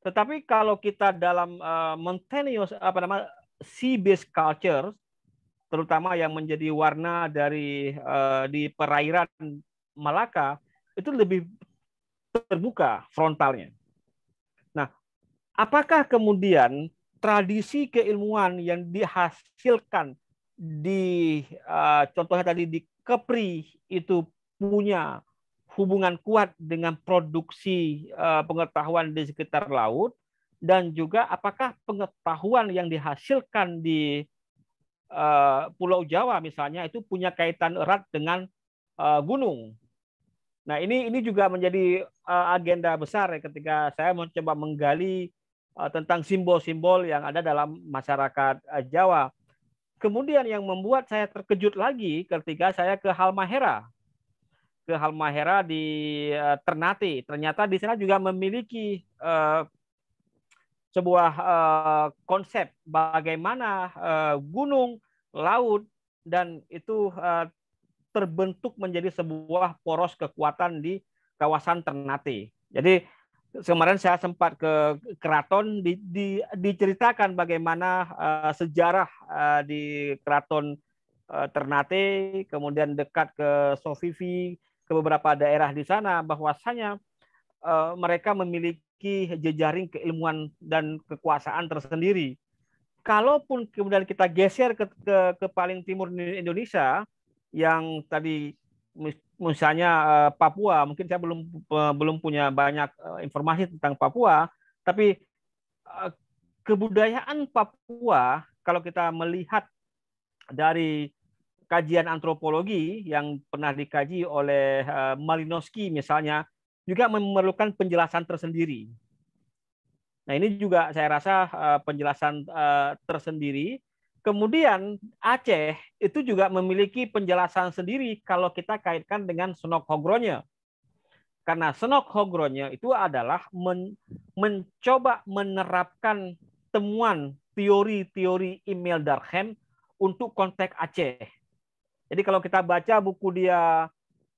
Tetapi kalau kita dalam uh, mountainous apa namanya sea based culture terutama yang menjadi warna dari uh, di perairan Malaka itu lebih terbuka frontalnya. Nah, apakah kemudian tradisi keilmuan yang dihasilkan di uh, contohnya tadi di Kepri itu punya hubungan kuat dengan produksi eh, pengetahuan di sekitar laut dan juga apakah pengetahuan yang dihasilkan di eh, Pulau Jawa misalnya itu punya kaitan erat dengan eh, gunung. Nah ini ini juga menjadi agenda besar ya ketika saya mencoba menggali tentang simbol-simbol yang ada dalam masyarakat Jawa. Kemudian yang membuat saya terkejut lagi ketika saya ke Halmahera ke Halmahera di uh, Ternate. Ternyata di sana juga memiliki uh, sebuah uh, konsep bagaimana uh, gunung, laut, dan itu uh, terbentuk menjadi sebuah poros kekuatan di kawasan Ternate. Jadi kemarin saya sempat ke keraton di, di, diceritakan bagaimana uh, sejarah uh, di keraton Ternate, kemudian dekat ke Sofifi, ke beberapa daerah di sana bahwasanya uh, mereka memiliki jejaring keilmuan dan kekuasaan tersendiri. Kalaupun kemudian kita geser ke, ke, ke paling timur Indonesia yang tadi misalnya uh, Papua, mungkin saya belum uh, belum punya banyak uh, informasi tentang Papua, tapi uh, kebudayaan Papua kalau kita melihat dari kajian antropologi yang pernah dikaji oleh eh, Malinowski misalnya juga memerlukan penjelasan tersendiri. Nah, ini juga saya rasa eh, penjelasan eh, tersendiri. Kemudian Aceh itu juga memiliki penjelasan sendiri kalau kita kaitkan dengan Senok hogronya, Karena Senok hogronya itu adalah mencoba menerapkan temuan teori-teori Imel Durkheim untuk konteks Aceh jadi kalau kita baca buku dia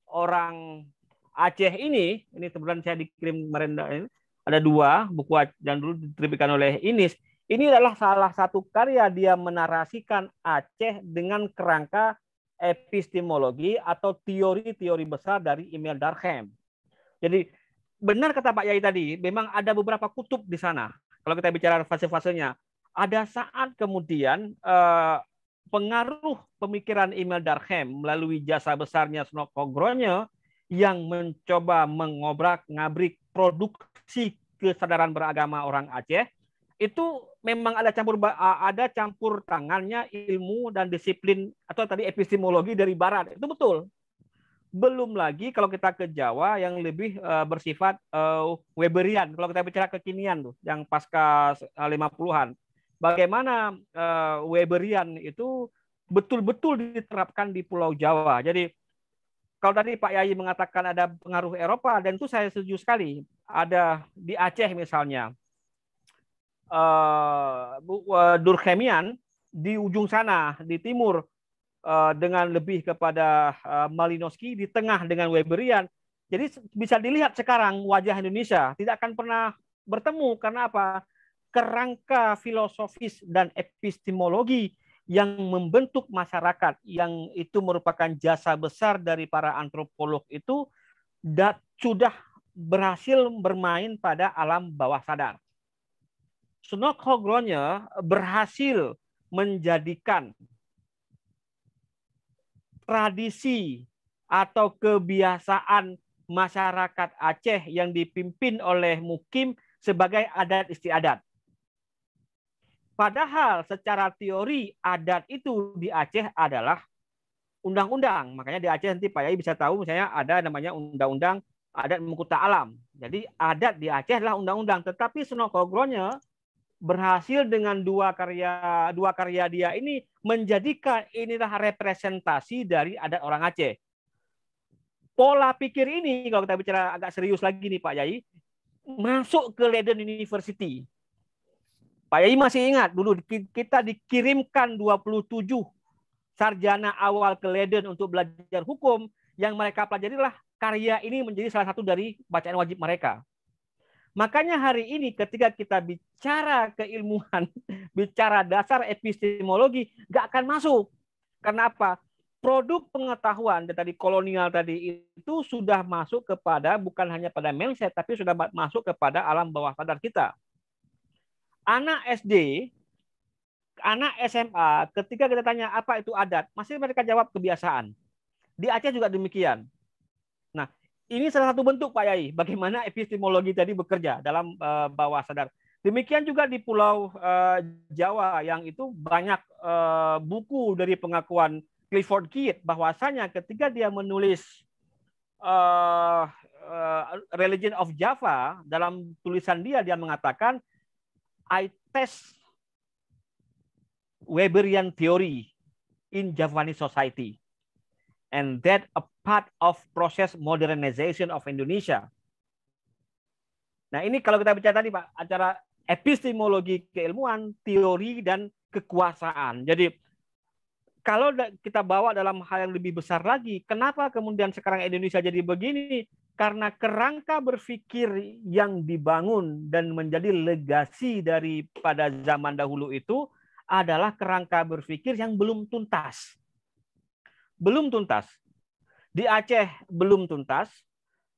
orang Aceh ini, ini kebetulan saya dikirim merenda ini ada dua buku dan dulu diterbitkan oleh Inis. Ini adalah salah satu karya dia menarasikan Aceh dengan kerangka epistemologi atau teori-teori besar dari Emil Durkheim. Jadi benar kata Pak Yai tadi, memang ada beberapa kutub di sana. Kalau kita bicara fase-fasenya, ada saat kemudian eh, pengaruh pemikiran Emil Durkheim melalui jasa besarnya Snoko Gronje yang mencoba mengobrak-ngabrik produksi kesadaran beragama orang Aceh itu memang ada campur ada campur tangannya ilmu dan disiplin atau tadi epistemologi dari barat itu betul belum lagi kalau kita ke Jawa yang lebih uh, bersifat uh, Weberian kalau kita bicara kekinian tuh yang pasca 50-an e, bagaimana uh, Weberian itu betul-betul diterapkan di Pulau Jawa. Jadi kalau tadi Pak Yayi mengatakan ada pengaruh Eropa dan itu saya setuju sekali. Ada di Aceh misalnya eh, uh, eh, Durkhemian di ujung sana di timur uh, dengan lebih kepada uh, Malinowski di tengah dengan Weberian. Jadi bisa dilihat sekarang wajah Indonesia tidak akan pernah bertemu karena apa? kerangka filosofis dan epistemologi yang membentuk masyarakat yang itu merupakan jasa besar dari para antropolog itu dat, sudah berhasil bermain pada alam bawah sadar. Snok Hogronya berhasil menjadikan tradisi atau kebiasaan masyarakat Aceh yang dipimpin oleh Mukim sebagai adat istiadat. Padahal secara teori adat itu di Aceh adalah undang-undang. Makanya di Aceh nanti Pak Yai bisa tahu misalnya ada namanya undang-undang adat mengkuta Alam. Jadi adat di Aceh adalah undang-undang. Tetapi Sunokogronya berhasil dengan dua karya dua karya dia ini menjadikan inilah representasi dari adat orang Aceh. Pola pikir ini kalau kita bicara agak serius lagi nih Pak Yai, masuk ke Leiden University. Pak Yai masih ingat dulu kita dikirimkan 27 sarjana awal ke Leiden untuk belajar hukum yang mereka pelajari pelajarilah karya ini menjadi salah satu dari bacaan wajib mereka. Makanya hari ini ketika kita bicara keilmuan, bicara dasar epistemologi, nggak akan masuk. Kenapa? Produk pengetahuan dari kolonial tadi itu sudah masuk kepada bukan hanya pada mindset, tapi sudah masuk kepada alam bawah sadar kita anak SD, anak SMA, ketika kita tanya apa itu adat, masih mereka jawab kebiasaan. Di Aceh juga demikian. Nah, ini salah satu bentuk Pak Yai, bagaimana epistemologi tadi bekerja dalam eh, bawah sadar. Demikian juga di Pulau eh, Jawa yang itu banyak eh, buku dari pengakuan Clifford Kidd bahwasanya ketika dia menulis Religion of Java dalam tulisan dia dia mengatakan I test Weberian theory in Javanese society. And that a part of process modernization of Indonesia. Nah ini kalau kita bicara tadi Pak, acara epistemologi keilmuan, teori, dan kekuasaan. Jadi kalau kita bawa dalam hal yang lebih besar lagi, kenapa kemudian sekarang Indonesia jadi begini? karena kerangka berpikir yang dibangun dan menjadi legasi daripada zaman dahulu itu adalah kerangka berpikir yang belum tuntas. Belum tuntas. Di Aceh belum tuntas,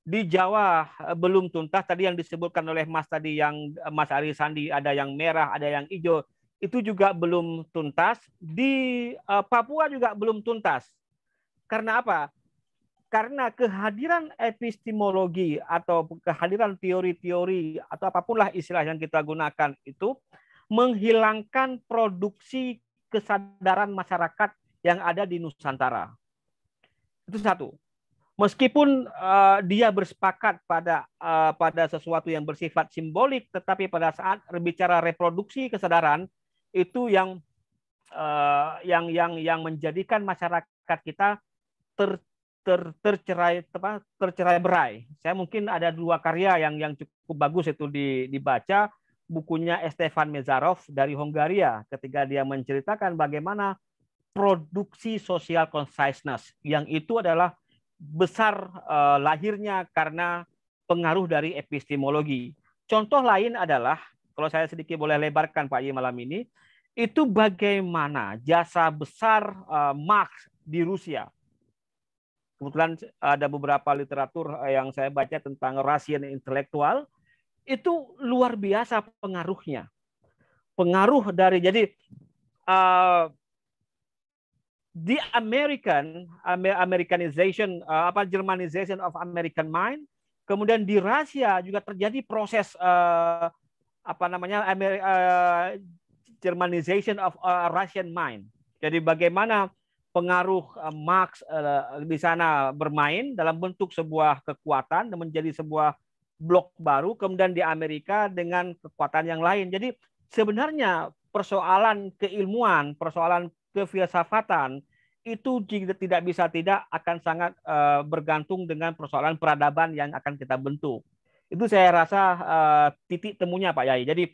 di Jawa eh, belum tuntas. Tadi yang disebutkan oleh Mas tadi yang eh, Mas Ari Sandi ada yang merah, ada yang hijau. Itu juga belum tuntas. Di eh, Papua juga belum tuntas. Karena apa? karena kehadiran epistemologi atau kehadiran teori-teori atau apapunlah istilah yang kita gunakan itu menghilangkan produksi kesadaran masyarakat yang ada di Nusantara. Itu satu. Meskipun uh, dia bersepakat pada uh, pada sesuatu yang bersifat simbolik, tetapi pada saat berbicara reproduksi kesadaran itu yang uh, yang yang yang menjadikan masyarakat kita ter, ter, tercerai apa, tercerai berai. Saya mungkin ada dua karya yang yang cukup bagus itu di, dibaca bukunya Estefan Mezarov dari Hungaria ketika dia menceritakan bagaimana produksi social consciousness yang itu adalah besar eh, lahirnya karena pengaruh dari epistemologi. Contoh lain adalah kalau saya sedikit boleh lebarkan Pak Yi malam ini itu bagaimana jasa besar eh, Marx di Rusia kebetulan ada beberapa literatur eh, yang saya baca tentang rasian intelektual itu luar biasa pengaruhnya pengaruh dari jadi uh, American Americanization uh, apa Germanization of American mind kemudian di Rusia juga terjadi proses uh, apa namanya Amer, uh, Germanization of uh, Russian mind jadi bagaimana pengaruh eh, Marx eh, di sana bermain dalam bentuk sebuah kekuatan dan menjadi sebuah blok baru kemudian di Amerika dengan kekuatan yang lain. Jadi sebenarnya persoalan keilmuan, persoalan kefilsafatan itu tidak bisa tidak akan sangat eh, bergantung dengan persoalan peradaban yang akan kita bentuk. Itu saya rasa titik temunya Pak Yai. Jadi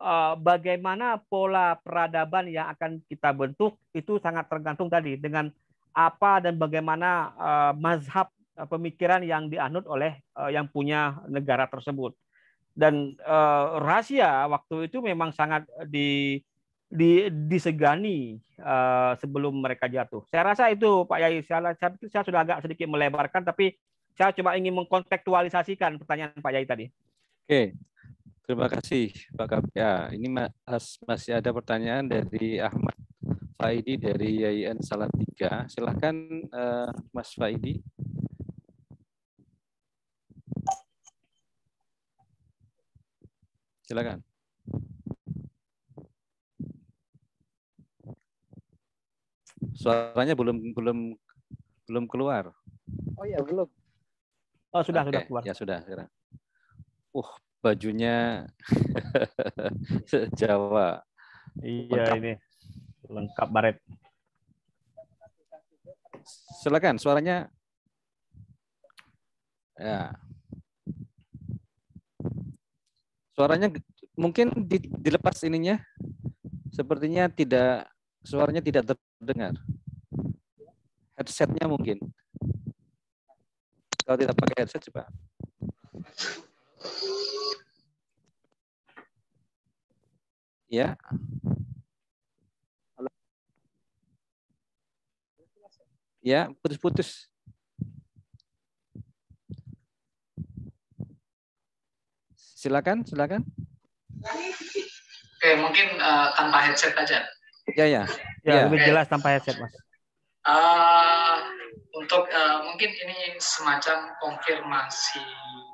Eh, bagaimana pola peradaban yang akan kita bentuk itu sangat tergantung tadi dengan apa dan bagaimana eh, mazhab eh, pemikiran yang dianut oleh yang punya negara tersebut. Dan rahasia waktu itu memang sangat di, di disegani sebelum mereka jatuh. Saya rasa itu Pak Yai, saya, saya sudah agak sedikit melebarkan, tapi saya cuma ingin mengkontekstualisasikan pertanyaan Pak Yai tadi. Oke, Terima kasih Pak KPA. Ya, ini masih ada pertanyaan dari Ahmad Faidi dari YIN Salatiga. Silahkan uh, eh, Mas Faidi. Silakan. Suaranya belum belum belum keluar. Oh ya belum. Oh sudah okay. sudah keluar. Ya sudah sekarang. Uh, bajunya Jawa. Iya lengkap. ini lengkap baret. Silakan suaranya. Ya. Suaranya mungkin dilepas ininya. Sepertinya tidak suaranya tidak terdengar. Headsetnya mungkin. Kalau tidak pakai headset coba. Ya. Halo. Ya, putus-putus. Silakan, silakan. Oke, eh, mungkin uh, tanpa headset aja. Ya, ya. Ya, ya. lebih jelas tanpa headset, Mas. Uh, untuk uh, mungkin ini semacam konfirmasi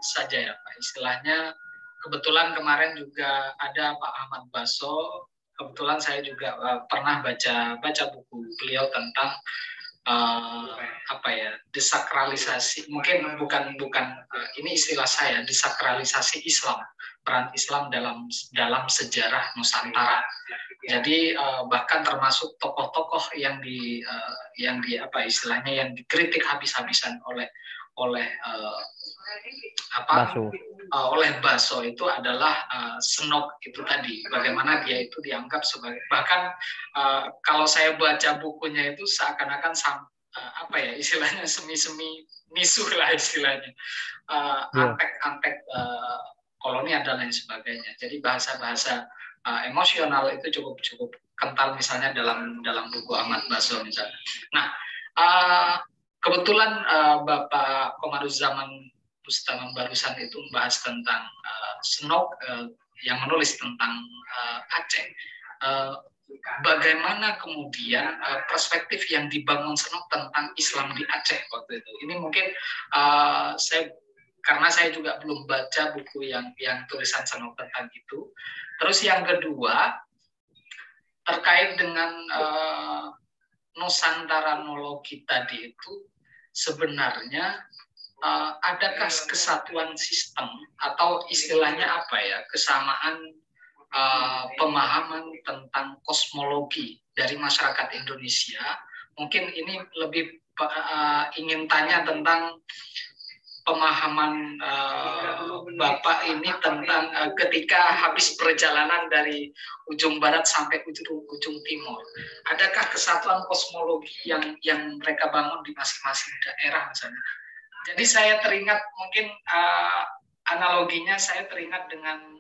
saja ya Pak. Istilahnya kebetulan kemarin juga ada Pak Ahmad Baso. Kebetulan saya juga uh, pernah baca baca buku beliau tentang uh, apa ya desakralisasi. Mungkin bukan bukan uh, ini istilah saya desakralisasi Islam peran Islam dalam dalam sejarah Nusantara. Jadi uh, bahkan termasuk tokoh-tokoh yang di uh, yang di apa istilahnya yang dikritik habis-habisan oleh oleh uh, apa Basu. Uh, oleh Baso itu adalah uh, senok itu tadi bagaimana dia itu dianggap sebagai bahkan uh, kalau saya baca bukunya itu seakan-akan sam, uh, apa ya istilahnya semi-semi misuh lah istilahnya uh, antek-antek uh, koloni dan lain sebagainya jadi bahasa-bahasa uh, emosional itu cukup cukup kental misalnya dalam dalam buku Ahmad Baso misalnya. Nah uh, kebetulan uh, Bapak Komarus Zaman Bustaman barusan itu membahas tentang uh, Snok uh, yang menulis tentang uh, Aceh. Uh, bagaimana kemudian uh, perspektif yang dibangun Senok tentang Islam di Aceh waktu itu. Ini mungkin uh, saya karena saya juga belum baca buku yang yang tulisan tentang itu. Terus yang kedua terkait dengan Nusantara eh, Nusantaranologi tadi itu sebenarnya uh, adakah kesatuan sistem atau istilahnya apa ya kesamaan uh, pemahaman tentang kosmologi dari masyarakat Indonesia? Mungkin ini lebih uh, ingin tanya tentang pemahaman uh, Bapak ini tentang uh, ketika habis perjalanan dari ujung barat sampai ujung, ujung timur. Adakah kesatuan kosmologi yang yang mereka bangun di masing-masing daerah misalnya? Jadi saya teringat mungkin uh, analoginya saya teringat dengan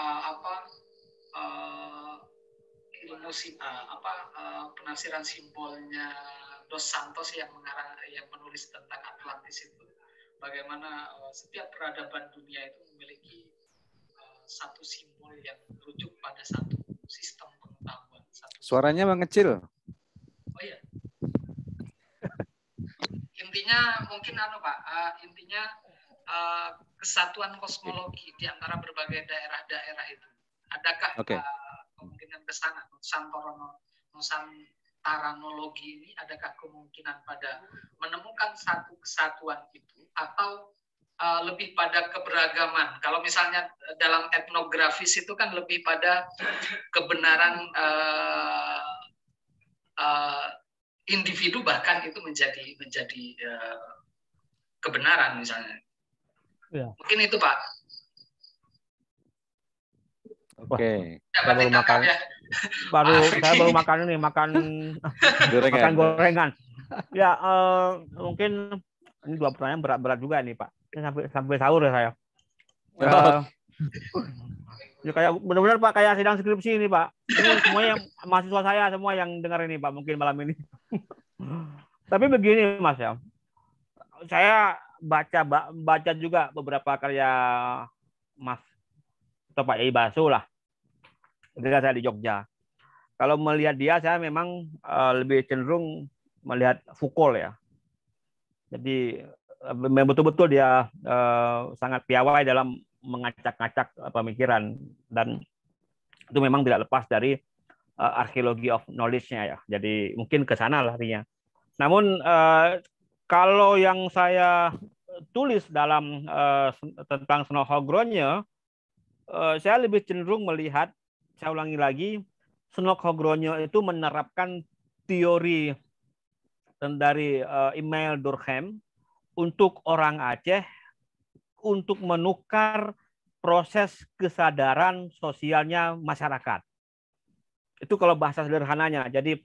uh, apa ilmu uh, apa uh, penafsiran simbolnya Dos Santos yang mengarang yang menulis tentang Atlantis itu bagaimana eh, setiap peradaban dunia itu memiliki eh, satu simbol yang merujuk pada satu sistem pengetahuan. Satu Suaranya mengecil. Oh iya. intinya mungkin apa, anu, Pak, eh, intinya kesatuan kosmologi di antara berbagai daerah-daerah itu. Adakah okay. kemungkinan ke sana Nusantara Nusantara taranologi ini adakah kemungkinan pada menemukan satu kesatuan itu atau uh, lebih pada keberagaman. Kalau misalnya eh, dalam etnografis itu kan lebih pada kebenaran uh, uh, individu bahkan itu menjadi menjadi uh, kebenaran misalnya. Ya. Mungkin itu Pak. Oke. Okay. baru makan. Ya. Baru ah. saya baru makan ini makan gorengan. makan gorengan. Ya uh, mungkin ini dua pertanyaan berat-berat juga nih Pak. Ini sampai sampai sahur ya saya. Uh, ya kayak benar-benar Pak kayak sidang skripsi ini Pak. Ini yang mahasiswa saya semua yang dengar ini Pak mungkin malam ini. Tapi begini Mas ya. Saya baca baca juga beberapa karya Mas atau Pak Yai lah ketika saya di Jogja. Kalau melihat dia, saya memang eh, lebih cenderung melihat Foucault ya. Jadi eh, betul-betul dia eh, sangat piawai dalam mengacak-acak pemikiran dan itu memang tidak lepas dari arkeologi of knowledge-nya ya. Jadi mungkin ke sana larinya. Namun kalau yang saya tulis dalam tentang Snohogronya, uh, saya lebih cenderung melihat saya ulangi lagi, Snok Hogronyo itu menerapkan teori dari email eh, Durkheim untuk orang Aceh untuk menukar proses kesadaran sosialnya masyarakat. Itu kalau bahasa sederhananya. Jadi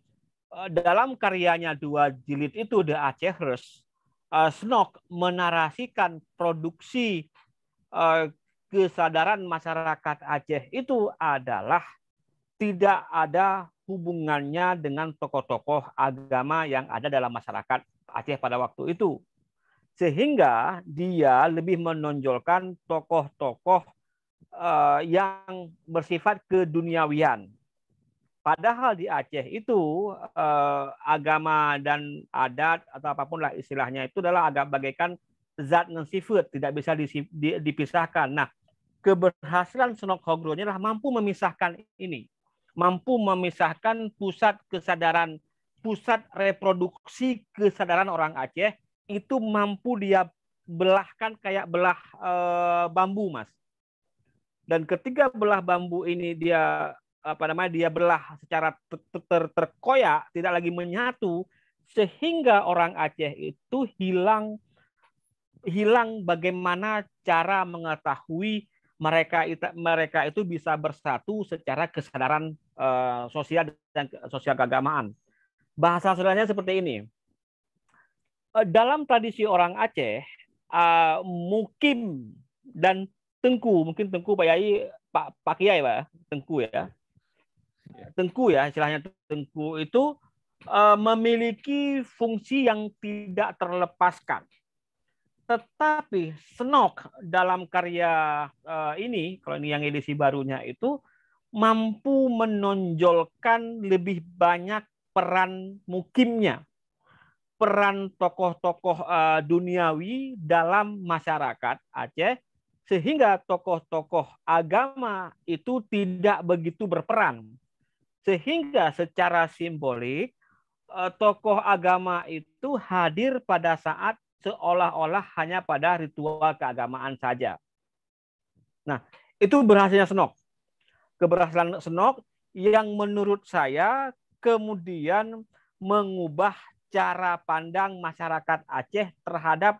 eh, dalam karyanya dua jilid itu The Acehers, eh, Snok menarasikan produksi kesadaran masyarakat Aceh itu adalah tidak ada hubungannya dengan tokoh-tokoh agama yang ada dalam masyarakat Aceh pada waktu itu. Sehingga dia lebih menonjolkan tokoh-tokoh eh, yang bersifat keduniawian. Padahal di Aceh itu eh, agama dan adat atau apapun lah istilahnya itu adalah agak bagaikan zat dan sifat tidak bisa dipisahkan. Nah, keberhasilan Senok ini adalah mampu memisahkan ini, mampu memisahkan pusat kesadaran, pusat reproduksi kesadaran orang Aceh itu mampu dia belahkan kayak belah e, bambu, Mas. Dan ketika belah bambu ini dia apa namanya dia belah secara ter, ter, terkoyak, tidak lagi menyatu, sehingga orang Aceh itu hilang hilang bagaimana cara mengetahui mereka itu, mereka itu bisa bersatu secara kesadaran uh, sosial dan sosial keagamaan. Bahasa sederhananya seperti ini. Eh, dalam tradisi orang Aceh, uh, mukim dan tengku, mungkin tengku Pak Yai, Pak, Pak Kiai Pak, ya, tengku ya. ya. Tengku ya, istilahnya tengku itu uh, memiliki fungsi yang tidak terlepaskan tetapi Snok dalam karya eh, ini, kalau ini yang edisi barunya itu mampu menonjolkan lebih banyak peran mukimnya, peran tokoh-tokoh eh, duniawi dalam masyarakat Aceh, sehingga tokoh-tokoh agama itu tidak begitu berperan. Sehingga secara simbolik eh, tokoh agama itu hadir pada saat seolah-olah hanya pada ritual keagamaan saja. Nah, itu berhasilnya Senok. Keberhasilan Senok yang menurut saya kemudian mengubah cara pandang masyarakat Aceh terhadap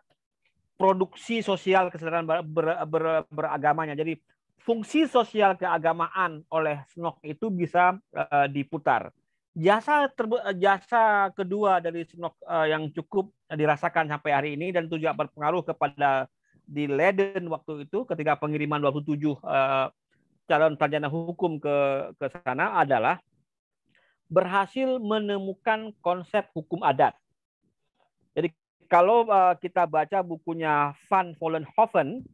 produksi sosial kesadaran ber, ber, ber, beragamanya. Jadi fungsi sosial keagamaan oleh senok itu bisa uh, diputar jasa terbu- eh, jasa kedua dari Sinok uh, eh, yang cukup dirasakan sampai hari ini dan itu juga berpengaruh kepada di Leiden waktu itu ketika pengiriman 27 uh, eh, calon sarjana hukum ke ke sana adalah berhasil menemukan konsep hukum adat. Jadi kalau uh, kita baca bukunya Van Vollenhoven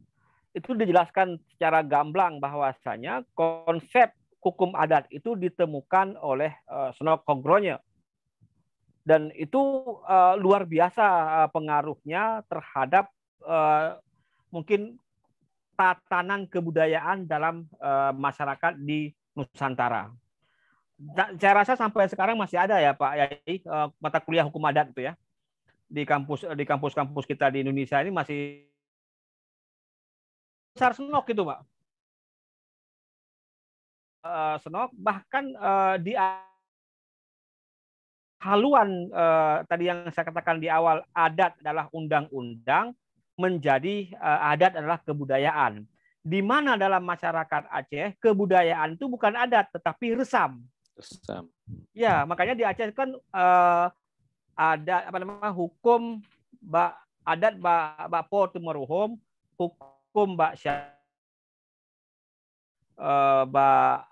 itu dijelaskan secara gamblang bahwasanya konsep hukum adat itu ditemukan oleh uh, eh, Kogronya. Dan itu uh, luar biasa eh, pengaruhnya terhadap uh, mungkin tatanan kebudayaan dalam uh, masyarakat di Nusantara. Da, nah, saya rasa sampai sekarang masih ada ya Pak Yai uh, mata kuliah hukum adat itu ya di kampus di kampus-kampus kita di Indonesia ini masih besar senok itu Pak. Eh, Senok bahkan uh, di haluan uh, tadi yang saya katakan di awal adat adalah undang-undang menjadi uh, adat adalah kebudayaan di mana dalam masyarakat Aceh kebudayaan itu bukan adat tetapi resam. Resam. Ya, makanya di Aceh kan uh, ada apa namanya hukum ba, adat bak bakpo tumuruhum, hukum bak syah uh, bak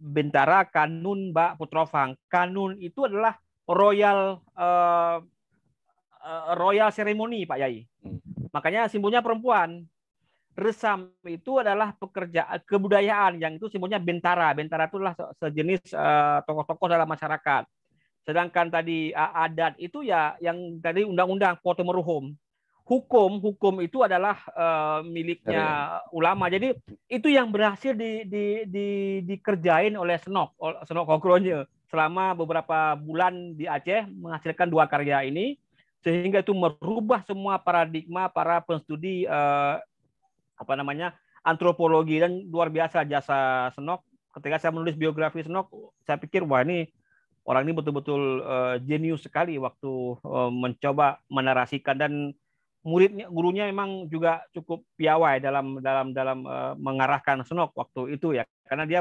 Bentara Kanun Mbak Putrofang. Kanun itu adalah royal uh, royal ceremony Pak Yai. Hmm. Makanya simbolnya perempuan. Resam itu adalah pekerjaan kebudayaan yang itu simbolnya bentara. Bentara itulah sejenis tokoh eh, tokoh-tokoh dalam masyarakat. Sedangkan tadi adat itu ya yang tadi undang-undang potemeruhum hukum hukum itu adalah uh, miliknya ulama jadi itu yang berhasil di, di, di, dikerjain oleh Senok Senok Kokronye selama beberapa bulan di Aceh menghasilkan dua karya ini sehingga itu merubah semua paradigma para penstudi uh, apa namanya antropologi dan luar biasa jasa Senok ketika saya menulis biografi Senok saya pikir wah ini orang ini betul-betul eh, jenius -betul, uh, sekali waktu uh, mencoba menarasikan dan muridnya gurunya memang juga cukup piawai dalam dalam dalam uh, mengarahkan Senok waktu itu ya karena dia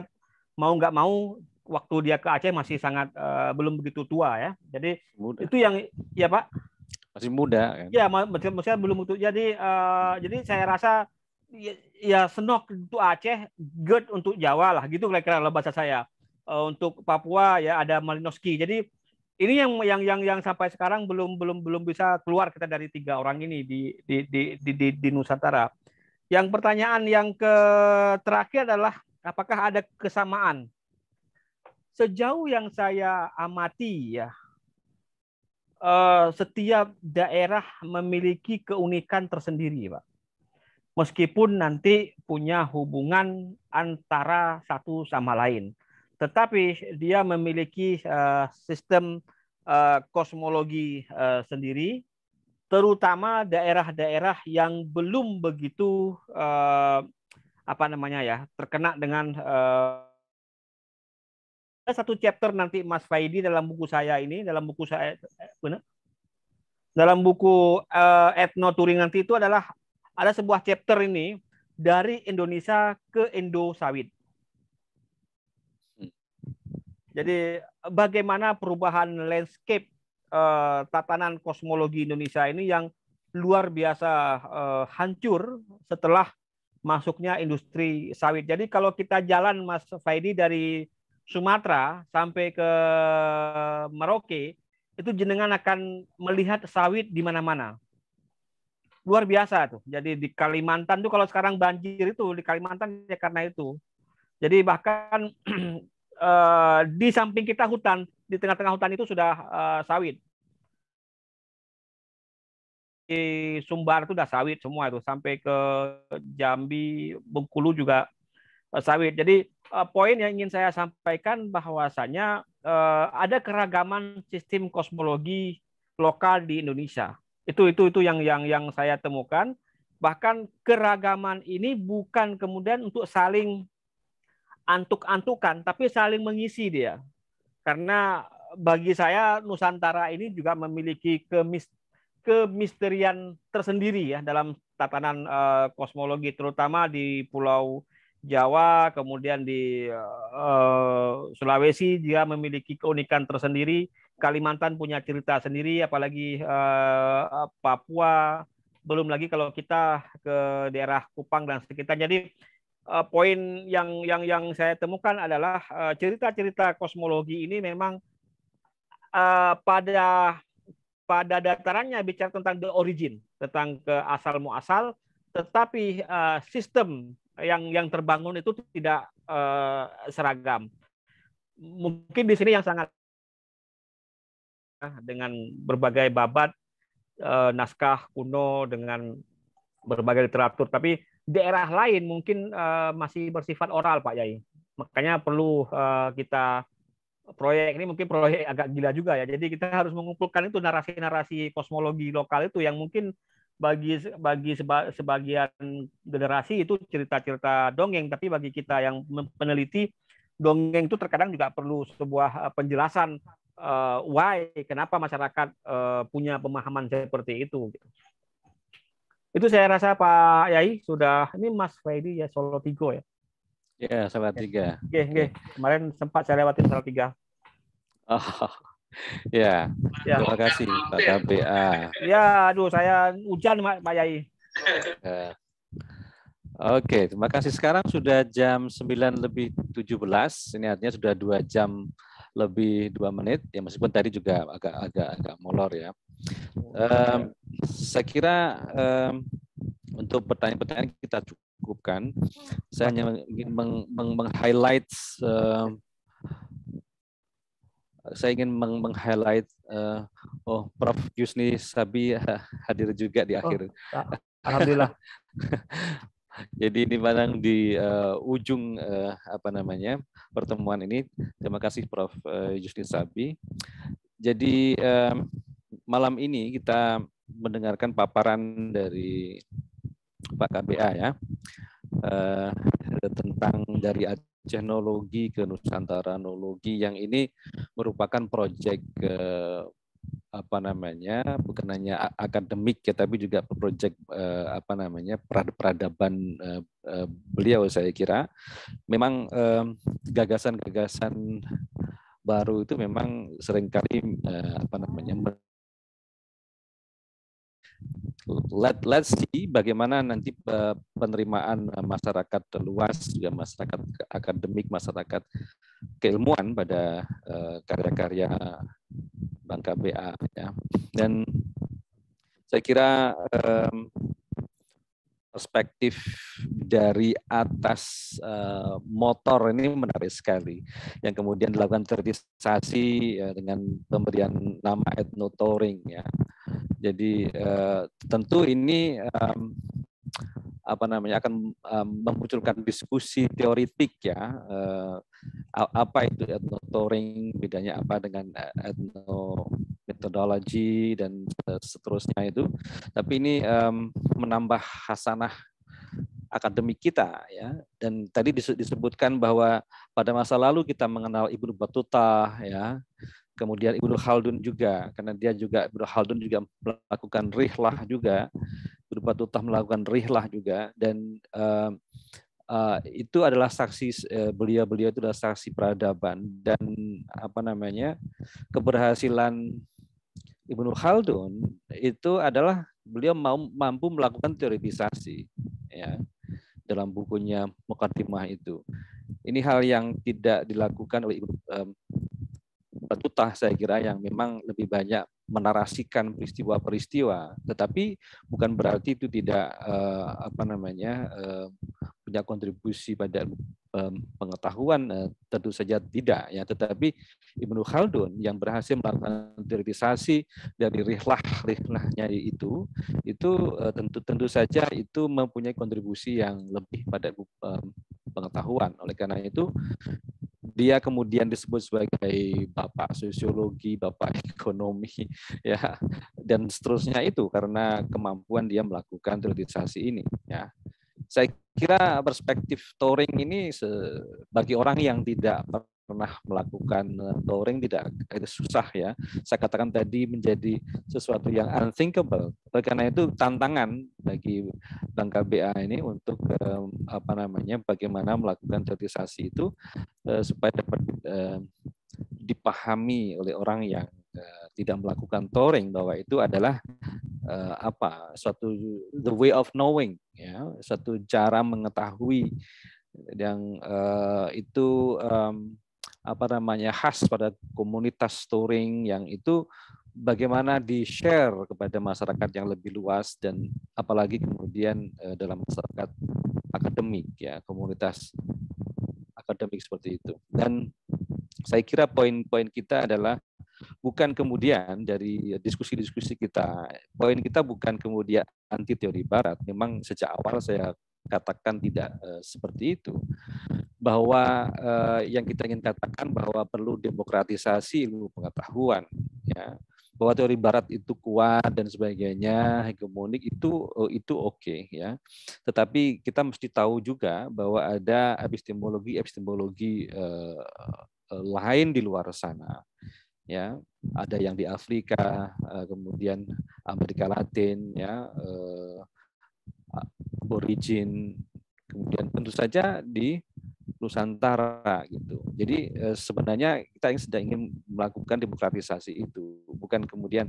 mau nggak mau waktu dia ke Aceh masih sangat uh, belum begitu tua ya jadi muda. itu yang ya Pak masih muda kan? ya iya, maksudnya, maksudnya belum begitu jadi uh, jadi saya rasa ya, ya Senok itu Aceh good untuk Jawa lah gitu kira-kira bahasa saya uh, untuk Papua ya ada Malinowski jadi ini yang yang yang yang sampai sekarang belum belum belum bisa keluar kita dari tiga orang ini di di di di, di, di Nusantara. Yang pertanyaan yang ke terakhir adalah apakah ada kesamaan? Sejauh yang saya amati ya, eh, setiap daerah memiliki keunikan tersendiri, Pak. Meskipun nanti punya hubungan antara satu sama lain tetapi dia memiliki uh, sistem uh, kosmologi uh, sendiri, terutama daerah-daerah yang belum begitu uh, apa namanya ya terkena dengan uh, satu chapter nanti Mas Faidi dalam buku saya ini dalam buku saya benar dalam buku uh, Etno Touring nanti itu adalah ada sebuah chapter ini dari Indonesia ke Indo sawit jadi bagaimana perubahan landscape eh, tatanan kosmologi Indonesia ini yang luar biasa eh, hancur setelah masuknya industri sawit. Jadi kalau kita jalan Mas Faidi dari Sumatera sampai ke Merauke, itu jenengan akan melihat sawit di mana-mana. Luar biasa tuh. Jadi di Kalimantan tuh kalau sekarang banjir itu di Kalimantan ya karena itu. Jadi bahkan Eh, di samping kita hutan, di tengah-tengah hutan itu sudah uh, sawit. Di Sumbar itu sudah sawit semua itu sampai ke Jambi, Bengkulu juga uh, sawit. Jadi uh, poin yang ingin saya sampaikan bahwasanya uh, ada keragaman sistem kosmologi lokal di Indonesia. Itu itu itu yang yang yang saya temukan. Bahkan keragaman ini bukan kemudian untuk saling antuk-antukan tapi saling mengisi dia. Karena bagi saya Nusantara ini juga memiliki kemis kemisterian tersendiri ya dalam tatanan uh, kosmologi terutama di pulau Jawa kemudian di uh, Sulawesi dia memiliki keunikan tersendiri Kalimantan punya cerita sendiri apalagi uh, Papua belum lagi kalau kita ke daerah Kupang dan sekitar jadi uh, poin yang yang yang saya temukan adalah eh, cerita-cerita kosmologi ini memang uh, pada pada datarannya bicara tentang the origin, tentang ke asal muasal, tetapi uh, sistem yang yang terbangun itu tidak uh, seragam. Mungkin di sini yang sangat ah, dengan berbagai babat naskah kuno dengan berbagai literatur, tapi daerah lain mungkin uh, masih bersifat oral Pak Yai. Makanya perlu uh, kita proyek ini mungkin proyek agak gila juga ya. Jadi kita harus mengumpulkan itu narasi-narasi kosmologi lokal itu yang mungkin bagi bagi seba, sebagian generasi itu cerita-cerita dongeng tapi bagi kita yang peneliti dongeng itu terkadang juga perlu sebuah eh, penjelasan uh, why kenapa masyarakat uh, punya pemahaman seperti itu gitu. Itu saya rasa Pak Yai sudah ini Mas Freddy ya Solo Tigo ya. Ya, Solo tiga. Oke, oke. Iya. Kemarin sempat saya lewatin Solo tiga. Oh, iya. ya. yeah. Terima kasih Pak KPA. Ah. Ya, aduh saya hujan Pak Yai. Oke ya. Oke, terima kasih. Sekarang sudah jam 9 lebih 17. Ini artinya sudah dua jam lebih dua menit. Ya meskipun tadi juga agak agak agak molor ya. Um, saya kira um, untuk pertanyaan-pertanyaan kita cukupkan. Saya hanya ingin meng-highlight meng uh, saya ingin meng-highlight uh, eh, oh Prof Yusni Sabi hadir juga di oh, akhir. Oh, Alhamdulillah. Jadi barang di uh, ujung uh, apa namanya pertemuan ini. Terima kasih Prof Yusni Sabi. Jadi malam ini kita mendengarkan paparan dari Pak KBA ya eh, tentang dari Acehnologi ke Nologi yang ini merupakan proyek eh, apa namanya bukan hanya akademik ya tapi juga proyek eh, apa namanya peradaban eh, eh, beliau saya kira memang gagasan eh, gagasan-gagasan baru itu memang seringkali eh, apa namanya let let's see bagaimana nanti penerimaan masyarakat luas juga masyarakat akademik masyarakat keilmuan pada eh, karya-karya Bank KBA ya dan saya kira um, perspektif dari atas uh, motor ini menarik sekali. Yang kemudian dilakukan tertisasi ya, eh, dengan pemberian nama touring ya. Jadi uh, tentu ini um, apa namanya akan um, memunculkan diskusi teoritik ya uh, apa itu touring bedanya apa dengan ethno metodologi dan eh, seterusnya itu. Tapi ini um, menambah hasanah akademik kita ya. Dan tadi disebutkan bahwa pada masa lalu kita mengenal Ibnu Battuta ya. Kemudian Ibnu Khaldun juga karena dia juga Ibnu Khaldun juga melakukan rihlah juga. Ibnu Battuta melakukan rihlah juga dan um, Uh, itu adalah saksi eh, beliau-beliau uh, itu adalah saksi peradaban dan apa namanya keberhasilan Ibnu Khaldun itu adalah beliau mau, mampu melakukan teoritisasi ya dalam bukunya Mukaddimah itu. Ini hal yang tidak dilakukan oleh Ibnu um, Batutah saya kira yang memang lebih banyak menarasikan peristiwa-peristiwa, tetapi bukan berarti itu tidak uh, apa namanya uh, punya kontribusi pada pengetahuan eh, tentu saja tidak ya tetapi Ibnu Khaldun yang berhasil melakukan dari rihlah rihlahnya itu itu eh, tentu tentu saja itu mempunyai kontribusi yang lebih pada pengetahuan oleh karena itu dia kemudian disebut sebagai bapak sosiologi, bapak ekonomi, ya dan seterusnya itu karena kemampuan dia melakukan teritisasi ini. Ya, saya kira perspektif touring ini bagi orang yang tidak pernah melakukan eh, touring tidak eh, susah ya. Saya katakan tadi menjadi sesuatu yang unthinkable. Oleh karena itu tantangan bagi Bank KBA ini untuk apa namanya bagaimana melakukan teorisasi itu eh, supaya dapat dipahami oleh orang yang Eh, tidak melakukan touring bahwa itu adalah uh, apa suatu the way of knowing ya suatu cara mengetahui yang uh, itu um, apa namanya khas pada komunitas touring yang itu bagaimana di share kepada masyarakat yang lebih luas dan apalagi kemudian uh, dalam masyarakat akademik ya komunitas akademik seperti itu dan saya kira poin-poin kita adalah bukan kemudian dari diskusi-diskusi kita, poin kita bukan kemudian anti teori barat. Memang sejak awal saya katakan tidak uh, seperti itu bahwa uh, yang kita ingin katakan bahwa perlu demokratisasi ilmu pengetahuan ya bahwa teori barat itu kuat dan sebagainya hegemonik itu oh, itu oke okay, ya tetapi kita mesti tahu juga bahwa ada epistemologi epistemologi uh, eh, lain di luar sana ya ada yang di Afrika eh, kemudian Amerika Latin ya eh, origin kemudian tentu saja di Nusantara gitu. Jadi eh, sebenarnya kita yang sedang ingin melakukan demokratisasi itu, bukan kemudian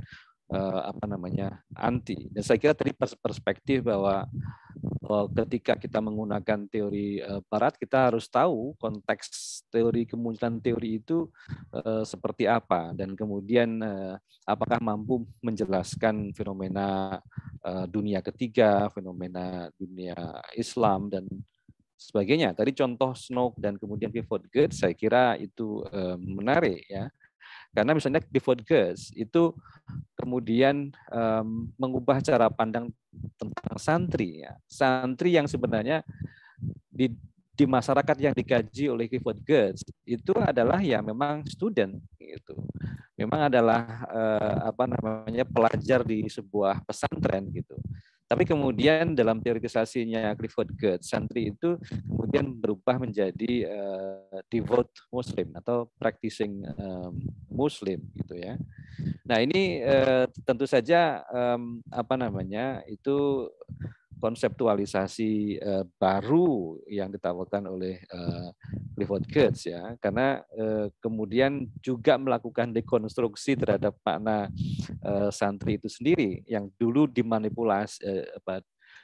uh, apa namanya anti. Dan saya kira tadi perspektif bahwa, ketika kita menggunakan teori uh, Barat, kita harus tahu konteks teori kemunculan teori itu uh, seperti apa dan kemudian uh, apakah mampu menjelaskan fenomena uh, dunia ketiga, fenomena dunia Islam dan sebagainya. Tadi contoh Snow dan kemudian Pivot good saya kira itu uh, menarik ya. Karena misalnya di Vodges itu kemudian um, mengubah cara pandang tentang santri. Ya. Santri yang sebenarnya di, di masyarakat yang dikaji oleh Clifford Geertz itu adalah ya memang student gitu. Memang adalah eh, apa namanya pelajar di sebuah pesantren gitu. Tapi kemudian dalam teoritisasinya Clifford Geertz, santri itu kemudian berubah menjadi uh, devout Muslim atau practicing um, Muslim gitu ya. Nah ini uh, tentu saja um, apa namanya itu konseptualisasi uh, baru yang ditawarkan oleh uh, Clifford Geertz ya karena uh, kemudian juga melakukan dekonstruksi terhadap makna uh, santri itu sendiri yang dulu dimanipulasi uh, apa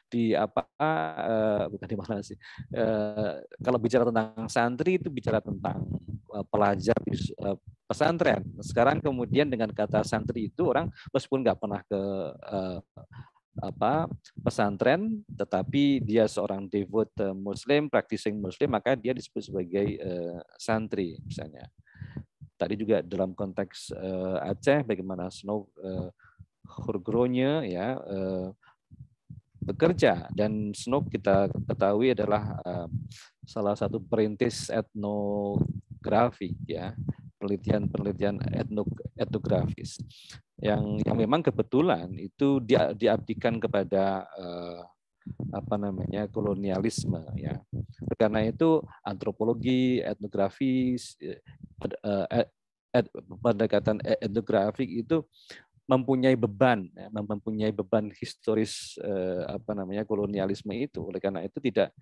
di apa uh, bukan di uh, kalau bicara tentang santri itu bicara tentang uh, pelajar di uh, pesantren sekarang kemudian dengan kata santri itu orang meskipun nggak pernah ke uh, apa pesantren tetapi dia seorang devout muslim practicing muslim maka dia disebut sebagai uh, santri misalnya tadi juga dalam konteks uh, Aceh bagaimana Snow uh, ya uh, bekerja dan Snow kita ketahui adalah uh, salah satu perintis etnografi ya penelitian-penelitian etnografis yang yang memang kebetulan itu di, diabdikan kepada eh, apa namanya kolonialisme ya karena itu antropologi etnografis eh, eh et, pendekatan e-, etnografik itu mempunyai beban ya, mempunyai beban historis eh, apa namanya kolonialisme itu oleh karena itu tidak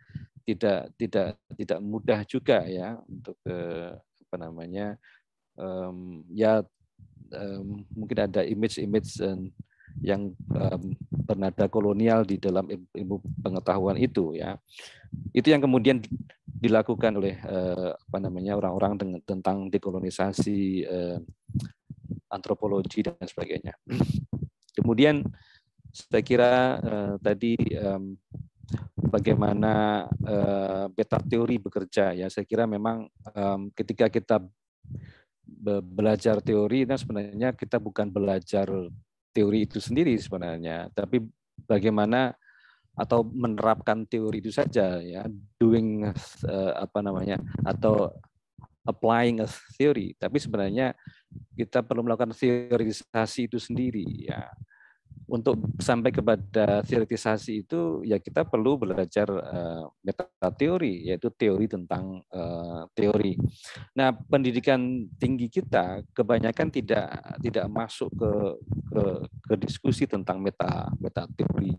tidak tidak tidak mudah juga ya untuk eh, apa namanya um, ya um, mungkin ada image-image yang um, bernada kolonial di dalam ilmu pengetahuan itu ya. Itu yang kemudian dilakukan oleh uh, apa namanya orang-orang tentang dekolonisasi uh, antropologi dan sebagainya. Kemudian saya kira uh, tadi um, bagaimana uh, beta teori bekerja ya. Saya kira memang um, ketika kita be belajar teori dan sebenarnya kita bukan belajar teori itu sendiri sebenarnya, tapi bagaimana atau menerapkan teori itu saja ya, doing uh, apa namanya atau applying a theory, tapi sebenarnya kita perlu melakukan teorisasi itu sendiri ya untuk sampai kepada teoritisasi itu ya kita perlu belajar eh, meta teori yaitu teori tentang eh, teori. Nah, pendidikan tinggi kita kebanyakan tidak tidak masuk ke ke, ke diskusi tentang meta meta teori.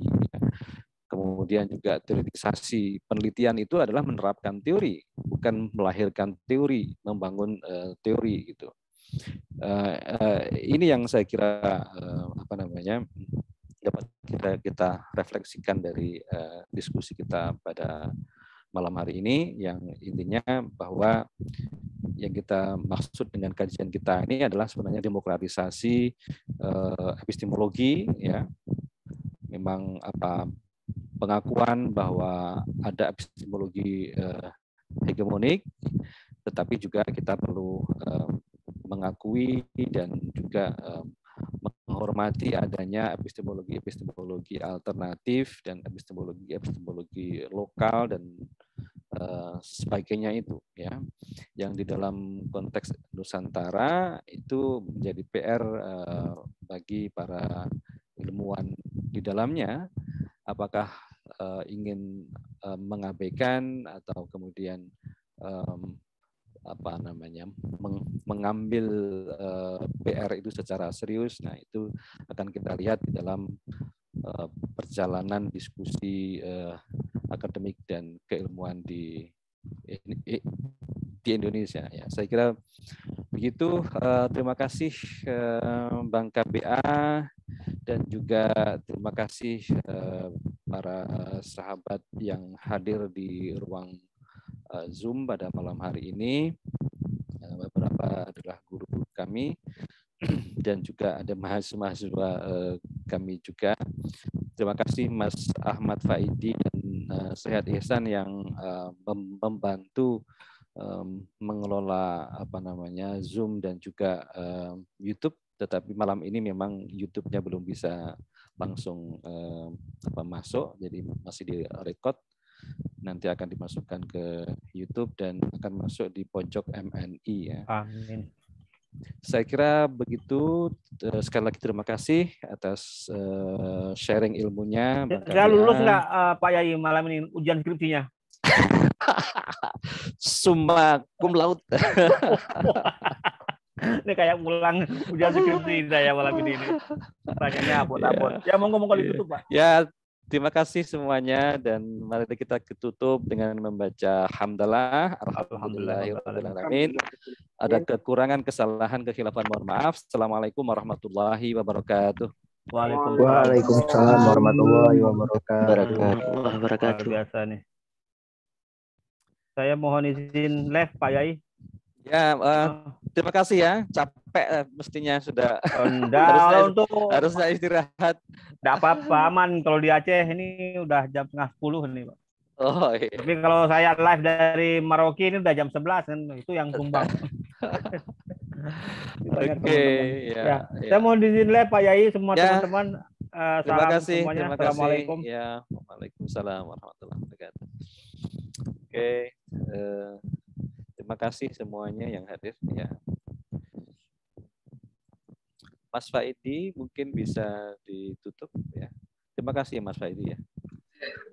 Kemudian juga teoritisasi penelitian itu adalah menerapkan teori, bukan melahirkan teori, membangun eh, teori gitu. Eh, eh, ini yang saya kira eh, apa namanya dapat kita kita refleksikan dari diskusi kita pada malam hari ini yang intinya bahwa yang kita maksud dengan kajian kita ini adalah sebenarnya demokratisasi epistemologi ya memang apa pengakuan bahwa ada epistemologi hegemonik tetapi juga kita perlu mengakui dan juga eh, menghormati adanya epistemologi-epistemologi alternatif dan epistemologi-epistemologi lokal dan eh, sebagainya itu ya yang di dalam konteks Nusantara itu menjadi PR eh, bagi para ilmuwan di dalamnya apakah ingin mengabaikan atau kemudian apa namanya mengambil eh, PR itu secara serius. Nah itu akan kita lihat di dalam eh, perjalanan diskusi eh, akademik dan keilmuan di di Indonesia. Ya saya kira begitu. terima kasih Bang KPA dan juga terima kasih para sahabat yang hadir di ruang Eh, Zoom pada malam hari ini. Beberapa adalah guru kami dan juga ada mahasiswa-mahasiswa eh, kami juga. Terima kasih Mas Ahmad Faidi dan eh, Sehat Ihsan yang membantu mengelola apa namanya Zoom dan juga YouTube. Tetapi malam ini memang YouTube-nya belum bisa langsung masuk, jadi masih direkod nanti akan dimasukkan ke YouTube dan akan masuk di pojok MNI ya. Amin. Saya kira begitu. Eh, sekali lagi terima kasih atas uh, sharing ilmunya. Saya lulus nggak uh, Pak Yai malam ini ujian skripsinya? Summa cum laude. ini kayak pulang ujian skripsi saya malam ini. Tanyanya abot-abot. Ya, ya monggo ngomong ditutup Pak. Ya, Terima kasih semuanya dan mari kita ketutup dengan membaca hamdalah alhamdulillahirabbil Ada kekurangan, kesalahan, kekhilafan mohon maaf. Assalamualaikum warahmatullahi wabarakatuh. Waalaikumsalam warahmatullahi wabarakatuh. Luar biasa nih. Saya mohon izin left Pak Yai. Ya, uh, terima kasih ya. Capek eh, mestinya sudah. Enggak, harusnya, untuk harusnya istirahat. Enggak apa-apa, aman. Kalau di Aceh ini udah jam setengah sepuluh nih, Pak. Oh, iya. Tapi kalau saya live dari Maroki ini udah jam sebelas kan, itu yang tumbang. Oke, okay, iya, ya, ya. ya. Saya mau live Pak Yai semua ya. teman-teman. Uh, terima kasih, semuanya. terima Assalamualaikum. Ya, Waalaikumsalam warahmatullahi wabarakatuh. Oke, okay. uh, Terima kasih semuanya yang hadir ya. Mas Faidi mungkin bisa ditutup ya. Terima kasih Mas Faidi ya. Iya.